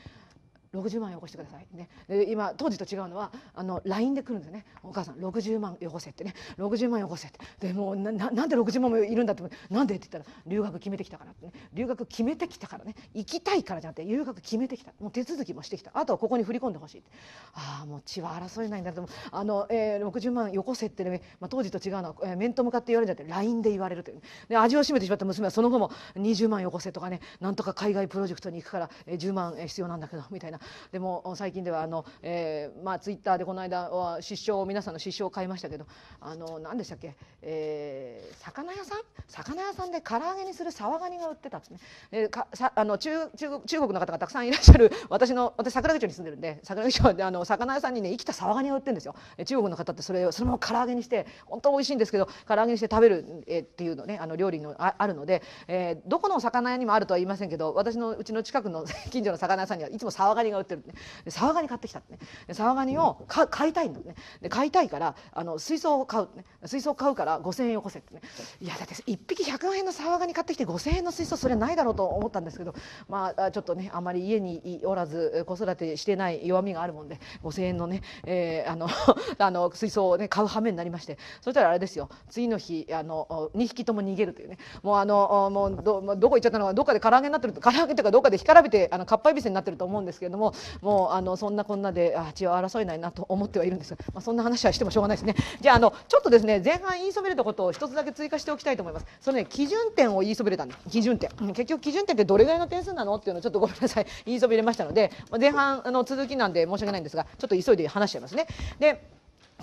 60万よこしてください、ね、で今当時と違うのはあの LINE で来るんですねお母さん60万よこせってね60万よこせってでもうななんで60万もいるんだってなんでって言ったら留学決めてきたからってね留学決めてきたからね行きたいからじゃなくて留学決めてきたもう手続きもしてきたあとはここに振り込んでほしいってああもう血は争えないんだけどあの、えー、60万よこせって、ね、まあ、当時と違うのは、えー、面と向かって言われるんじゃなくて LINE で言われるという、ね、で味を占めてしまった娘はその後も20万よこせとかねなんとか海外プロジェクトに行くから、え10万必要なんだけどみたいなでも最近ではあの、えーまあ、ツイッターでこの間は失笑皆さんの失笑を買いましたけどあの何でしたっけ、えー、魚屋さん魚屋さんで唐揚げにするサワガニが売ってたんですね。えー、かさあの中中国中国の方がたくさんいらっしゃる私の私桜木町に住んでるんで桜木町であの魚屋さんにね生きたサワガニを売ってるんですよ。中国の方ってそれをそのまま唐揚げにして本当美味しいんですけど唐揚げにして食べる、えー、っていうのねあの料理のああるので、えー、どこの魚屋にもあるとは言いませんけど私のうちの近くの 近所の魚屋さんにはいつもサワガニがが売ってるって、ね、サワガニ買ってきたってねサワガニを買いたいんだってねで買いたいからあの水槽を買う、ね、水槽買うから5,000円よこせってねいやだって1匹100円のサワガニ買ってきて5,000円の水槽それないだろうと思ったんですけどまあちょっとねあまり家におらず子育てしてない弱みがあるもんで5,000円のね、えー、あの あの水槽を、ね、買う羽目になりましてそしたらあれですよ次の日あの2匹とも逃げるというねもうあのもうどどこ行っちゃったのかどっかで唐揚げになってると唐揚げというかどっかで干からびてあのかっぱえびせになってると思うんですけれども。ももうあのそんなこんなであ血を争えないなと思ってはいるんですが、まあ、そんな話はしてもしょうがないですねじゃああのちょっとですね前半言いそびれたことを一つだけ追加しておきたいと思いますそれね基準点を言いそびれたんです基準点結局基準点ってどれぐらいの点数なのっていうのをちょっとごめんなさい 言いそびれましたので、まあ、前半の続きなんで申し訳ないんですがちょっと急いで話しちゃいますねで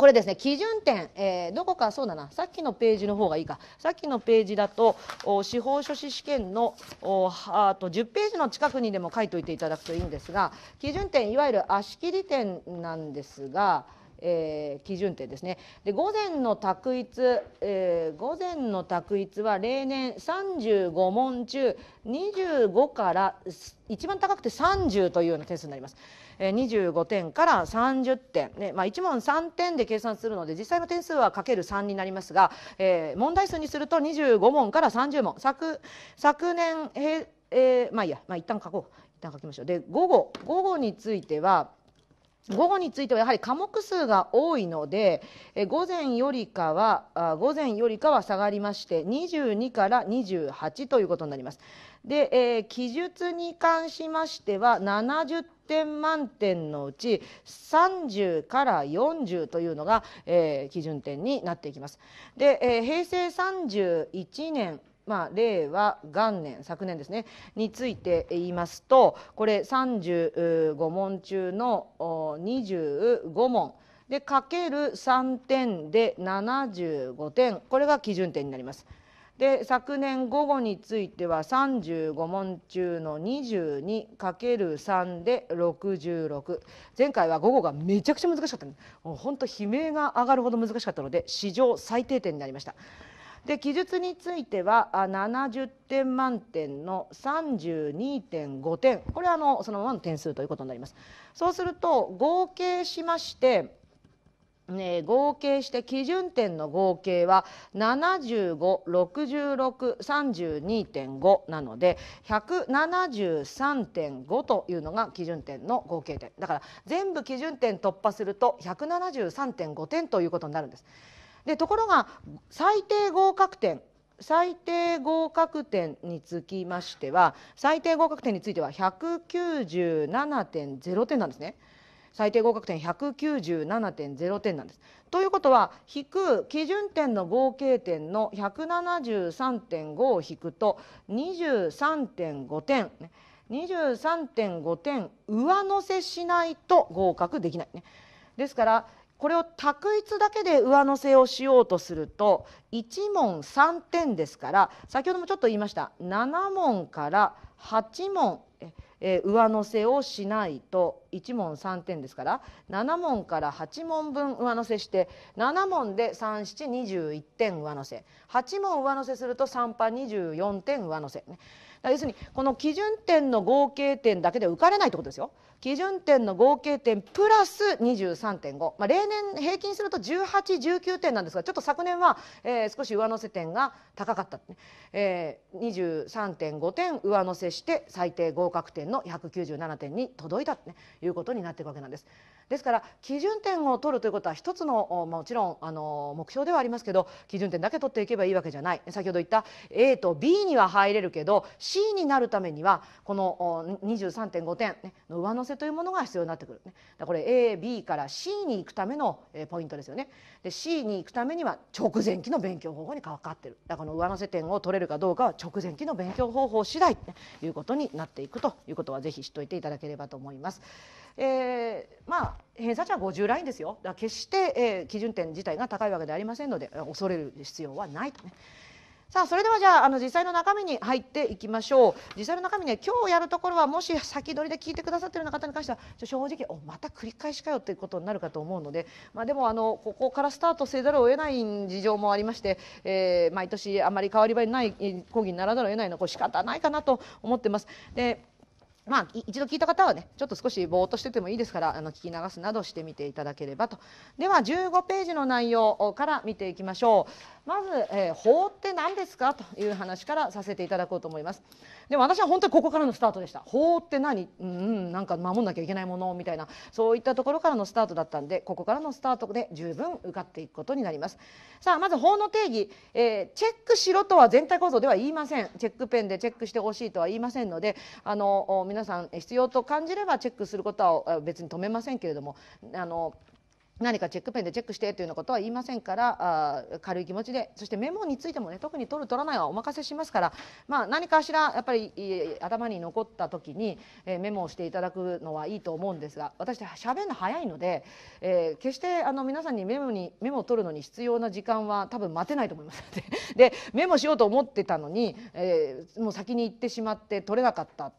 これですね基準点、えー、どこかそうだなさっきのページの方がいいかさっきのページだと司法書士試験のあと10ページの近くにでも書いておいていただくといいんですが基準点いわゆる足切り点なんですが。えー、基準点ですねで午前の択一、えー、午前の択一は例年35問中25から一番高くて30というような点数になります。えー、25点から30点、ねまあ、1問3点で計算するので実際の点数はかける3になりますが、えー、問題数にすると25問から30問昨昨年、えーまあいいや、まあ、一旦書こう一旦書きましょうで午後午後については午後についてはやはり科目数が多いので午前よりかは午前よりかは下がりまして22から28ということになります。で、えー、記述に関しましては70点満点のうち30から40というのが、えー、基準点になっていきます。で、えー、平成31年まあ、令和元年昨年ですねについて言いますとこれ35問中の25問でかける3点で75点これが基準点になります。で昨年午後については35問中の 22×3 で66前回は午後がめちゃくちゃ難しかったもう本当悲鳴が上がるほど難しかったので史上最低点になりました。で記述については70点満点の32.5点これはあのそのままの点数ということになります。そうすると合計しましてね、合計して基準点の合計は756632.5なので173.5というのが基準点の合計点だから全部基準点突破すると173.5点ということになるんです。でところが最低合格点最低合格点につきましては最低合格点については197.0点なんですね。最低合格点197.0点なんです。ということは引く基準点の合計点の173.5を引くと23.5点、ね、23.5点上乗せしないと合格できない、ね、ですからこれを択一だけで上乗せをしようとすると1問3点ですから先ほどもちょっと言いました7問から8問え上乗せをしないと1問3点ですから7問から8問分上乗せして7問で3721点上乗せ8問上乗せすると3パ24点上乗せ、ね、要するにこの基準点の合計点だけで浮かれないってことですよ。基準点の合計点プラス23.5、まあ、例年平均すると1819点なんですがちょっと昨年は、えー、少し上乗せ点が高かった、ねえー、23.5点上乗せして最低合格点の197点に届いたと、ね、いうことになっていくわけなんです。ですから基準点を取るということは一つのもちろんあの目標ではありますけど基準点だけ取っていけばいいわけじゃない先ほど言った A と B には入れるけど C になるためにはこの23.5点、ね、の上乗せ性というものが必要になってくる、ね、だこれ AB から C に行くためのポイントですよねで C に行くためには直前期の勉強方法にかかってるだからこの上乗せ点を取れるかどうかは直前期の勉強方法次第ということになっていくということはぜひ知っておいていただければと思います。えー、まあ偏差値は50ラインですよだから決して、えー、基準点自体が高いわけではありませんので恐れる必要はないとね。さあそれではじゃああの実際の中身に入っていきましょう実際の中身ね今日やるところはもし先取りで聞いてくださっているような方に関しては正直おまた繰り返しかよということになるかと思うので、まあ、でもあのここからスタートせざるを得ない事情もありまして、えー、毎年あまり変わり映えない講義にならざるを得ないのはこれ仕方ないかなと思ってます。でまあ、一度聞いた方はねちょっと少しぼーっとしててもいいですからあの聞き流すなどしてみていただければとでは15ページの内容から見ていきましょうまず、えー、法って何ですかという話からさせていただこうと思いますでも私は本当にここからのスタートでした法って何うんなんか守んなきゃいけないものみたいなそういったところからのスタートだったんでここからのスタートで十分受かっていくことになりますさあまず法の定義、えー、チェックしろとは全体構造では言いませんチェックペンでチェックしてほしいとは言いませんのであの皆さん必要と感じればチェックすることは別に止めませんけれどもあの何かチェックペンでチェックしてというようなことは言いませんからあ軽い気持ちでそしてメモについてもね特に取る取らないはお任せしますから、まあ、何かしらやっぱり頭に残った時に、えー、メモをしていただくのはいいと思うんですが私しゃべるの早いので、えー、決してあの皆さんにメモにメモを取るのに必要な時間は多分待てないと思いますでメモしようと思ってたのに、えー、もう先に行ってしまって取れなかった、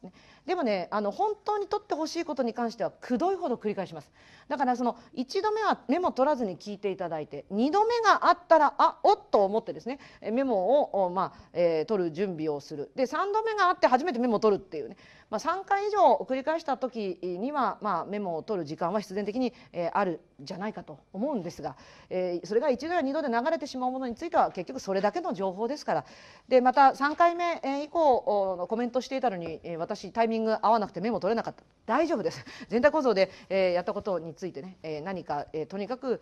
でもねあの本当に取ってほしいことに関してはくどいほど繰り返しますだからその1度目はメモ取らずに聞いていただいて2度目があったらあおっと思ってですねメモを、まあえー、取る準備をするで3度目があって初めてメモを取るっていうねまあ、3回以上繰り返した時には、まあ、メモを取る時間は必然的に、えー、あるじゃないかと思うんですが、えー、それが1度や2度で流れてしまうものについては結局それだけの情報ですからでまた3回目以降のコメントしていたのに私タイミング合わなくてメモ取れなかった大丈夫です全体構造で、えー、やったことについてね、えー、何か、えー、とにかく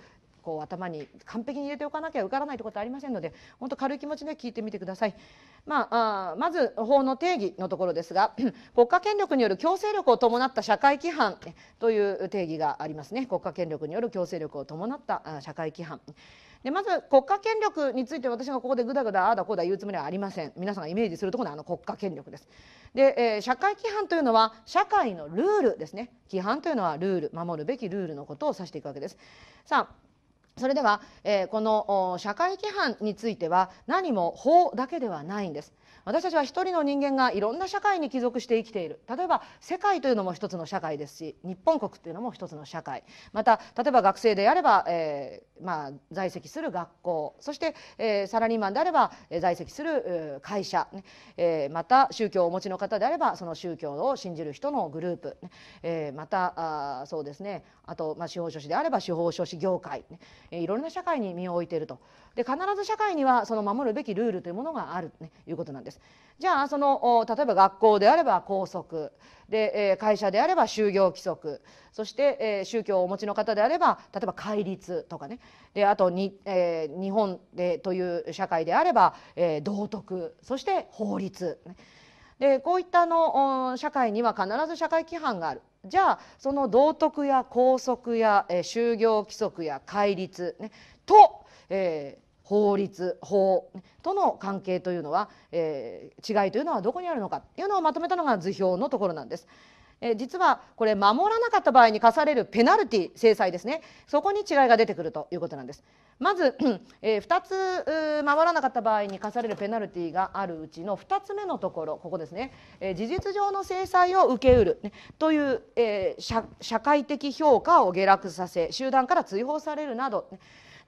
こう頭に完璧に入れておかなきゃ受からないということはありませんので本当軽い気持ちで聞いてみてください。まあ、あまず法の定義のところですが 国家権力による強制力を伴った社会規範という定義がありますね国家権力による強制力を伴った社会規範。でまず国家権力について私がここでぐだぐだああだこうだ言うつもりはありません皆さんがイメージするところのあの国家権力ですで、えー、社会規範というのは社会のルールですね規範というのはルール守るべきルールのことを指していくわけですさあそれでは、えこの社会規範については何も法だけではないんです私たちは一人の人間がいろんな社会に帰属して生きている例えば世界というのも一つの社会ですし日本国というのも一つの社会また例えば学生であれば、えー、まあ、在籍する学校そして、えー、サラリーマンであれば在籍する会社、ねえー、また宗教をお持ちの方であればその宗教を信じる人のグループ、ねえー、またあそうですねあと、まあ、司法書士であれば司法書士業界、ね、いろんな社会に身を置いているとで必ず社会にはその守るべきルールというものがあると、ね、いうことなんです。じゃあその例えば学校であれば校則で会社であれば就業規則そして宗教をお持ちの方であれば例えば戒律とかねであとに、えー、日本でという社会であれば、えー、道徳そして法律、ね、でこういったの社会には必ず社会規範がある。じゃあその道徳や校則や、えー、就業規則や戒律、ね、とえー法律法との関係というのは、えー、違いというのはどこにあるのかというのをまとめたのが図表のところなんです。えー、実はこれ守らなかった場合に課されるペナルティ制裁ですねそこに違いが出てくるということなんですまず、えー、2つ守らなかった場合に課されるペナルティがあるうちの2つ目のところここですね、えー、事実上の制裁を受けうる、ね、という、えー社、社会的評価を下落させ集団から追放されるなど、ね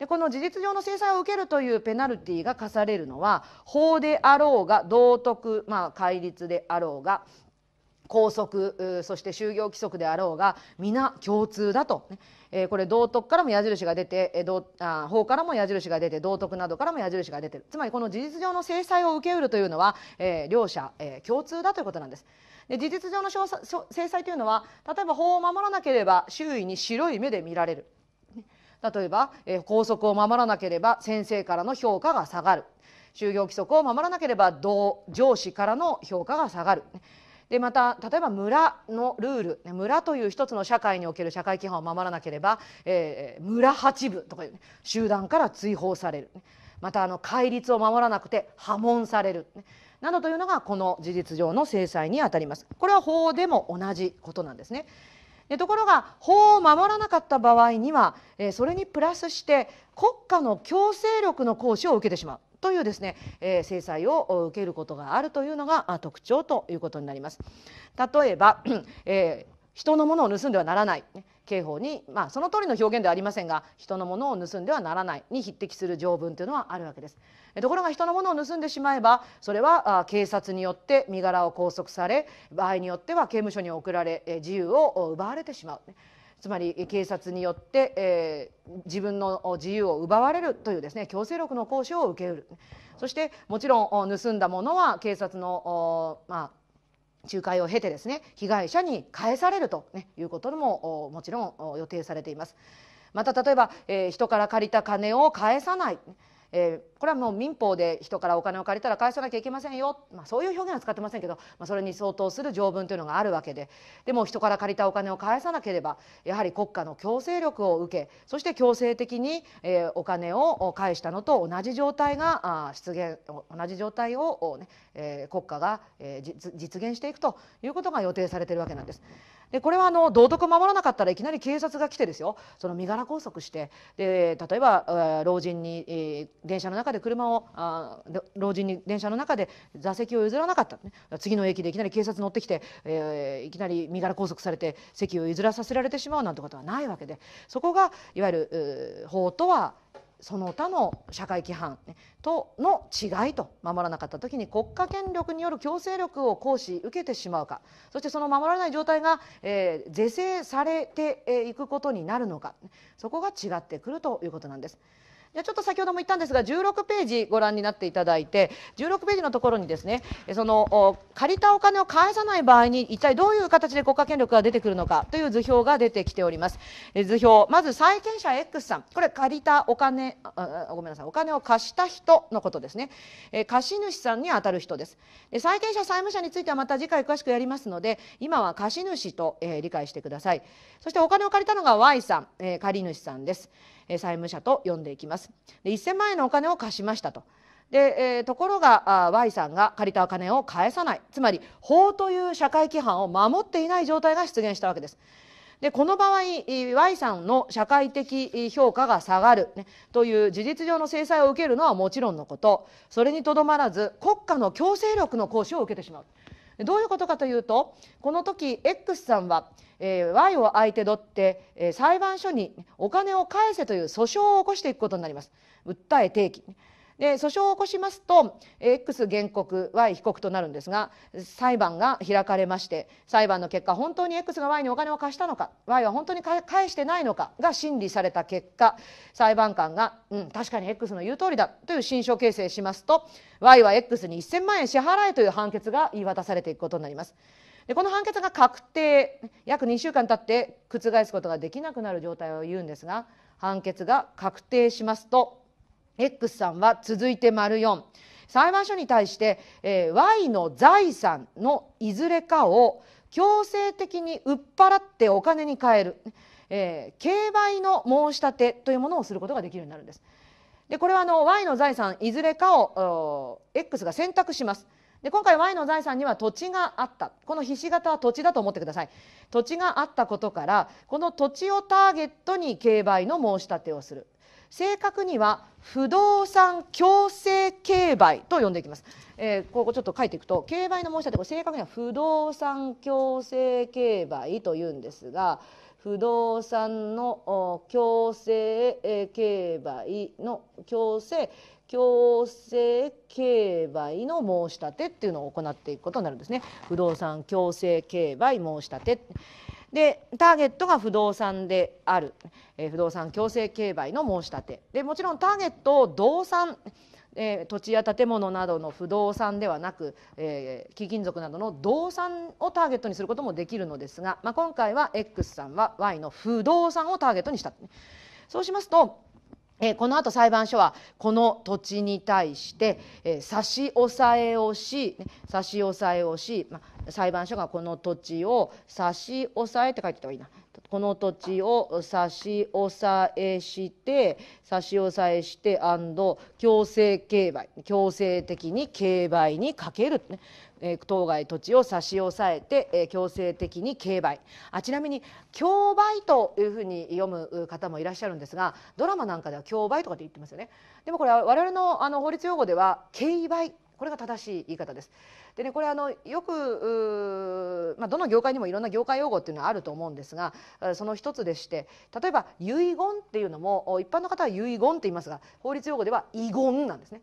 でこの事実上の制裁を受けるというペナルティが課されるのは法であろうが道徳、まあ、戒律であろうが拘束そして就業規則であろうが皆共通だと、えこれ道徳からも矢印が出てどあ法からも矢印が出て道徳などからも矢印が出てるつまりこの事実上の制裁を受けうるというのは、え両者、え共通だということなんです。で事実上の制裁というのは例えば法を守らなければ周囲に白い目で見られる。例えば、えー、校則を守らなければ先生からの評価が下がる就業規則を守らなければ同上司からの評価が下がる。でまた例えば村のルール村という一つの社会における社会規範を守らなければ、えー、村八部とかいう、ね、集団から追放されるまたあの戒律を守らなくて破門されるなどというのがこの事実上の制裁にあたりますこれは法でも同じことなんですねところが法を守らなかった場合にはそれにプラスして国家の強制力の行使を受けてしまうというですね、え制裁を受けることがあるというのが特徴ということになります。例えば、え人のものを盗んではならない刑法に、まあ、その通りの表現ではありませんが人のものを盗んではならないに匹敵する条文というのはあるわけです。ところが人のものを盗んでしまえばそれは警察によって身柄を拘束され場合によっては刑務所に送られ自由を奪われてしまう。つまり警察によって、えー、自分の自由を奪われるというですね強制力の行使を受けうるそしてもちろん盗んだものは警察のまあ仲介を経てですね被害者に返されると、ね、いうことももちろん予定されていますまた例えば、えー、人から借りた金を返さない、えーこれはもう民法で人からお金を借りたら返さなきゃいけませんよ、まあ、そういう表現は使ってませんけど、まあ、それに相当する条文というのがあるわけででも人から借りたお金を返さなければやはり国家の強制力を受けそして強制的に、えー、お金を返したのと同じ状態があ出現同じ状態を、ねえー、国家が、えー、実現していくということが予定されているわけなんです。でこれはあの道徳を守らなかったらいきなり警察が来てですよその身柄拘束してで例えば老人に、えー、電車の中中で車をあ老人に電車の中で座席を譲らなかった、ね、次の駅でいきなり警察乗ってきて、えー、いきなり身柄拘束されて席を譲らさせられてしまうなんてことはないわけでそこがいわゆる法とはその他の社会規範との違いと守らなかった時に国家権力による強制力を行使受けてしまうかそしてその守らない状態が、えー、是正されていくことになるのかそこが違ってくるということなんです。じゃちょっと先ほども言ったんですが16ページご覧になっていただいて16ページのところにですねその借りたお金を返さない場合に一体どういう形で国家権力が出てくるのかという図表が出てきております図表まず債権者 X さんこれ借りたお金ごめんなさいお金を貸した人のことですね貸主さんに当たる人です債権者債務者についてはまた次回詳しくやりますので今は貸主と理解してくださいそしてお金を借りたのが Y さん借り主さんです債務者と呼んでいきます。で1000万円のお金を貸しましたとで、えー、ところが Y さんが借りたお金を返さないつまり法という社会規範を守っていない状態が出現したわけです。でこの場合 Y さんの社会的評価が下がる、ね、という事実上の制裁を受けるのはもちろんのことそれにとどまらず国家の強制力の行使を受けてしまうどういうことかというとこの時 X さんは、えー、Y を相手取って、えー、裁判所にお金を返せという訴訟を起こしていくことになります訴え提起で訴訟を起こしますと X 原告 Y 被告となるんですが裁判が開かれまして裁判の結果本当に X が Y にお金を貸したのか Y は本当に返してないのかが審理された結果裁判官が、うん、確かに X の言う通りだという新証形成しますと Y は X に1000万円支払えという判決が言い渡されていくことになります。でこの判決が確定約2週間経って覆すことができなくなる状態を言うんですが判決が確定しますと X さんは続いて丸4裁判所に対して、えー、Y の財産のいずれかを強制的に売っ払ってお金に換える、えー、競売の申し立てというものをすることができるようになるんです。でこれはあの Y の財産いずれかを X が選択します。で今回 Y の財産には土地があったこのひし形は土地だと思ってください土地があったことからこの土地をターゲットに競売の申し立てをする正確には不動産強制競売と呼んでいきます、えー、ここちょっと書いていくと競売の申し立て正確には不動産強制競売というんですが不動産の強制競売の強制強制競売の申し立てっていうのを行っていくことになるんですね不動産強制競売申し立てでターゲットが不動産である、えー、不動産強制競売の申し立てでもちろんターゲットを動産、えー、土地や建物などの不動産ではなく、えー、貴金属などの動産をターゲットにすることもできるのですが、まあ、今回は X さんは Y の不動産をターゲットにした。そうしますとえこのあと裁判所はこの土地に対して、え差し押さえをし、ね、差し押さえをし、ま裁判所がこの土地を差し押さえって書いてた方がいいなこの土地を差し押さえして差し押さえして強制競売強制的に競売にかける、ねえ当該土地を差し押さえて、え強制的に競売あちなみに競売というふうに読む方もいらっしゃるんですがドラマなんかでは競売とかって言ってますよねでもこれは我々のあの法律用語では競売これが正しい言い方です。でねこれあのよく、まあ、どの業界にもいろんな業界用語っていうのはあると思うんですがその一つでして例えば遺言っていうのも一般の方は遺言って言いますが法律用語では遺言なんですね。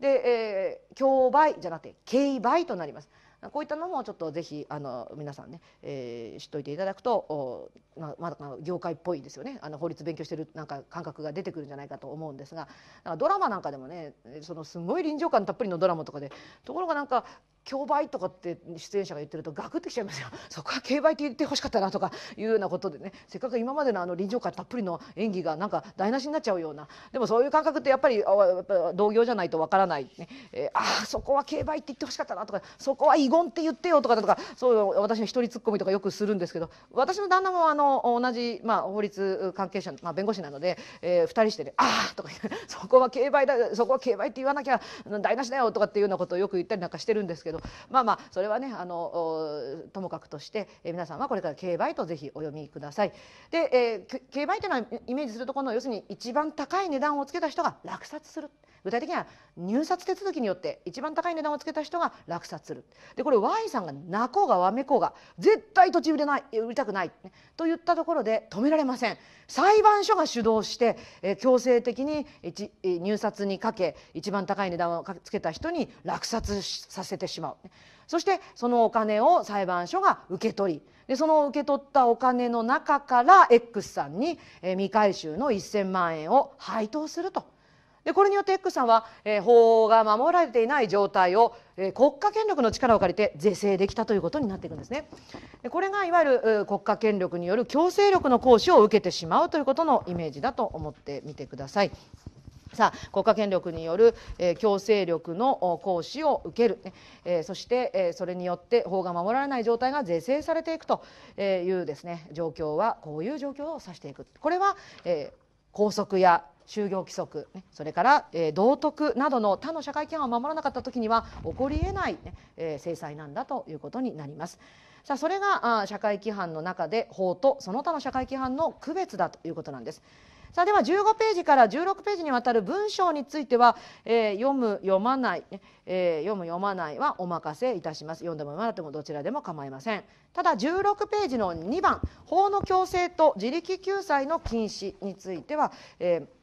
で、えー、競売じゃなくて競売となります。こういったのもちょっとぜひあの皆さんね、えー、知っておいていただくとまあ、まだ業界っぽいですよねあの法律勉強してるなんか感覚が出てくるんじゃないかと思うんですがドラマなんかでもねそのすごい臨場感たっぷりのドラマとかでところがなんか競売とかって出演者が言ってるとガクってきちゃいますよ そこは競売って言ってほしかったなとかいうようなことでねせっかく今までのあの臨場感たっぷりの演技がなんか台無しになっちゃうようなでもそういう感覚ってやっぱり同業じゃないとわからない、ねえー、ああそこは競売って言ってほしかったなとかそこは遺言って言ってよとかとかそう私の一人ツッコミとかよくするんですけど私の旦那もあの同じ、まあ、法律関係者、まあ、弁護士なので、えー、2人してね「ああ」とか そこは競売だそこは競売って言わなきゃ台無しだよ」とかっていうようなことをよく言ったりなんかしてるんですけど。どまあまあそれはねあのともかくとして皆さんはこれから競売とぜひお読みください。で、えー、競売というのはイメージするところの要するに一番高い値段をつけた人が落札する。具体的には入札手続きによって一番高い値段をつけた人が落札するでこれ Y さんが泣こうがわめこうが絶対土地売れない売りたくない、ね、と言ったところで止められません裁判所が主導して、え強制的に入札にかけ一番高い値段をつけた人に落札させてしまう。まうそしてそのお金を裁判所が受け取りでその受け取ったお金の中から X さんに未回収の1,000万円を配当すると。でこれによって X さんは、えー、法が守られていない状態を、えー、国家権力の力を借りて是正できたということになっていくんですね。でこれがいわゆる国家権力による強制力の行使を受けてしまうということのイメージだと思ってみてください。さあ国家権力による、えー、強制力の行使を受ける、ねえー、そして、えー、それによって法が守られない状態が是正されていくというですね状況はこういう状況を指していくこれは、えー、拘束や就業規則、ね、それから、えー、道徳などの他の社会規範を守らなかった時には起こりえないね、ねえー、制裁なんだということになります。さあそれがあ社会規範の中で法とその他の社会規範の区別だということなんです。さあでは15ページから16ページにわたる文章については、えー、読む読まない、えー、読む読まないはお任せいたします読んでも読まなくてもどちらでも構いませんただ16ページの2番法の強制と自力救済の禁止については、えー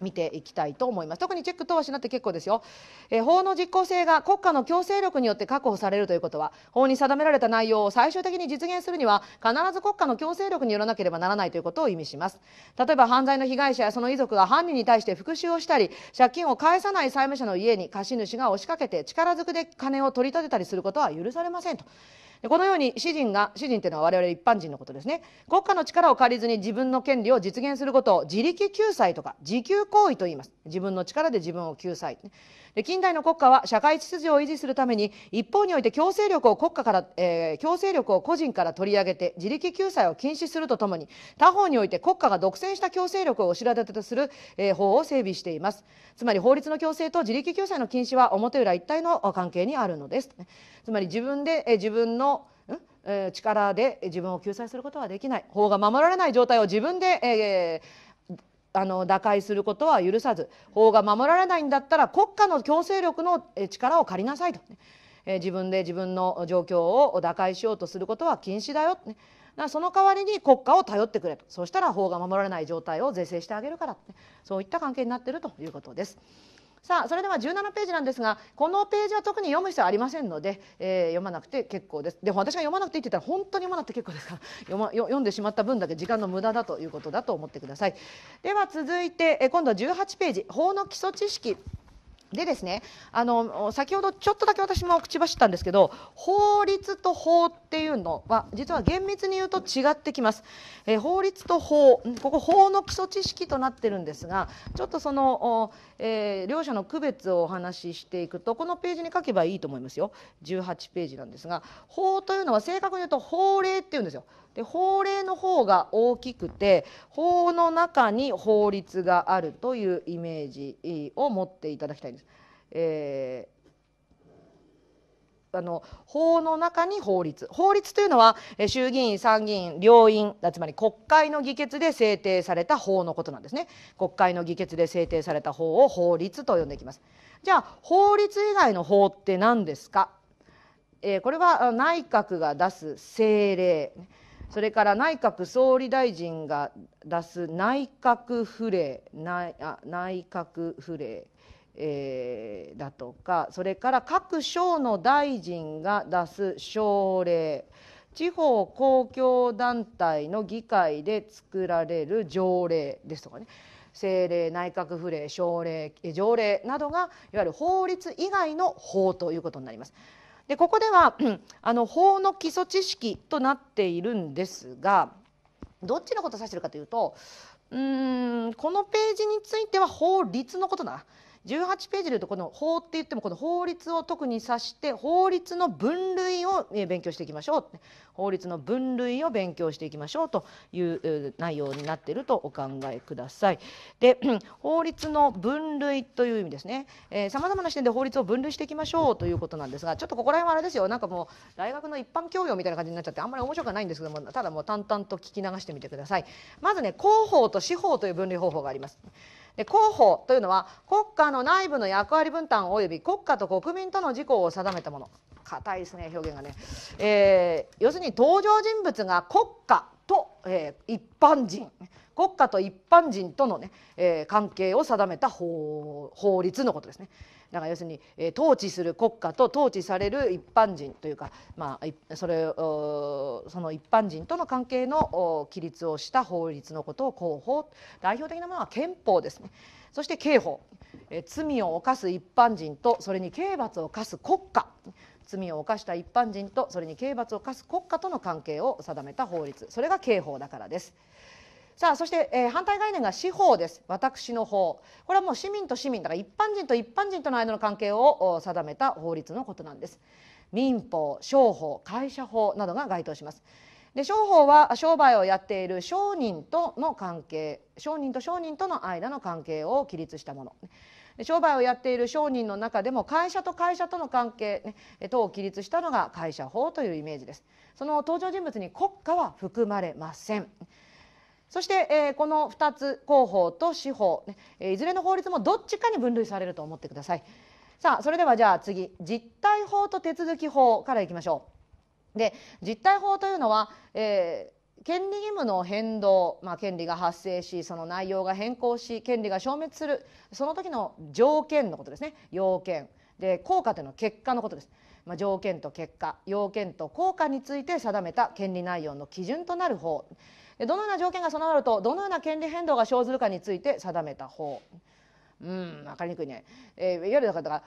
見ていきたいと思います特にチェック等はしなくて結構ですよ、えー、法の実効性が国家の強制力によって確保されるということは法に定められた内容を最終的に実現するには必ず国家の強制力によらなければならないということを意味します例えば犯罪の被害者やその遺族が犯人に対して復讐をしたり借金を返さない債務者の家に貸主が押しかけて力ずくで金を取り立てたりすることは許されませんとこのように詩人が詩人というのは我々一般人のことですね国家の力を借りずに自分の権利を実現することを自力救済とか自給行為と言います自分の力で自分を救済で近代の国家は社会秩序を維持するために一方において強制力を国家から、えー、強制力を個人から取り上げて自力救済を禁止するとともに他方において国家が独占した強制力をお知らせとする、えー、法を整備していますつまり法律の強制と自力救済の禁止は表裏一体の関係にあるのですつまり自分で、えー、自分のえ力で自分を救済することはできない法が守られない状態を自分で、えー、あの打開することは許さず法が守られないんだったら国家の強制力の力を借りなさいと、ね、え自分で自分の状況を打開しようとすることは禁止だよ、ね、だその代わりに国家を頼ってくれとそしたら法が守られない状態を是正してあげるから、ね、そういった関係になっているということです。さあそれでは17ページなんですがこのページは特に読む必要ありませんので、えー、読まなくて結構ですでも私が読まなくていいって言ったら本当に読まなくて結構ですから 読,、ま、読んでしまった分だけ時間の無駄だということだと思ってくださいでは続いてえ今度は18ページ法の基礎知識でですねあの先ほどちょっとだけ私も口走ったんですけど法律と法っていうのは実は厳密に言うと違ってきます、えー、法律と法ここ法の基礎知識となってるんですがちょっとその、えー、両者の区別をお話ししていくとこのページに書けばいいと思いますよ18ページなんですが法というのは正確に言うと法令っていうんですよで法令の方が大きくて法の中に法律があるというイメージを持っていただきたいんです。えーあの法の中に法律法律というのは衆議院参議院両院つまり国会の議決で制定された法のことなんですね国会の議決で制定された法を法律と呼んでいきますじゃあ法律以外の法って何ですか、えー、これは内閣が出す政令それから内閣総理大臣が出す内閣府令内あ内閣府令、えー、だとかそれから各省の大臣が出す省令地方公共団体の議会で作られる条例ですとかね政令内閣府令省令条例などがいわゆる法律以外の法ということになります。でここでは あの法の基礎知識となっているんですがどっちのことを指してるかというとうんこのページについては法律のことだな18ページでいうとこの法って言ってもこの法律を特に指して法律の分類を勉強していきましょう法律の分類を勉強していきましょうという内容になっているとお考えください。で法律の分類という意味ですねさまざまな視点で法律を分類していきましょうということなんですがちょっとここら辺はあれですよなんかもう大学の一般教養みたいな感じになっちゃってあんまり面白くないんですけどもただもう淡々と聞き流してみてください。まずね広報と司法という分類方法があります。で広報というのは国家の内部の役割分担及び国家と国民との事項を定めたもの硬いですね表現がね、えー、要するに登場人物が国家と、えー、一般人国家と一般人とのね、えー、関係を定めた法律のことですねだから要するに、えー、統治する国家と統治される一般人というか、まあ、それその一般人との関係の規律をした法律のことを公法代表的なものは憲法ですねそして刑法、えー、罪を犯す一般人とそれに刑罰を科す国家罪を犯した一般人とそれに刑罰を科す国家との関係を定めた法律それが刑法だからです。さあそして、えー、反対概念が司法です私の法これはもう市民と市民だから一般人と一般人との間の関係を定めた法律のことなんです民法商法会社法などが該当しますで商法は商売をやっている商人との関係商人と商人との間の関係を規律したもの商売をやっている商人の中でも会社と会社との関係、等を規律したのが会社法というイメージですその登場人物に国家は含まれませんそして、えこの2つ広報と司法、ねえいずれの法律もどっちかに分類されると思ってください。さあそれではじゃあ次実態法と手続き法からいきましょう。で実態法というのは、えー、権利義務の変動、まあ、権利が発生しその内容が変更し権利が消滅するその時の条件のことですね要件で効果というのは結果のことです。まあ、条件と結果要件と効果について定めた権利内容の基準となる法どのような条件が備わるとどのような権利変動が生ずるかについて定めた法うん分かりにくいね、えー、いわゆるだから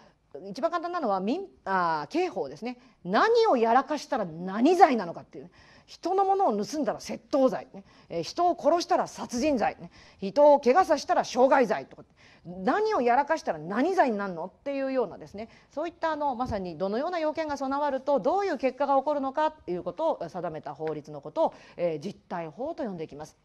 一番簡単なのは民あ刑法ですね何をやらかしたら何罪なのかっていう、ね、人のものを盗んだら窃盗罪、ね、人を殺したら殺人罪、ね、人を怪我させたら傷害罪とか何をやらかしたら何罪になるのっていうようなですねそういったあのまさにどのような要件が備わるとどういう結果が起こるのかということを定めた法律のことを、えー、実態法と呼んでいきます。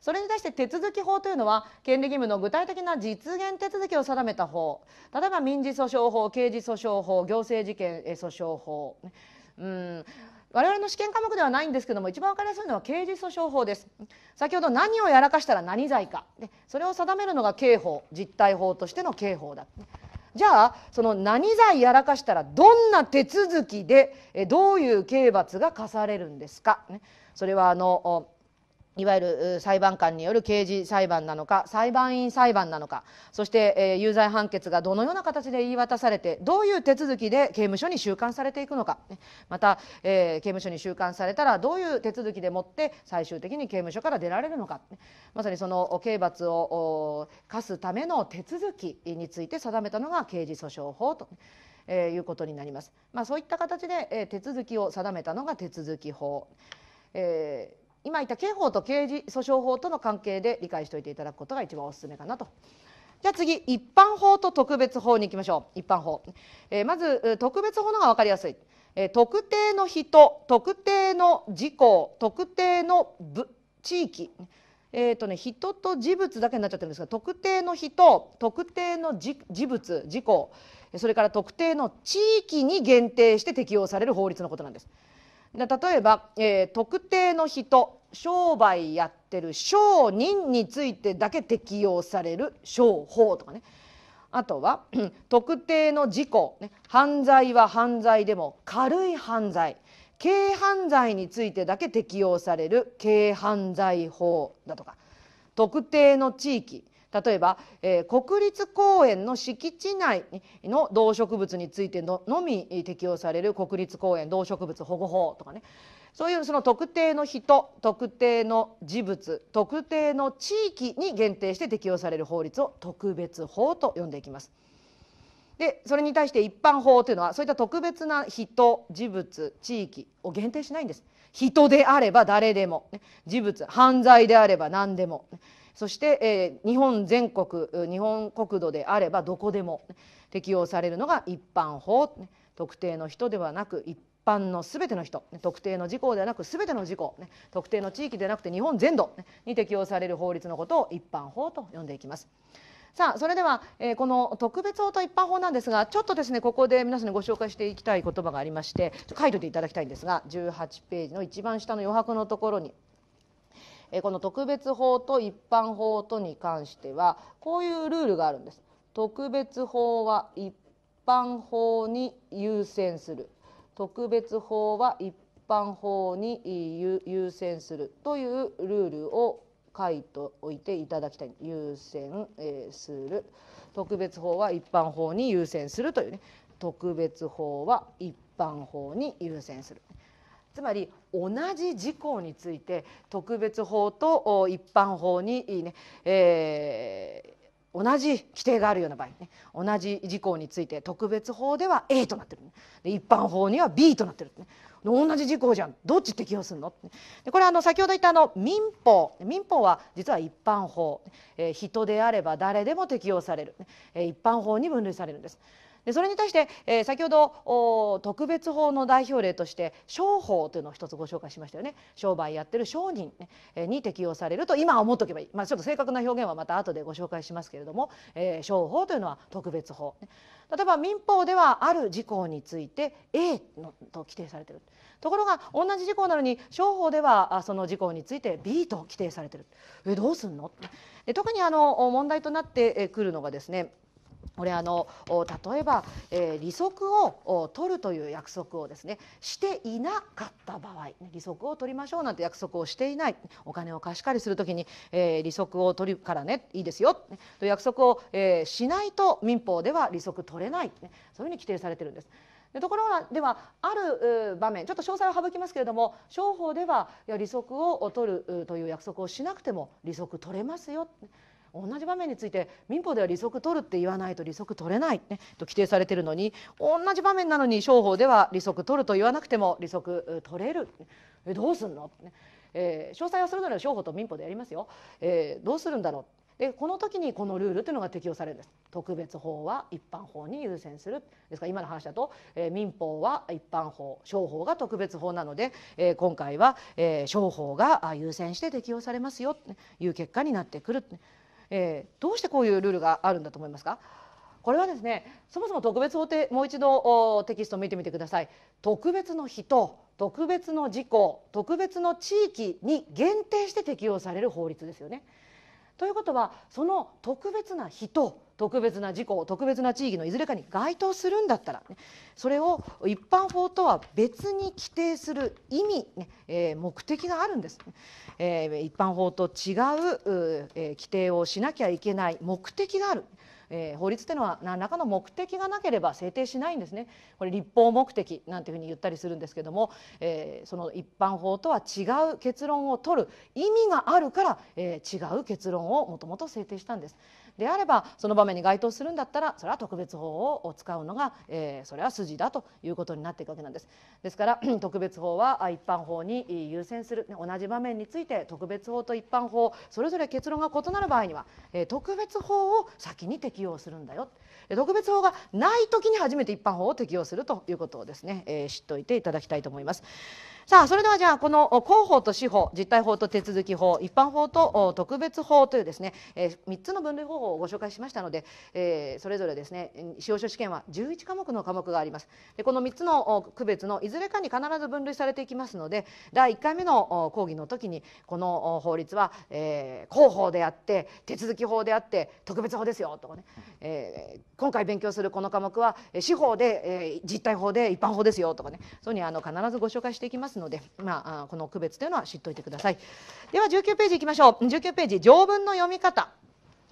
それに対して手続き法というのは権利義務の具体的な実現手続きを定めた法例えば民事訴訟法刑事訴訟法行政事件訴訟法。うん我々の試験科目ではないんですけども一番分かりやすいのは刑事訴訟法です先ほど何をやらかしたら何罪かでそれを定めるのが刑法実態法としての刑法だじゃあその何罪やらかしたらどんな手続きでどういう刑罰が課されるんですか、ね、それはあのいわゆる裁判官による刑事裁判なのか裁判員裁判なのかそして、えー、有罪判決がどのような形で言い渡されてどういう手続きで刑務所に収監されていくのかまた、えー、刑務所に収監されたらどういう手続きでもって最終的に刑務所から出られるのかまさにその刑罰を課すための手続きについて定めたのが刑事訴訟法と。えー、いうことになります、まあ、そういった形で、え手続きを定めたのが手続法、えー今言った刑法と刑事訴訟法との関係で理解しておいていただくことが一番おすすめかなと。じゃあ次一般法と特別法に行きましょう一般法、えー、まず特別法のが分かりやすい、えー、特定の人特定の事項特定の部地域えーとね、人と事物だけになっちゃってるんですが特定の人特定の事物事項それから特定の地域に限定して適用される法律のことなんです。例えば、えー、特定の人商売やってる商人についてだけ適用される商法とかねあとは 特定の事故、ね、犯罪は犯罪でも軽い犯罪軽犯罪についてだけ適用される軽犯罪法だとか特定の地域例えば、えー、国立公園の敷地内の動植物についてののみ適用される国立公園動植物保護法とかねそういうその特定の人特定の事物特定の地域に限定して適用される法律を特別法と呼んでいきます。でそれに対して一般法というのはそういった特別な人事物地域を限定しないんです。人であれば誰でも、ね、事物犯罪であれば何でも、ね、そして、えー、日本全国日本国土であればどこでも、適用されるのが一般法、ね、特定の人ではなく一般のすべての人特定の事項ではなくすべての事項特定の地域ではなくて日本全土に適用される法律のことを一般法と呼んでいきます。さあそれでは、えー、この特別法と一般法なんですがちょっとですねここで皆さんにご紹介していきたい言葉がありまして書いといていただきたいんですが18ページの一番下の余白のところにえこの特別法と一般法とに関してはこういうルールがあるんです。特別法は一般法に優先する特別法は一般法に優先するというルールを書いておいていただきたい優先、えする特別法は一般法に優先するというね特別法は一般法に優先するつまり同じ事項について特別法と一般法にね、えー同じ規定があるような場合、ね、同じ事項について特別法では A となってる、ね、で一般法には B となってる、ね、同じ事項じゃんどっち適用するのでこれあの先ほど言ったあの民法民法は実は一般法、えー、人であれば誰でも適用される、えー、一般法に分類されるんです。でそれに対して、えー、先ほど特別法の代表例として商法というのを一つご紹介しましたよね商売やってる商人、ね、に適用されると今は思っとけばいい、まあ、ちょっと正確な表現はまた後でご紹介しますけれども、えー、商法というのは特別法、例えば民法ではある事項について A のと規定されてるところが同じ事項なのに商法ではその事項について B と規定されてるえどうすんのって特にあの問題となってくるのがですねこれあの例えば、えー、利息を取るという約束をですねしていなかった場合利息を取りましょうなんて約束をしていないお金を貸し借りするときに、えー、利息を取るからねいいですよという約束を、えー、しないと民法では利息取れない、ね、そういうふうに規定されてるんです。ところではある場面ちょっと詳細を省きますけれども商法では利息を取るという約束をしなくても利息取れますよ同じ場面について民法では利息取るって言わないと利息取れない、ね、と規定されてるのに同じ場面なのに商法では利息取ると言わなくても利息取れるえどうすんの、えー、詳細はそれぞれの商法と民法でやりますよ、えー、どうするんだろうでこの時にこのルールというのが適用されるんです特別法は一般法に優先するですから今の話だと、えー、民法は一般法商法が特別法なので、えー、今回は、えー、商法が優先して適用されますよという結果になってくる。えー、どうしてこういうルールがあるんだと思いますかこれはですねそもそも特別法廷もう一度テキストを見てみてください特別の人特別の事項特別の地域に限定して適用される法律ですよね。ということはその特別な人特別な事故特別な地域のいずれかに該当するんだったら、ね、それを一般法とは別に規定する意味、ねえー、目的があるんです、えー、一般法と違う、えー、規定をしなきゃいけない目的がある。えー、法律というのは何らかの目的がなければ制定しないんですねこれ立法目的なんていうふうに言ったりするんですけども、えー、その一般法とは違う結論を取る意味があるから、えー、違う結論をもともと制定したんです。であればその場面に該当するんだったらそれは特別法を使うのが、えー、それは筋だということになっていくわけなんです。ですから 特別法は一般法に優先する同じ場面について特別法と一般法それぞれ結論が異なる場合には、えー、特別法を先に適用するんだよ特別法がない時に初めて一般法を適用するということをですね、えー、知っておいていただきたいと思います。さあ、それではじゃあ、この広報と司法、実態法と手続き法、一般法と特別法というですね、えー、3つの分類方法をご紹介しましたので、えー、それぞれですね、司法書試験は11科目の科目があります。でこの3つの区別のいずれかに必ず分類されていきますので、第1回目の講義の時に、この法律は、えー、広報であって、手続き法であって、特別法ですよとかね、えー、今回勉強するこの科目は司法で、えー、実態法で一般法ですよとかねそういうふうにあの必ずご紹介していきますので、まあ、この区別というのは知っておいてくださいでは19ページいきましょう19ページ条文の読み方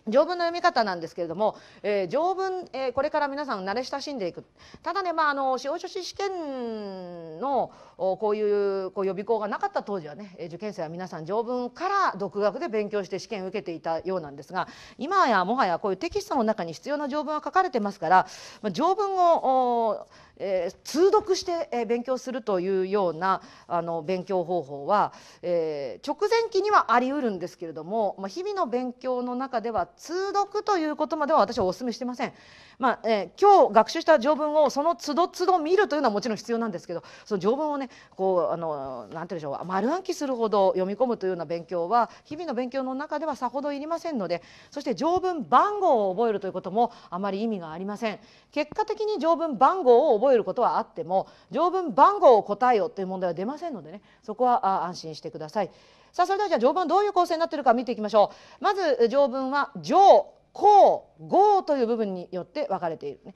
条文の読み方なんですけれども、えー、条文、えー、これから皆さん慣れ親しんでいくただね、まあ、あの司法書士試験のおこういうこう予備校がなかった当時はねえ受験生は皆さん条文から独学で勉強して試験を受けていたようなんですが今やもはやこういうテキストの中に必要な条文は書かれてますから、まあ、条文をえー、通読して、えー、勉強するというようなあの勉強方法は、えー、直前期にはありうるんですけれども、まあ、日々の勉強の中では通読ということまでは私はお勧めしてません。まあえー、今日学習した条文をその都度都度見るというのはもちろん必要なんですけどその条文をねこうあのなんていうでしょう丸暗記するほど読み込むというような勉強は日々の勉強の中ではさほどいりませんのでそして条文番号を覚えるということもあまり意味がありません。結果的に条文番号を覚えることはあっても条文番号を答えよという問題は出ませんのでねそこは安心してください。さあそれではじゃあ条文どういう構成になっているか見ていきましょう。まず条文は「条」「項」「号」という部分によって分かれている、ね。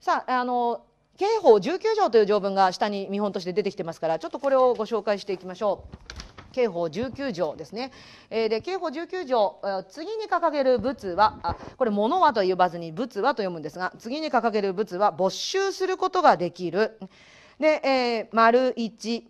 さああの刑法19条という条文が下に見本として出てきてますからちょっとこれをご紹介していきましょう。刑法19条ですね、えー、で刑法19条次に掲げる仏はこれ物はと呼ばずに仏はと読むんですが次に掲げる仏は没収することができるで、えー、丸1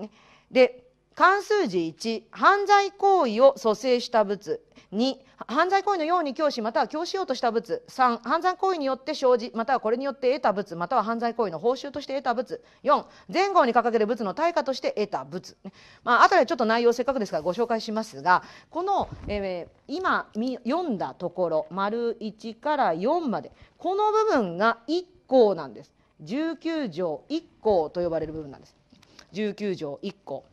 で関数字1犯罪行為を蘇生した物2犯罪行為のように教師または教師ようとした物3犯罪行為によって生じまたはこれによって得た物または犯罪行為の報酬として得た物4前後に掲げる物の対価として得た物、まあ後でちょっと内容せっかくですからご紹介しますがこの、えー、今読んだところ丸1から4までこの部分が1項なんです19条1項と呼ばれる部分なんです19条1項。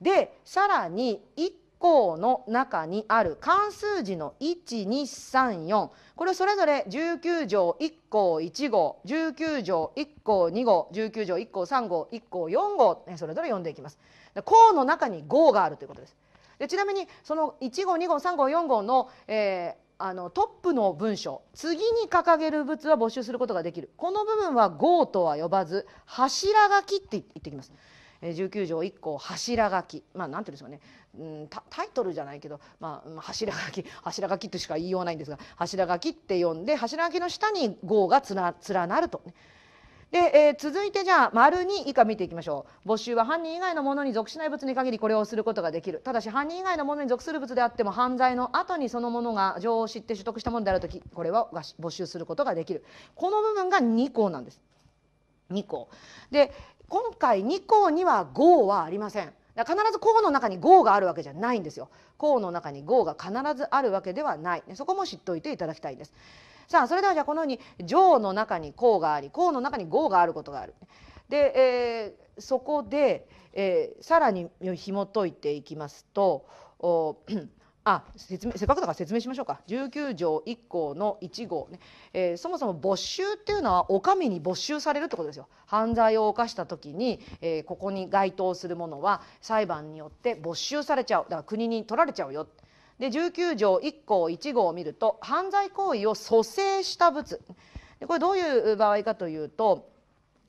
でさらに1項の中にある関数字の1234これそれぞれ19条1項1号19条1項2号19条1項3号1項4号それぞれ読んでいきます。項の中に号があるということです。でちなみにその1号2号3号4号の、えー、あのトップの文章次に掲げる物は募集することができるこの部分は号とは呼ばず柱書きって言ってきます19条1項柱書きまあてうんですかね、うん、タイトルじゃないけど、まあ、柱書き柱書きとしか言いようないんですが柱書きって呼んで柱書きの下に号がつな連なると、で、えー、続いてじゃあ丸2以下見ていきましょう募集は犯人以外のものに属しない物に限りこれをすることができるただし犯人以外のものに属する物であっても犯罪の後にそのものが情を知って取得したものであるときこれは募集することができるこの部分が2項なんです2項で、今回2項には号はありません必ず項の中に号があるわけじゃないんですよ項の中に号が必ずあるわけではないそこも知っておいていただきたいんですさあそれではじゃあこのように上の中に項があり項の中に号があることがあるで、えー、そこで、えー、さらに紐解いていきますとあ説明せっかくだから説明しましょうか19条1項の1号ね、えー、そもそも没収っていうのはお上に没収されるってことですよ犯罪を犯した時に、えー、ここに該当するものは裁判によって没収されちゃうだから国に取られちゃうよで19条1項1号を見ると犯罪行為を蘇生した物でこれどういう場合かというと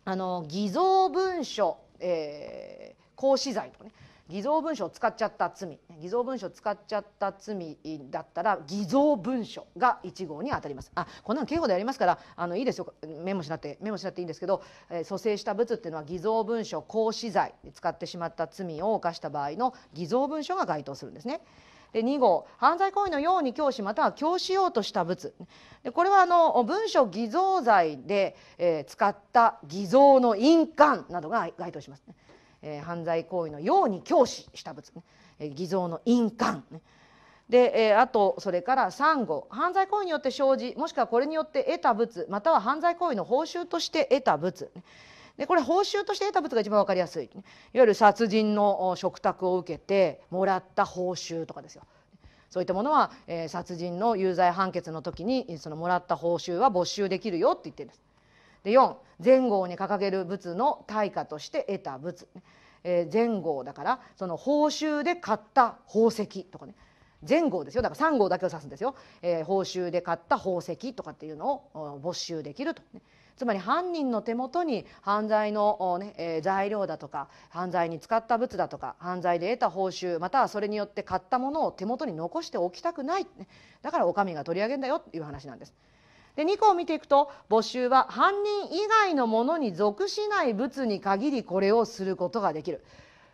あの偽造文書、えー、行使罪とかね偽造文書を使っちゃった罪偽造文書を使っちゃった罪だったら偽造文書が1号に当たりますあこんなの刑法でありますからあのいいですよメモしなくてメモしなっていいんですけど、えー、蘇生した物っていうのは偽造文書行使罪使ってしまった罪を犯した場合の偽造文書が該当するんですね。で2号犯罪行為のように教師または教しようとした物でこれはあの文書偽造罪で、えー、使った偽造の印鑑などが該当します、ね。えー、犯罪行為のように教師した物、ねえー、偽造の印鑑、ね、で、えー、あとそれから3号犯罪行為によって生じもしくはこれによって得た物または犯罪行為の報酬として得た物、ね、でこれ報酬として得た物が一番分かりやすい、ね、いわゆる殺人の嘱託を受けてもらった報酬とかですよ。そういったものは、えー、殺人の有罪判決の時にそのもらった報酬は没収できるよって言ってるんです。で4前後に掲げる仏の対価として得た仏、えー、前後だからその報酬で買った宝石とかね前後ですよだから3号だけを指すんですよ、えー、報酬で買った宝石とかっていうのを没収できると、ね、つまり犯人の手元に犯罪の、ねえー、材料だとか犯罪に使った物だとか犯罪で得た報酬またはそれによって買ったものを手元に残しておきたくない、ね、だからお上が取り上げんだよっていう話なんです。で2項を見ていくと募集は犯人以外のものに属しない物に限りこれをすることができる。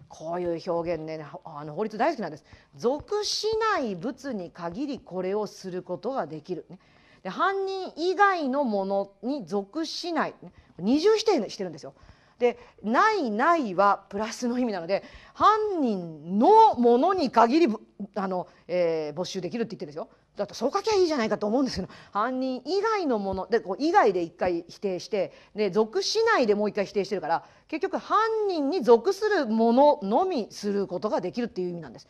こういう表現ねあの法律大好きなんです属しない物に限りこれをすることができる、ね、で犯人以外のものに属しない、二重否定してるんですよで「ないない」はプラスの意味なので犯人のものに限りあの、えー、没収できるって言ってるんですよだってそう書きゃいいじゃないかと思うんですけど犯人以外のものでこう以外で一回否定してで属しないでもう一回否定してるから結局犯人に属するもののみすることができるっていう意味なんです。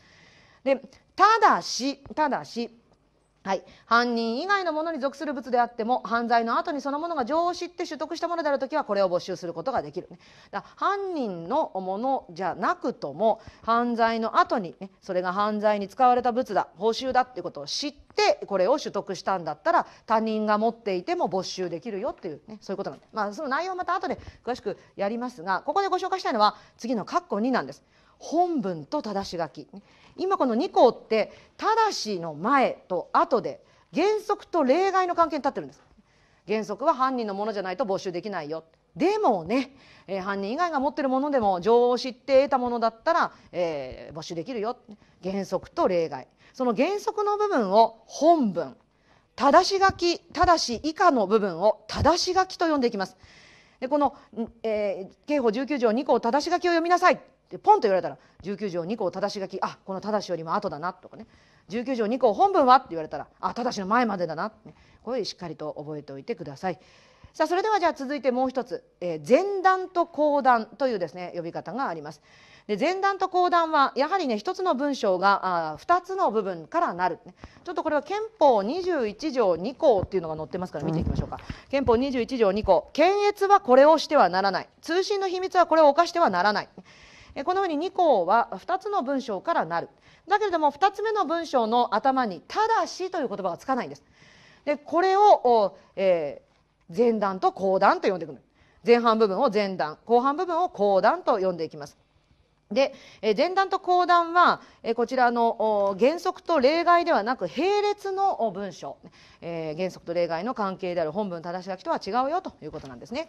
でただしただしはい、犯人以外のものに属する物であっても犯罪の後にそのものが常識って取得したものである時はこれを没収することができる、ね、だ犯人のものじゃなくとも犯罪の後に、ね、それが犯罪に使われた物だ報酬だってことを知ってこれを取得したんだったら他人が持っていても没収できるよっていう、ね、そういうことなんで、まあ、その内容をまた後で詳しくやりますがここでご紹介したいのは次の括弧2なんです。本文とたし書き今この2項ってただしの前と後で原則と例外の関係に立ってるんです原則は犯人のものじゃないと没収できないよでもね、えー、犯人以外が持ってるものでも情を知って得たものだったら、えー、没収できるよ原則と例外その原則の部分を本文ただし書きただし以下の部分をただし書きと呼んでいきますでこの、えー、刑法19条2項たし書きを読みなさいポンと言われたら19条2項正し書きあこの正しよりも後だなとかね19条2項本文はって言われたらあ正しの前までだな、ね、これしっかりと覚えておいてください。さあそれではじゃあ続いてもう一つ、えー、前段と後段というですね呼び方があります。で前段と後段はやはりね一つの文章があ2つの部分からなる、ね、ちょっとこれは憲法21条2項っていうのが載ってますから見ていきましょうか、うん、憲法21条2項検閲はこれをしてはならない通信の秘密はこれを犯してはならない、このように二項は2つの文章からなるだけれども2つ目の文章の頭に「ただし」という言葉がつかないんですでこれを、えー、前段と後段と呼んでいく前半部分を前段後半部分を後段と呼んでいきますで前段と後段はこちらの原則と例外ではなく並列の文章原則と例外の関係である本文正し書きとは違うよということなんですね。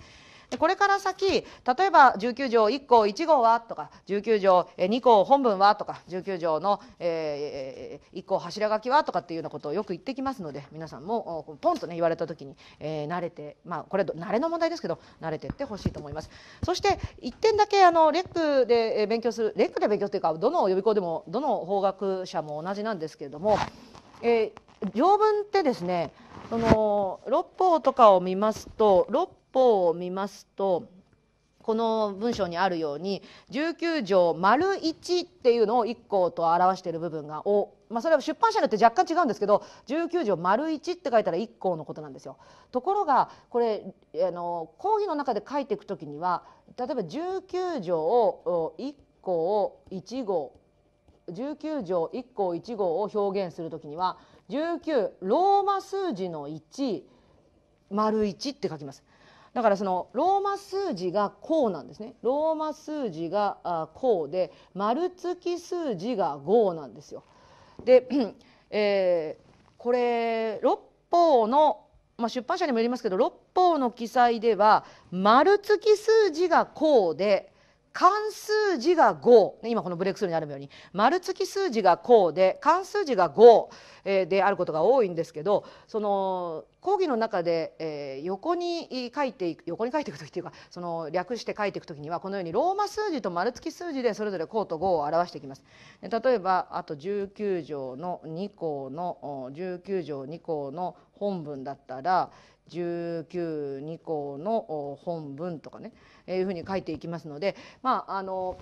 これから先例えば19条1項1号はとか19条2項本文はとか19条の、え1項柱書きはとかっていうようなことをよく言ってきますので皆さんもポンとね言われた時に、え慣れてまあこれ慣れの問題ですけど慣れてってほしいと思います。そして1点だけあのレックで勉強するレックで勉強というかどの予備校でもどの法学者も同じなんですけれども、えー、条文ってですねその六法とかを見ますと六方を見ますとこの文章にあるように19条丸1っていうのを1項と表している部分がお、まあ、それは出版社によって若干違うんですけど19条丸1って書いたら1項のことなんですよ。ところがこれあの講義の中で書いていく時には例えば19条を1項1号19条1項1号を表現する時には19ローマ数字の1丸1って書きます。だからそのローマ数字がこうなんですねローマ数字がこうで丸付き数字が5なんですよ。で、えー、これ六法の、まあ、出版社にもよりますけど六法の記載では丸付き数字がこうで関数字が5、今このブレイクスルーにあるように、丸付き数字がこうで、関数字が5であることが多いんですけど、その講義の中で、え横に書いていく横に書いていく時っていうかその略して書いていく時にはこのようにローマ数字と丸付き数字でそれぞれ項と号を表していきます。例えばあと19条の2項の19条2項の本文だったら、19項の本文とかね、えいうふうに書いていきますのでまああの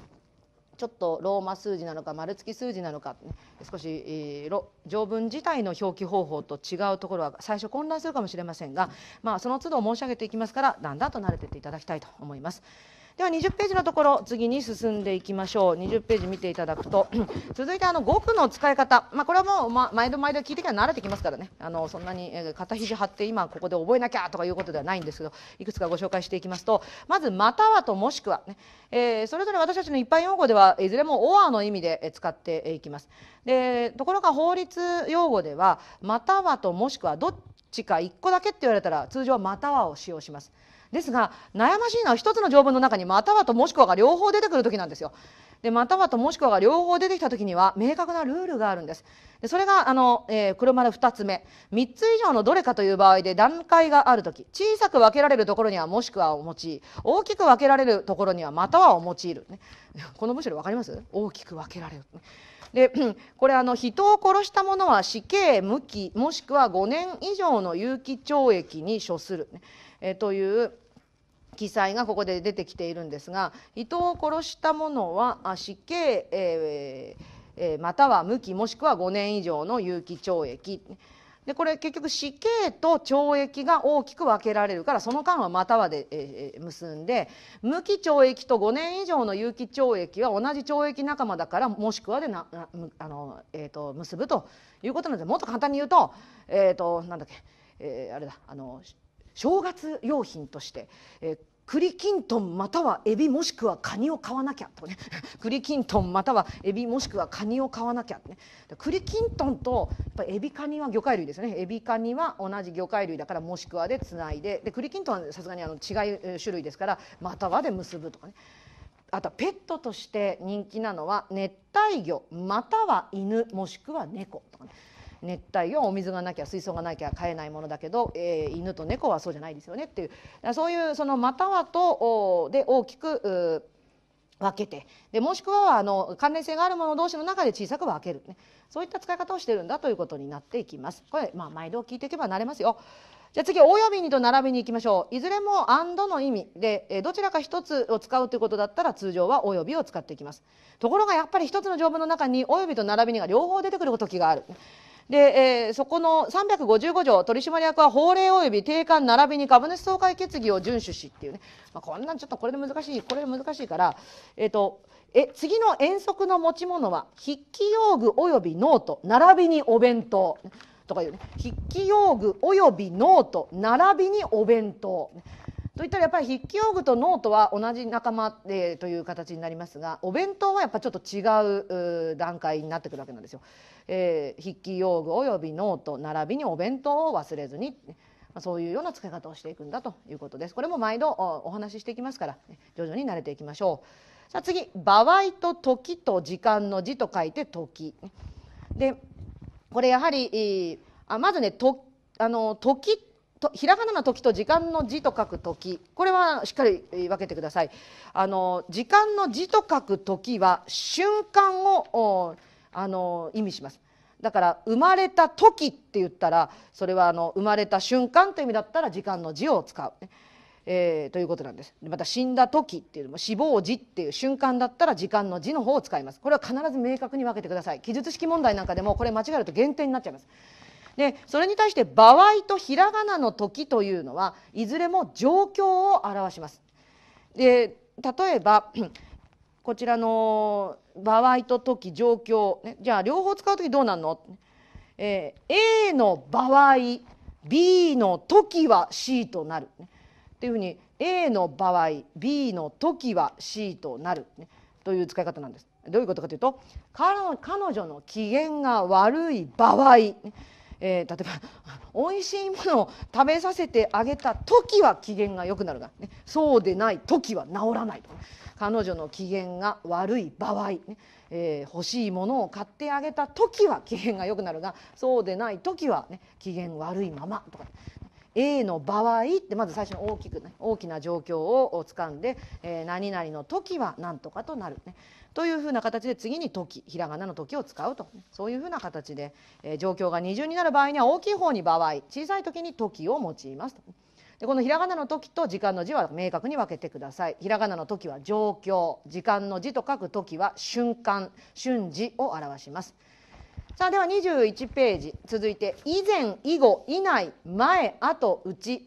ちょっとローマ数字なのか丸付き数字なのか、ね、少し、条文自体の表記方法と違うところは最初混乱するかもしれませんが、まあ、その都度申し上げていきますからだんだんと慣れていっていただきたいと思います。では20ページのところ次に進んでいきましょう20ページ見ていただくと 続いてあの語句の使い方、まあ、これはもう、ま、毎度毎度聞いてから慣れてきますからねあのそんなに、えー、肩肘張って今ここで覚えなきゃとかいうことではないんですけどいくつかご紹介していきますとまず「または」と「もしくはね」ねえー、それぞれ私たちの一般用語ではいずれも「オア」の意味で使っていきます。でところが法律用語では「または」と「もしくは」どっちか1個だけって言われたら通常は「または」を使用します。ですが悩ましいのは一つの条文の中にまたはともしくはが両方出てくる時なんですよ。でまたはともしくはが両方出てきた時には明確なルールがあるんです。でそれがあの、えー、車の2つ目3つ以上のどれかという場合で段階がある時小さく分けられるところにはもしくはを用い大きく分けられるところにはまたはを用いる、ね、この文章で分かります大きく分けられる。で これあの人を殺した者は死刑無期もしくは5年以上の有期懲役に処する、ね、えという記載がここで出てきているんですが伊藤を殺した者は死刑、えーえー、または無期もしくは5年以上の有期懲役でこれ結局死刑と懲役が大きく分けられるからその間はまたはで、えー、結んで無期懲役と5年以上の有期懲役は同じ懲役仲間だからもしくはでなあの、えーと、結ぶということなのでもっと簡単に言うと,、えーと、となんだっけ、えー、あれだあの正月用品として、えー、栗きんとんまたはエビもしくはカニを買わなきゃとね 栗きんとんまたはエビもしくはカニを買わなきゃね栗きんとんとやっぱエビカニは魚介類ですよねエビカニは同じ魚介類だからもしくはでつないでで栗きんとんはさすがにあの違う種類ですからまたはで結ぶとかねあとはペットとして人気なのは熱帯魚または犬もしくは猫とかね熱帯魚はお水がなきゃ水槽がなきゃ飼えないものだけど、えー、犬と猫はそうじゃないですよねっていうそういうそのまたはとで大きく分けてでもしくはあの関連性があるもの同士の中で小さく分ける、ね、そういった使い方をしてるんだということになっていきます。これ、まあ、毎度聞いていけば慣れますよじゃあ次、およびにと並びにいきましょう。いずれも and の意味で、どちらか一つを使うということだったら通常はおよびを使っていきます。ところがやっぱり一つの条文の中におよびと並びにが両方出てくる時がある。で、えー、そこの355条取締役は法令及び定款並びに株主総会決議を遵守しっていうね、まあ、こんなんちょっとこれで難しいこれ難しいから、えっ、ー、とえ次の遠足の持ち物は筆記用具及びノート並びにお弁当とかいう、ね、筆記用具及びノート並びにお弁当。といったらやっぱり筆記用具とノートは同じ仲間でという形になりますがお弁当はやっぱちょっと違う段階になってくるわけなんですよ。えー、筆記用具およびノート並びにお弁当を忘れずに。まあ、そういうような使い方をしていくんだということです。これも毎度お話ししていきますから、ね、徐々に慣れていきましょう。さあ次、場合と時と時間の字と書いて時。で、これやはり、あまずね、とあの時ってとひらがなの時と時間の字と書く時これはしっかり分けてくださいあの時間の字と書く時は瞬間をあの意味しますだから生まれた時って言ったらそれはあの生まれた瞬間という意味だったら時間の字を使う、えー、ということなんですまた死んだ時っていうのも死亡時っていう瞬間だったら時間の字の方を使いますこれは必ず明確に分けてください記述式問題なんかでもこれ間違えると減点になっちゃいますでそれに対して場合とひらがなの時というのはいずれも状況を表します。で例えば こちらの場合と時状況、ね、じゃあ両方使う時どうなんの、えー、A の場合 B の時は C となる、ね、っていうふうに A の場合 B の時は C となる、ね、という使い方なんです。どういうことかというと彼女の機嫌が悪い場合、ね、えー、例えば 美味しいものを食べさせてあげた時は機嫌が良くなるが、ね、そうでない時は治らないとか、彼女の機嫌が悪い場合ね、えー、欲しいものを買ってあげた時は機嫌が良くなるがそうでない時は、ね、機嫌悪いままとか、A の場合ってまず最初に大きく、ね、大きな状況をつかんで、えー、何々の時は何とかとなる、ね、というふうな形で次に時ひらがなの時を使うと、そういうふうな形で、えー、状況が二重になる場合には大きい方に場合小さい時に時を用いますと。でこのひらがなの時と時間の字は明確に分けてくださいひらがなの時は状況時間の字と書く時は瞬間瞬時を表しますさあでは21ページ続いて「以前以後以内前後内」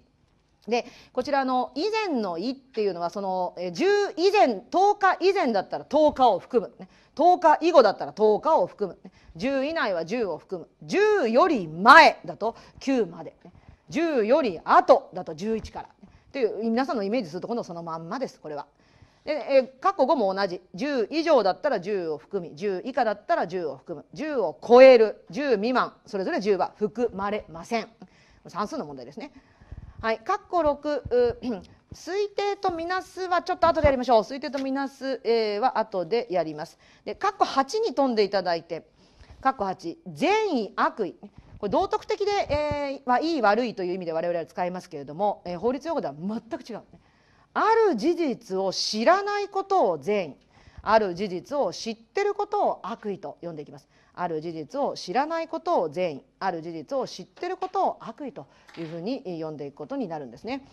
でこちらの「以前の「い」っていうのはその10以前10日以前だったら10日を含む、10日以後だったら10日を含む、10以内は10を含む10より前だと9まで、10より後だと11から、という皆さんのイメージするところのそのまんまですこれは。ええ過去5も同じ10以上だったら10を含み10以下だったら10を含む10を超える10未満それぞれ10は含まれません算数の問題ですねはい括弧6推定とみなすはちょっと後でやりましょう推定とみなす、えー、は後でやりますで括弧8に飛んでいただいて括弧8善意悪意これ道徳的で、えーはあ、いい悪いという意味で我々は使いますけれども、えー、法律用語では全く違う、ある事実を知らないことを善意ある事実を知ってることを悪意と呼んでいきますある事実を知らないことを善意ある事実を知ってることを悪意というふうに呼んでいくことになるんですね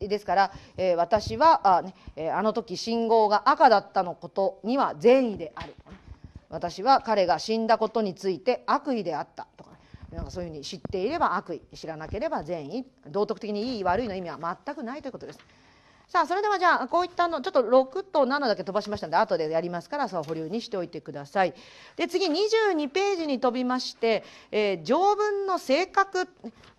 ですから、えー、私はあ,、ね、あの時信号が赤だったのことには善意である私は彼が死んだことについて悪意であったとか、ね、なんかそういうふうに知っていれば悪意知らなければ善意道徳的にいい悪いの意味は全くないということです。さあそれではじゃあこういったのちょっと6と7だけ飛ばしましたので後でやりますからそう保留にしておいてください。で次22ページに飛びまして、えー、条文の性格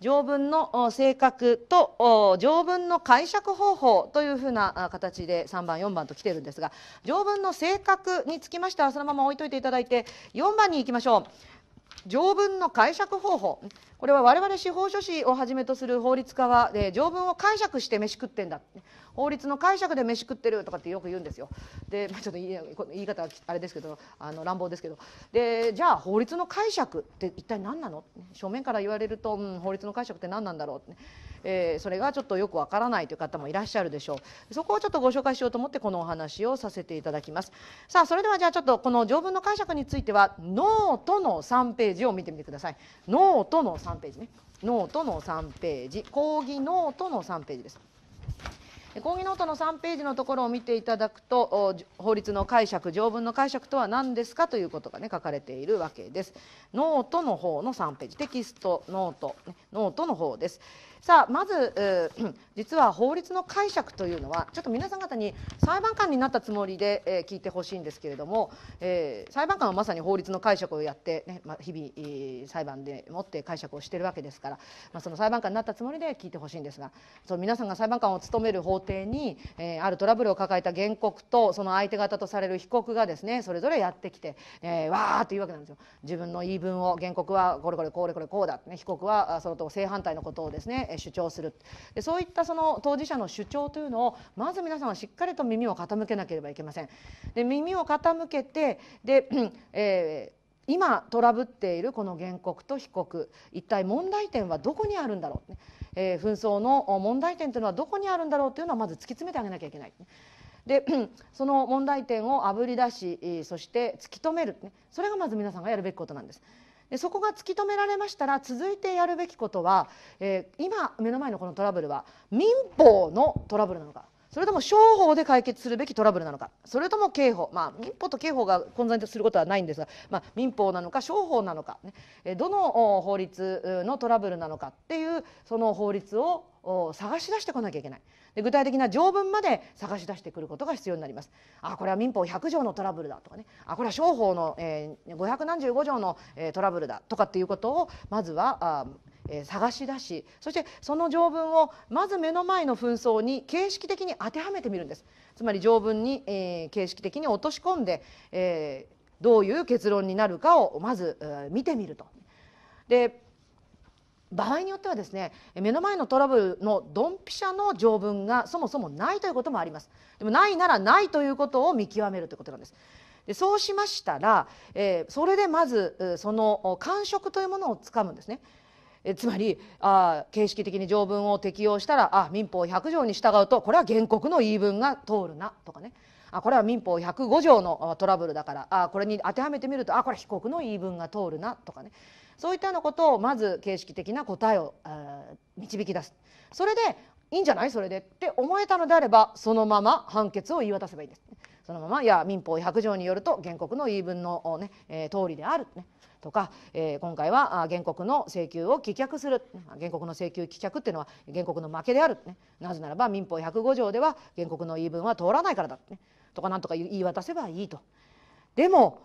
条文の性格と条文の解釈方法というふうな形で3番4番と来てるんですが条文の性格につきましてはそのまま置いといていただいて4番に行きましょう。条文の解釈方法これは我々司法書士をはじめとする法律家は、え条文を解釈して飯食ってんだ法律の解釈で飯食ってるとかってよく言うんですよで、まあ、ちょっと言い方あれですけどあの乱暴ですけどでじゃあ法律の解釈って一体何なの正面から言われると、うん、法律の解釈って何なんだろうって、ねえー、それがちょっとよくわからないという方もいらっしゃるでしょうそこをちょっとご紹介しようと思ってこのお話をさせていただきますさあそれではじゃあちょっとこの条文の解釈については「ノート」の3ページを見てみてください「ノート」の3ページね「ノート」の3ページ講義ノートの3ページです講義ノートの3ページのところを見ていただくと法律の解釈条文の解釈とは何ですかということが、ね、書かれているわけです。ノートの方の3ページテキストノートノートの方です。さあまず、実は法律の解釈というのはちょっと皆さん方に裁判官になったつもりで、えー、聞いてほしいんですけれども、えー、裁判官はまさに法律の解釈をやってね、まあ、日々、えー、裁判でもって解釈をしてるわけですから、まあ、その裁判官になったつもりで聞いてほしいんですがその皆さんが裁判官を務める法廷に、えー、あるトラブルを抱えた原告とその相手方とされる被告がですねそれぞれやってきて、えー、わーというわけなんですよ。自分の言い分を原告はこれこれこれこれこうだ、ね、被告はそのと正反対のことをですね主張するでそういったその当事者の主張というのをまず皆さんはしっかりと耳を傾けなければいけません。で耳を傾けてで、えー今トラブっているこの原告と被告一体問題点はどこにあるんだろう、えー、紛争の問題点というのはどこにあるんだろうというのはまず突き詰めてあげなきゃいけない。で その問題点をあぶり出しそして突き止める、それがまず皆さんがやるべきことなんです。そこが突き止められましたら続いてやるべきことは、えー、今目の前のこのトラブルは民法のトラブルなのかそれとも商法で解決するべきトラブルなのかそれとも刑法、まあ、民法と刑法が混在することはないんですが、まあ、民法なのか商法なのか、ね、どの法律のトラブルなのかっていうその法律を探し出してこなきゃいけないで具体的な条文まで探し出してくることが必要になりますあこれは民法100条のトラブルだとかねあこれは商法の、えー、575条の、トラブルだとかっていうことをまずはえ探し出しそしてその条文をまず目の前の紛争に形式的に当てはめてみるんですつまり条文に、え形式的に落とし込んで、えどういう結論になるかをまず、見てみると。で場合によってはですね目の前のトラブルのドンピシャの条文がそもそもないということもありますでもないならないということを見極めるということなんですでそうしましたら、えー、それでまずその感触というものをつかむんですねえつまりあ形式的に条文を適用したらあ民法100条に従うとこれは原告の言い分が通るなとかねあこれは民法105条のトラブルだからあこれに当てはめてみるとあこれ被告の言い分が通るなとかねそういったようなことをまず形式的な答えを導き出すそれでいいんじゃないそれでって思えたのであればそのまま判決を言い渡せばいいです、ね、そのままいや民法100条によると原告の言い分のね、ねえー、通りである、ね、とか、えー、今回は原告の請求を棄却する原告の請求棄却っていうのは原告の負けである、ね、なぜならば民法105条では原告の言い分は通らないからだ、ね、とかなんとか言い渡せばいいと。でも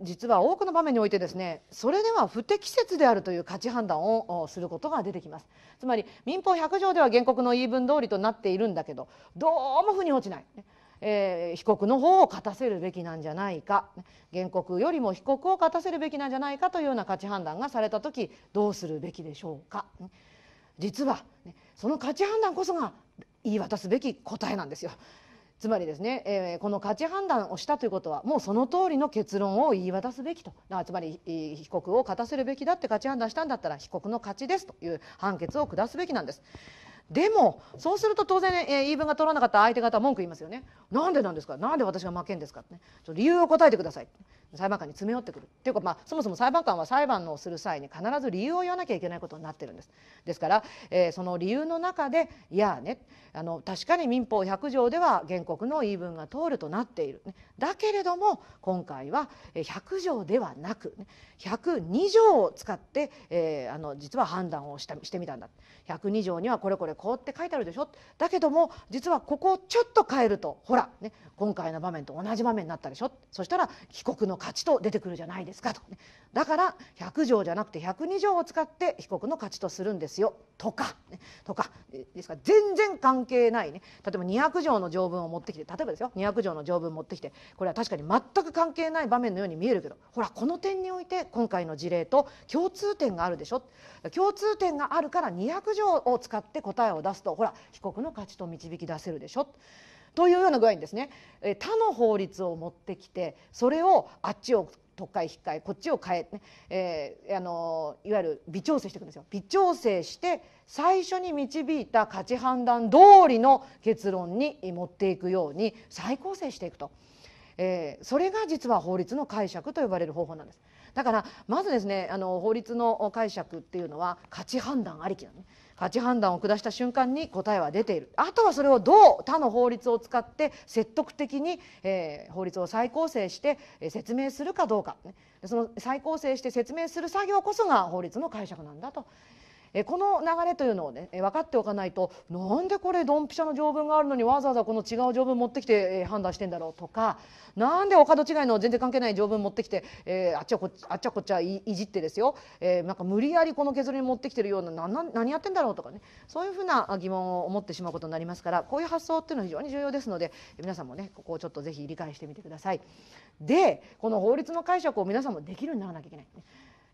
実は多くの場面においてですねそれでは不適切であるという価値判断をすることが出てきますつまり民法100条では原告の言い分通りとなっているんだけどどうも腑に落ちない、ね、えー、被告の方を勝たせるべきなんじゃないか原告よりも被告を勝たせるべきなんじゃないかというような価値判断がされた時どうするべきでしょうか実は、ね、その価値判断こそが言い渡すべき答えなんですよ。つまりですね、えー、この価値判断をしたということはもうその通りの結論を言い渡すべきとつまり被告を勝たせるべきだって価値判断したんだったら被告の勝ちですという判決を下すべきなんです。でもそうすると当然、ね、言い分が取らなかった相手方は文句言いますよね。なんでなんですかなんで私が負けんですかって、ね、ちょ理由を答えてください裁判官に詰め寄ってくるっていうか、まあ、そもそも裁判官は裁判をする際に必ず理由を言わなきゃいけないことになってるんです。ですから、えー、その理由の中でいやねあの確かに民法100条では原告の言い分が通るとなっている、ね、だけれども今回は100条ではなく、ね、102条を使って、えー、あの実は判断をしたしてみたんだ。102条にはこれこれこうって書いてあるでしょだけども実はここをちょっと変えるとほら、ね、今回の場面と同じ場面になったでしょそしたら被告の勝ちと出てくるじゃないですかと、ね、だから100条じゃなくて102条を使って被告の勝ちとするんですよとか、ね、とかですか全然関係ないね例えば200条の条文を持ってきて例えばですよ200条の条文持ってきてこれは確かに全く関係ない場面のように見えるけどほらこの点において今回の事例と共通点があるでしょ共通点があるから200条を使って答ええを出すとほら被告の価値と導き出せるでしょというような具合にですね他の法律を持ってきてそれをあっちを特会引っ換えこっちを変え、えー、あのいわゆる微調整していくんですよ微調整して最初に導いた価値判断通りの結論に持っていくように再構成していくと。えー、それが実は法律の解釈と呼ばれる方法なんですだからまずですねあの法律の解釈っていうのは価値判断ありきなのね価値判断を下した瞬間に答えは出ているあとはそれをどう他の法律を使って説得的に、えー、法律を再構成して説明するかどうか、ね、その再構成して説明する作業こそが法律の解釈なんだとえこの流れというのをね、え分かっておかないとなんでこれドンピシャの条文があるのにわざわざこの違う条文持ってきて、え判断してんだろうとかなんでお門違いの全然関係ない条文持ってきて、えあっちゃこっちあっちゃこっちゃいじってですよ、えなんか無理やりこの削りに持ってきてるような何何やってんだろうとかねそういうふうな疑問を持ってしまうことになりますからこういう発想っていうのは非常に重要ですので皆さんもねここをちょっとぜひ理解してみてください。でこの法律の解釈を皆さんもできるようにならなきゃいけない。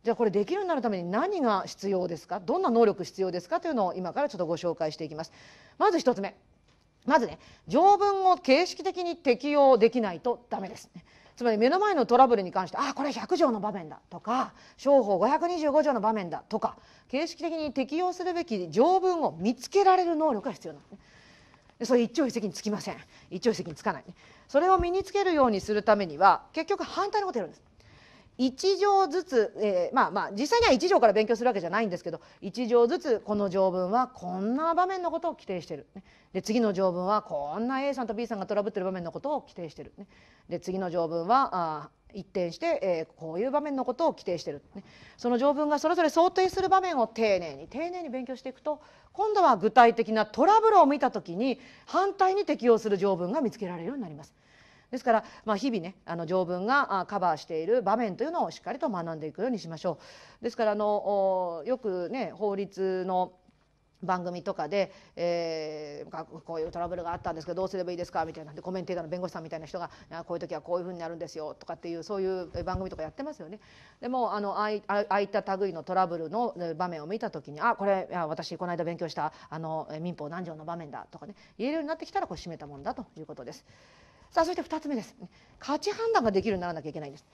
じゃあこれできるようになるために何が必要ですかどんな能力必要ですかというのを今からちょっとご紹介していきます。まず1つ目まずね条文を形式的に適用できないとダメです。つまり目の前のトラブルに関してああこれ100条の場面だとか商法525条の場面だとか形式的に適用するべき条文を見つけられる能力が必要なんですね。それ一朝一夕につきません一朝一夕につかない、ね、それを身につけるようにするためには結局反対のことやるんです1条ずつ、えー、まあまあ実際には1条から勉強するわけじゃないんですけど1条ずつこの条文はこんな場面のことを規定してる、ね、で次の条文はこんな A さんと B さんがトラブってる場面のことを規定してる、ね、で次の条文はあ一転して、えー、こういう場面のことを規定してる、ね、その条文がそれぞれ想定する場面を丁寧に丁寧に勉強していくと今度は具体的なトラブルを見た時に反対に適用する条文が見つけられるようになります。ですから、まあ、日々ねあの条文がカバーしている場面というのをしっかりと学んでいくようにしましょう。ですからあのよくね法律の番組とかで、えー、こういうトラブルがあったんですけどどうすればいいですかみたいなんでコメンテーターの弁護士さんみたいな人がこういう時はこういうふうになるんですよとかっていうそういう番組とかやってますよね。でもあのああいった類のトラブルの場面を見た時にあこれ私この間勉強したあの民法何条の場面だとかね言えるようになってきたらこう締めたもんだということです。さあそして2つ目です価値判断ができるようにならなきゃいけないんです。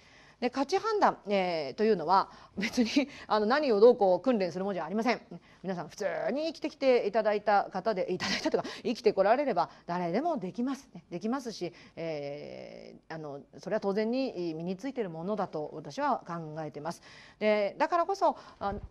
で価値判断、えー、というのは別にあの何をどうこう訓練するものじゃありません。皆さん普通に生きてきていただいた方で いただいたとか生きてこられれば誰でもできます、ね、できますし、えー、あのそれは当然に身についてるものだと私は考えてます。でだからこそ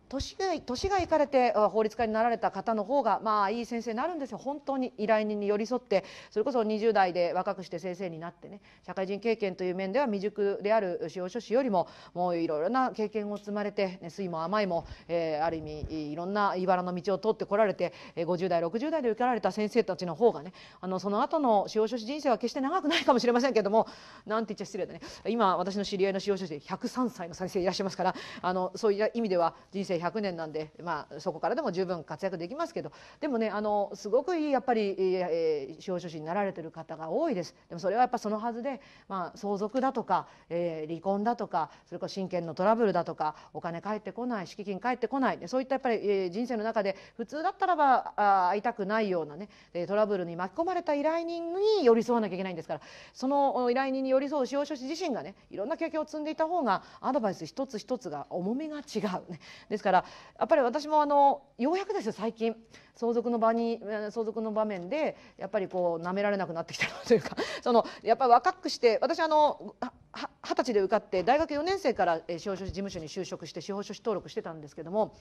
年が年が行かれて法律家になられた方の方がまあいい先生になるんですよ本当に依頼人に寄り添ってそれこそ20代で若くして先生になってね社会人経験という面では未熟である司法書士よりももういろいろな経験を積まれて、ね、酸いも甘いも、えー、ある意味いろんな茨の道を通ってこられて50代60代で受けられた先生たちの方がねあのその後の司法書士人生は決して長くないかもしれませんけどもなんて言っちゃ失礼だね今私の知り合いの司法書士で103歳の先生いらっしゃいますからあのそういう意味では人生100年なんで、まあ、そこからでも十分活躍できますけどでもねあのすごくいいやっぱり、えー、司法書士になられてる方が多いです。でもそれはやっぱそのはずで、まあ、相続だとか、えー、離婚だとかそれこそ親権のトラブルだとかお金返ってこない敷金返ってこないそういったやっぱり、えー、人生生の中で普通だったらばあ会いたくないようなねトラブルに巻き込まれた依頼人に寄り添わなきゃいけないんですからその依頼人に寄り添う司法書士自身がねいろんな経験を積んでいた方がアドバイス一つ一つが重みが違う、ね、ですからやっぱり私もあのようやくですよ最近相続の場に相続の場面でやっぱりこう舐められなくなってきたというか そのやっぱり若くして私あの二十歳で受かって大学4年生から司法書士事務所に就職して司法書士登録してたんですけども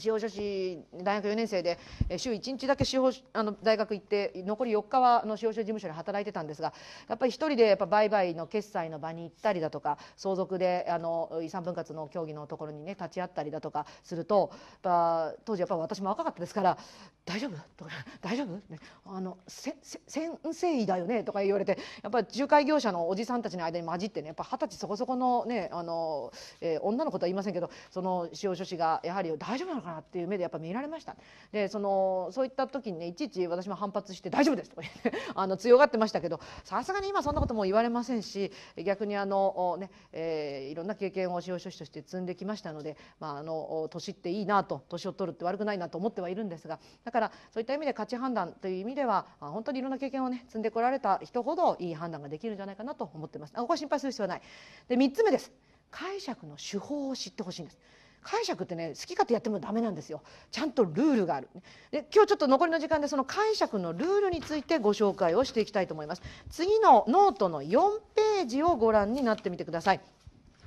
司法書士大学4年生で週1日だけ司法あの大学行って残り4日はの司法書事務所で働いてたんですがやっぱり一人でやっぱ売買の決済の場に行ったりだとか相続であの遺産分割の協議のところにね立ち会ったりだとかすると当時やっぱ私も若かったですから「大丈夫?」とか「大丈夫?」あのせせ先生医だよね」とか言われてやっぱり仲介業者のおじさんたちの間に混じってねやっぱ二十歳そこそこのねあの、えー、女の子とは言いませんけどその司法書士がやはり「大丈夫なのかなっていう目でやっぱ見られましたでそのそういった時にねいちいち私も反発して「大丈夫です」とか言って あの強がってましたけどさすがに今そんなことも言われませんし逆にあの、ねえー、いろんな経験を司法書士として積んできましたので、まあ、あの年っていいなと年を取るって悪くないなと思ってはいるんですがだからそういった意味で価値判断という意味では本当にいろんな経験をね積んでこられた人ほどいい判断ができるんじゃないかなと思ってます。ここは心配する必要はないで3つ目です解釈の手法を知ってほしいんです。解釈ってね好き勝手やってもダメなんですよちゃんとルールがあるで今日ちょっと残りの時間でその解釈のルールについてご紹介をしていきたいと思います次のノートの4ページをご覧になってみてください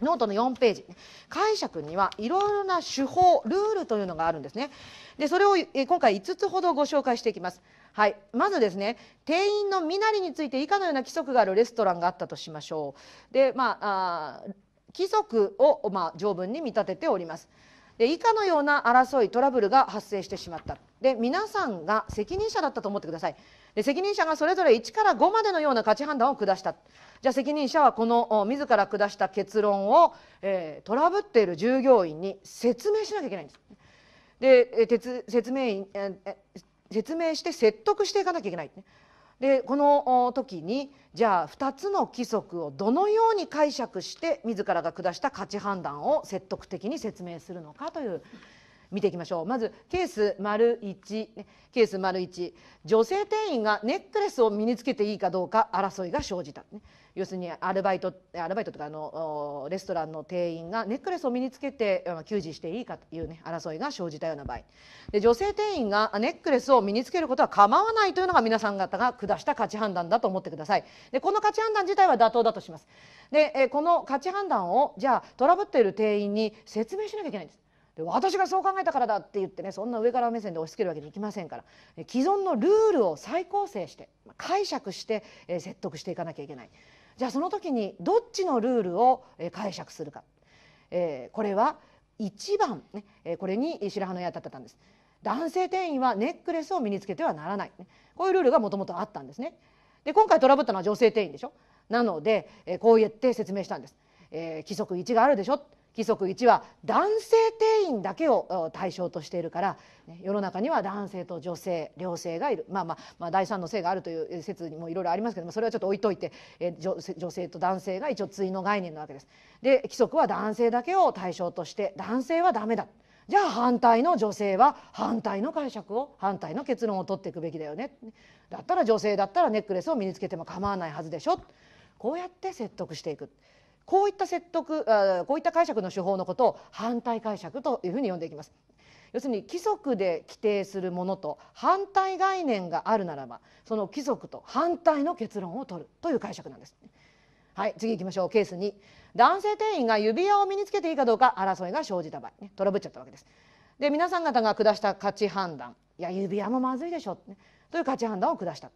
ノートの4ページ解釈にはいろいろな手法ルールというのがあるんですねでそれを今回5つほどご紹介していきますはい、まずですね店員の身なりについて以下のような規則があるレストランがあったとしましょうで、まあ、あ規則を、まあ、条文に見立てております。で以下のような争いトラブルが発生してしまったで皆さんが責任者だったと思ってくださいで責任者がそれぞれ1から5までのような価値判断を下したじゃあ責任者はこの自ら下した結論を、えー、トラブっている従業員に説明しなきゃいけないんですで説明説明して説得していかなきゃいけない、でこの時にじゃあ2つの規則をどのように解釈して自らが下した価値判断を説得的に説明するのかという見ていきましょうまずケース丸1、ね、ケース丸1女性店員がネックレスを身につけていいかどうか争いが生じた、ね、要するにアルバイトアルバイトとかあのレストランの店員がネックレスを身につけて給仕していいかという、ね、争いが生じたような場合で女性店員がネックレスを身につけることは構わないというのが皆さん方が下した価値判断だと思ってくださいでこの価値判断自体は妥当だとしますでこの価値判断をじゃあトラブっている店員に説明しなきゃいけないんですで私がそう考えたからだって言ってねそんな上から目線で押し付けるわけにいきませんから既存のルールを再構成して解釈して説得していかなきゃいけないじゃあその時にどっちのルールを解釈するか、えー、これは1番、ね、これに白羽の矢立ってたんです。男性店員はネックレスを身につけてはならないこういうルールがもともとあったんですねで今回トラブったのは女性店員でしょなので、えこう言って説明したんです、えー、規則1があるでしょ規則1は男性定員だけを対象としているから世の中には男性と女性両性がいるまあまあ、まあ、第三の性があるという説にもいろいろありますけどもそれはちょっと置いといて女性と男性が一応対の概念なわけです。で規則は男性だけを対象として男性はダメだ。じゃあ反対の女性は反対の解釈を反対の結論を取っていくべきだよねだったら女性だったらネックレスを身につけても構わないはずでしょこうやって説得していく。こういった説得こういった解釈の手法のことを反対解釈というふうに呼んでいきます。要するに規則で規定するものと反対概念があるならばその規則と反対の結論を取るという解釈なんです。はい、次行きましょう。ケース2。男性店員が指輪を身につけていいかどうか争いが生じた場合、ね、トラブっちゃったわけです。で、皆さん方が下した価値判断。いや、指輪もまずいでしょ。ね、という価値判断を下した。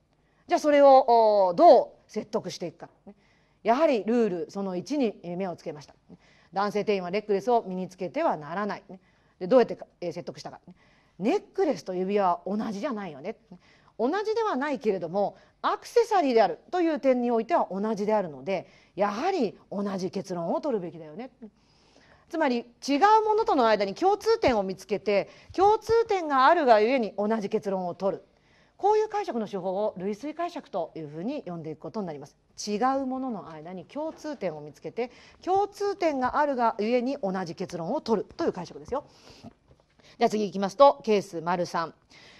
じゃあ、それをどう説得していくか、ね。やはりルールその1に目をつけました男性店員はネックレスを身につけてはならないでどうやって説得したかネックレスと指輪は同じじゃないよね同じではないけれどもアクセサリーであるという点においては同じであるのでやはり同じ結論を取るべきだよね。つまり違うものとの間に共通点を見つけて共通点があるがゆえに同じ結論を取るこういう解釈の手法を類推解釈というふうに呼んでいくことになります。違うものの間に共通点を見つけて共通点があるがゆえに同じ結論を取るという解釈ですよ。じゃあ次いきますとケース丸3。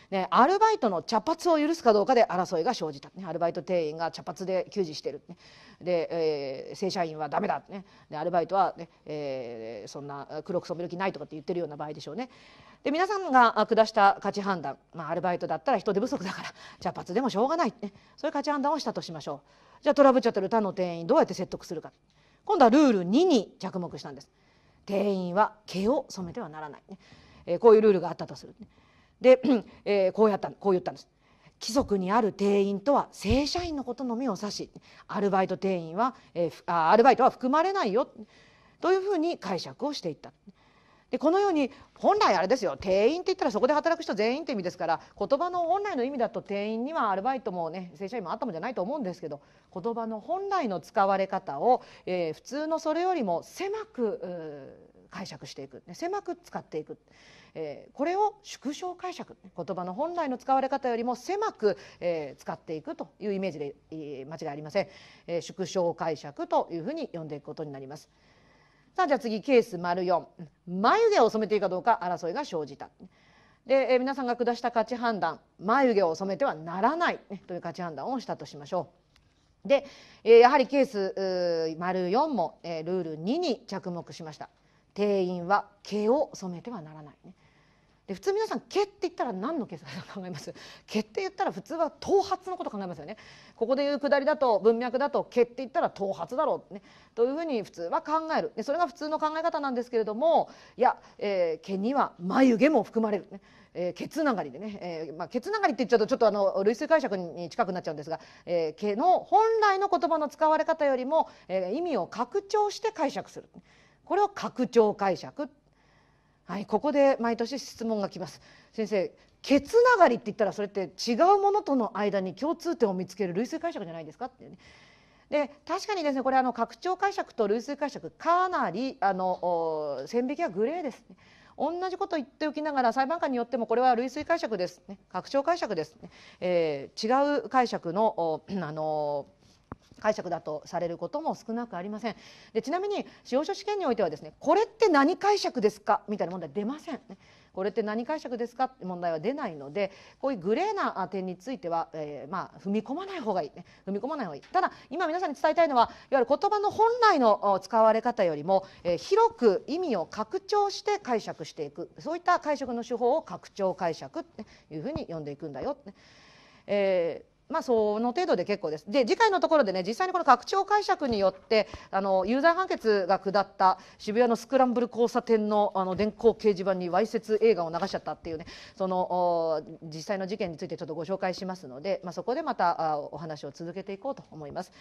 ね、アルバイトの茶髪を許すかどうかで争いが生じた、ね、アルバイト店員が茶髪で給仕してる、ね、で、えー、正社員はダメだ、ね、でアルバイトはね、えー、そんな黒く染める気ないとかって言ってるような場合でしょうね。で皆さんが下した価値判断、まあ、アルバイトだったら人手不足だから茶髪でもしょうがない、ね、そういう価値判断をしたとしましょうじゃあトラブっちゃってる他の店員どうやって説得するか今度はルール2に着目したんです店員は毛を染めてはならない、ねえー、こういうルールがあったとする、ね、で、えー、こうやったこう言ったんです貴族にある定員とは正社員のことのみを指しアルバイト定員は、えー、アルバイトは含まれないよというふうに解釈をしていった。でこのように本来あれですよ定員って言ったらそこで働く人全員って意味ですから言葉の本来の意味だと定員にはアルバイトもね正社員もあったもんじゃないと思うんですけど言葉の本来の使われ方を、えー、普通のそれよりも狭く解釈していく、ね、狭く使っていくえこれを縮小解釈言葉の本来の使われ方よりも狭く、え使っていくというイメージで、え間違いありません、え縮小解釈というふうに呼んでいくことになります。さあじゃあ次ケース丸4眉毛を染めていいかどうか争いが生じた。で、え皆さんが下した価値判断眉毛を染めてはならない、ね、という価値判断をしたとしましょう。で、えやはりケース丸4も、えルール2に着目しました。定員は毛を染めてはならない、ね。で普通皆さん毛って言ったら何の毛考えます 毛って言ったら普通は頭髪のこと考えますよねここでいうくだりだと文脈だと毛って言ったら頭髪だろうねというふうに普通は考えるでそれが普通の考え方なんですけれどもいや、えー、毛には眉毛も含まれるね。えー、ケながりでね、えーまあ、ケつながりって言っちゃうとちょっとあの類推解釈に近くなっちゃうんですが、えー、毛の本来の言葉の使われ方よりも、えー、意味を拡張して解釈するこれを拡張解釈はい、ここで毎年質問が来ます先生ケツながりって言ったらそれって違うものとの間に共通点を見つける類推解釈じゃないですかっていうねで確かにですねこれあの拡張解釈と類推解釈かなりあの線引きはグレーです、ね、同じこと言っておきながら裁判官によってもこれは類推解釈ですね拡張解釈ですね、えー、違う解釈のあの解釈だとされることも少なくありませんでちなみに司法書試験においてはですねこれって何解釈ですかみたいな問題出ません、ね、これって何解釈ですかって問題は出ないのでこういうグレーな点については、えー、まあ踏み込まない方がいい、ね、踏み込まない方がいいただ今皆さんに伝えたいのはいわゆる言葉の本来の使われ方よりも、えー、広く意味を拡張して解釈していくそういった解釈の手法を拡張解釈というふうに呼んでいくんだよ、ねえーまあ、その程度で結構です。で次回のところでね実際にこの拡張解釈によってあの有罪判決が下った渋谷のスクランブル交差点のあの電光掲示板にわいせつ映画を流しちゃったっていうねその実際の事件についてちょっとご紹介しますので、まあ、そこでまたお話を続けていこうと思います。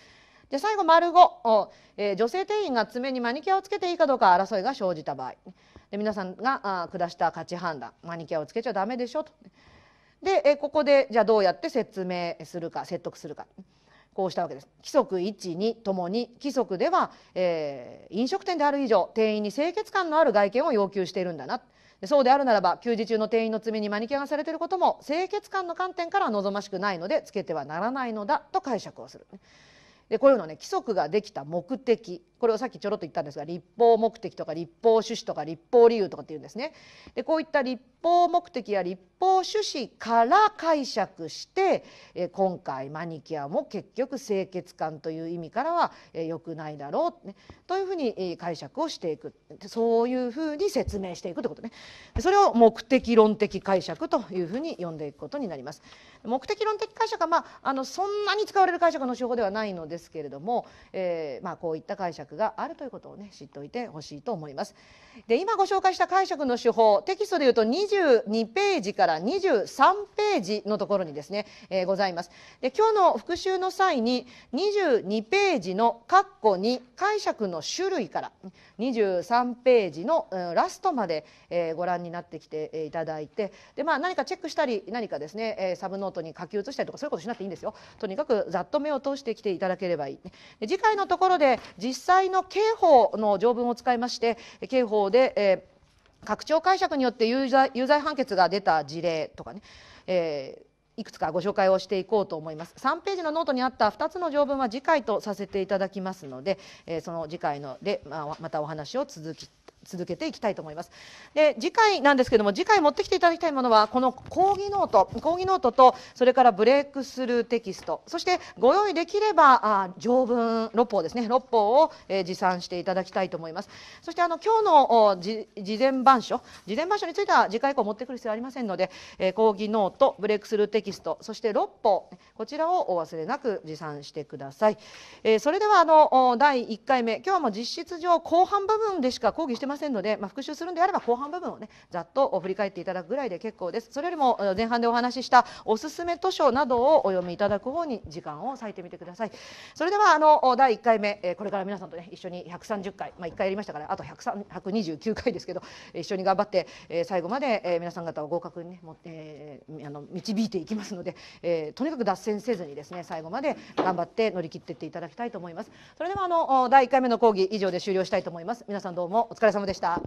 で最後丸5、えー、女性店員が爪にマニキュアをつけていいかどうか争いが生じた場合で皆さんがあ下した価値判断マニキュアをつけちゃダメでしょとで、えここでじゃあどうやって説明するか説得するか。こうしたわけです規則12ともに規則では、えー、飲食店である以上店員に清潔感のある外見を要求しているんだなそうであるならば休日中の店員の罪にマニキュアがされていることも清潔感の観点から望ましくないのでつけてはならないのだと解釈をする。でこういうのね規則ができた目的これをさっきちょろっと言ったんですが立法目的とか立法趣旨とか立法理由とかっていうんですねでこういった立法目的や立法趣旨から解釈して今回マニキュアも結局清潔感という意味からは良くないだろう、ね、というふうに解釈をしていくそういうふうに説明していくということねそれを目的論的解釈というふうに呼んでいくことになります。目的論的解釈は、まあ、あのそんなに使われる解釈の手法ではないのですけれども、えーまあ、こういった解釈があるということをね知っておいてほしいと思います。で今ご紹介した解釈の手法テキストでいうと22ページから23ページのところにですね、えー、ございます。で今日の復習の際に22ページの括弧に解釈の種類から23ページのうん、ラストまで、えー、ご覧になってきていただいてで、まあ、何かチェックしたり何かですね、えー、サブノートに書き写したりとかそういうことしなくていいんですよ。とにかくざっと目を通してきていただければいい。で次回のところで実際災の刑法の条文を使いまして刑法で、えー、拡張解釈によって有罪有罪判決が出た事例とかね、えーいくつかご紹介をしていこうと思います3ページのノートにあった2つの条文は次回とさせていただきますので、えー、その次回ので、まあ、またお話を続き続けていきたいと思います。で次回なんですけども次回持ってきていただきたいものはこの講義ノート講義ノートとそれからブレイクスルーテキストそしてご用意できればあ条文6法ですね6法を、えー、持参していただきたいと思います。そしてあの今日の事前版書事前版書については次回以降持ってくる必要はありませんので、えー、講義ノートブレイクスルーテキストそして6法こちらをお忘れなく持参してください。えー、それではあの第1回目今日も実質上後半部分でしか講義してまませんので、まあ、復習するんであれば後半部分をねざっと振り返っていただくぐらいで結構ですそれよりも前半でお話ししたおすすめ図書などをお読みいただく方に時間を割いてみてくださいそれではあの第1回目これから皆さんとね一緒に130回、まあ、1回やりましたからあと129回ですけど一緒に頑張って最後まで皆さん方を合格にねも、えー、あの導いていきますので、えー、とにかく脱線せずにですね最後まで頑張って乗り切っていっていただきたいと思いますそれではあの第1回目の講義以上で終了したいと思います皆さんどうもお疲れ様でした。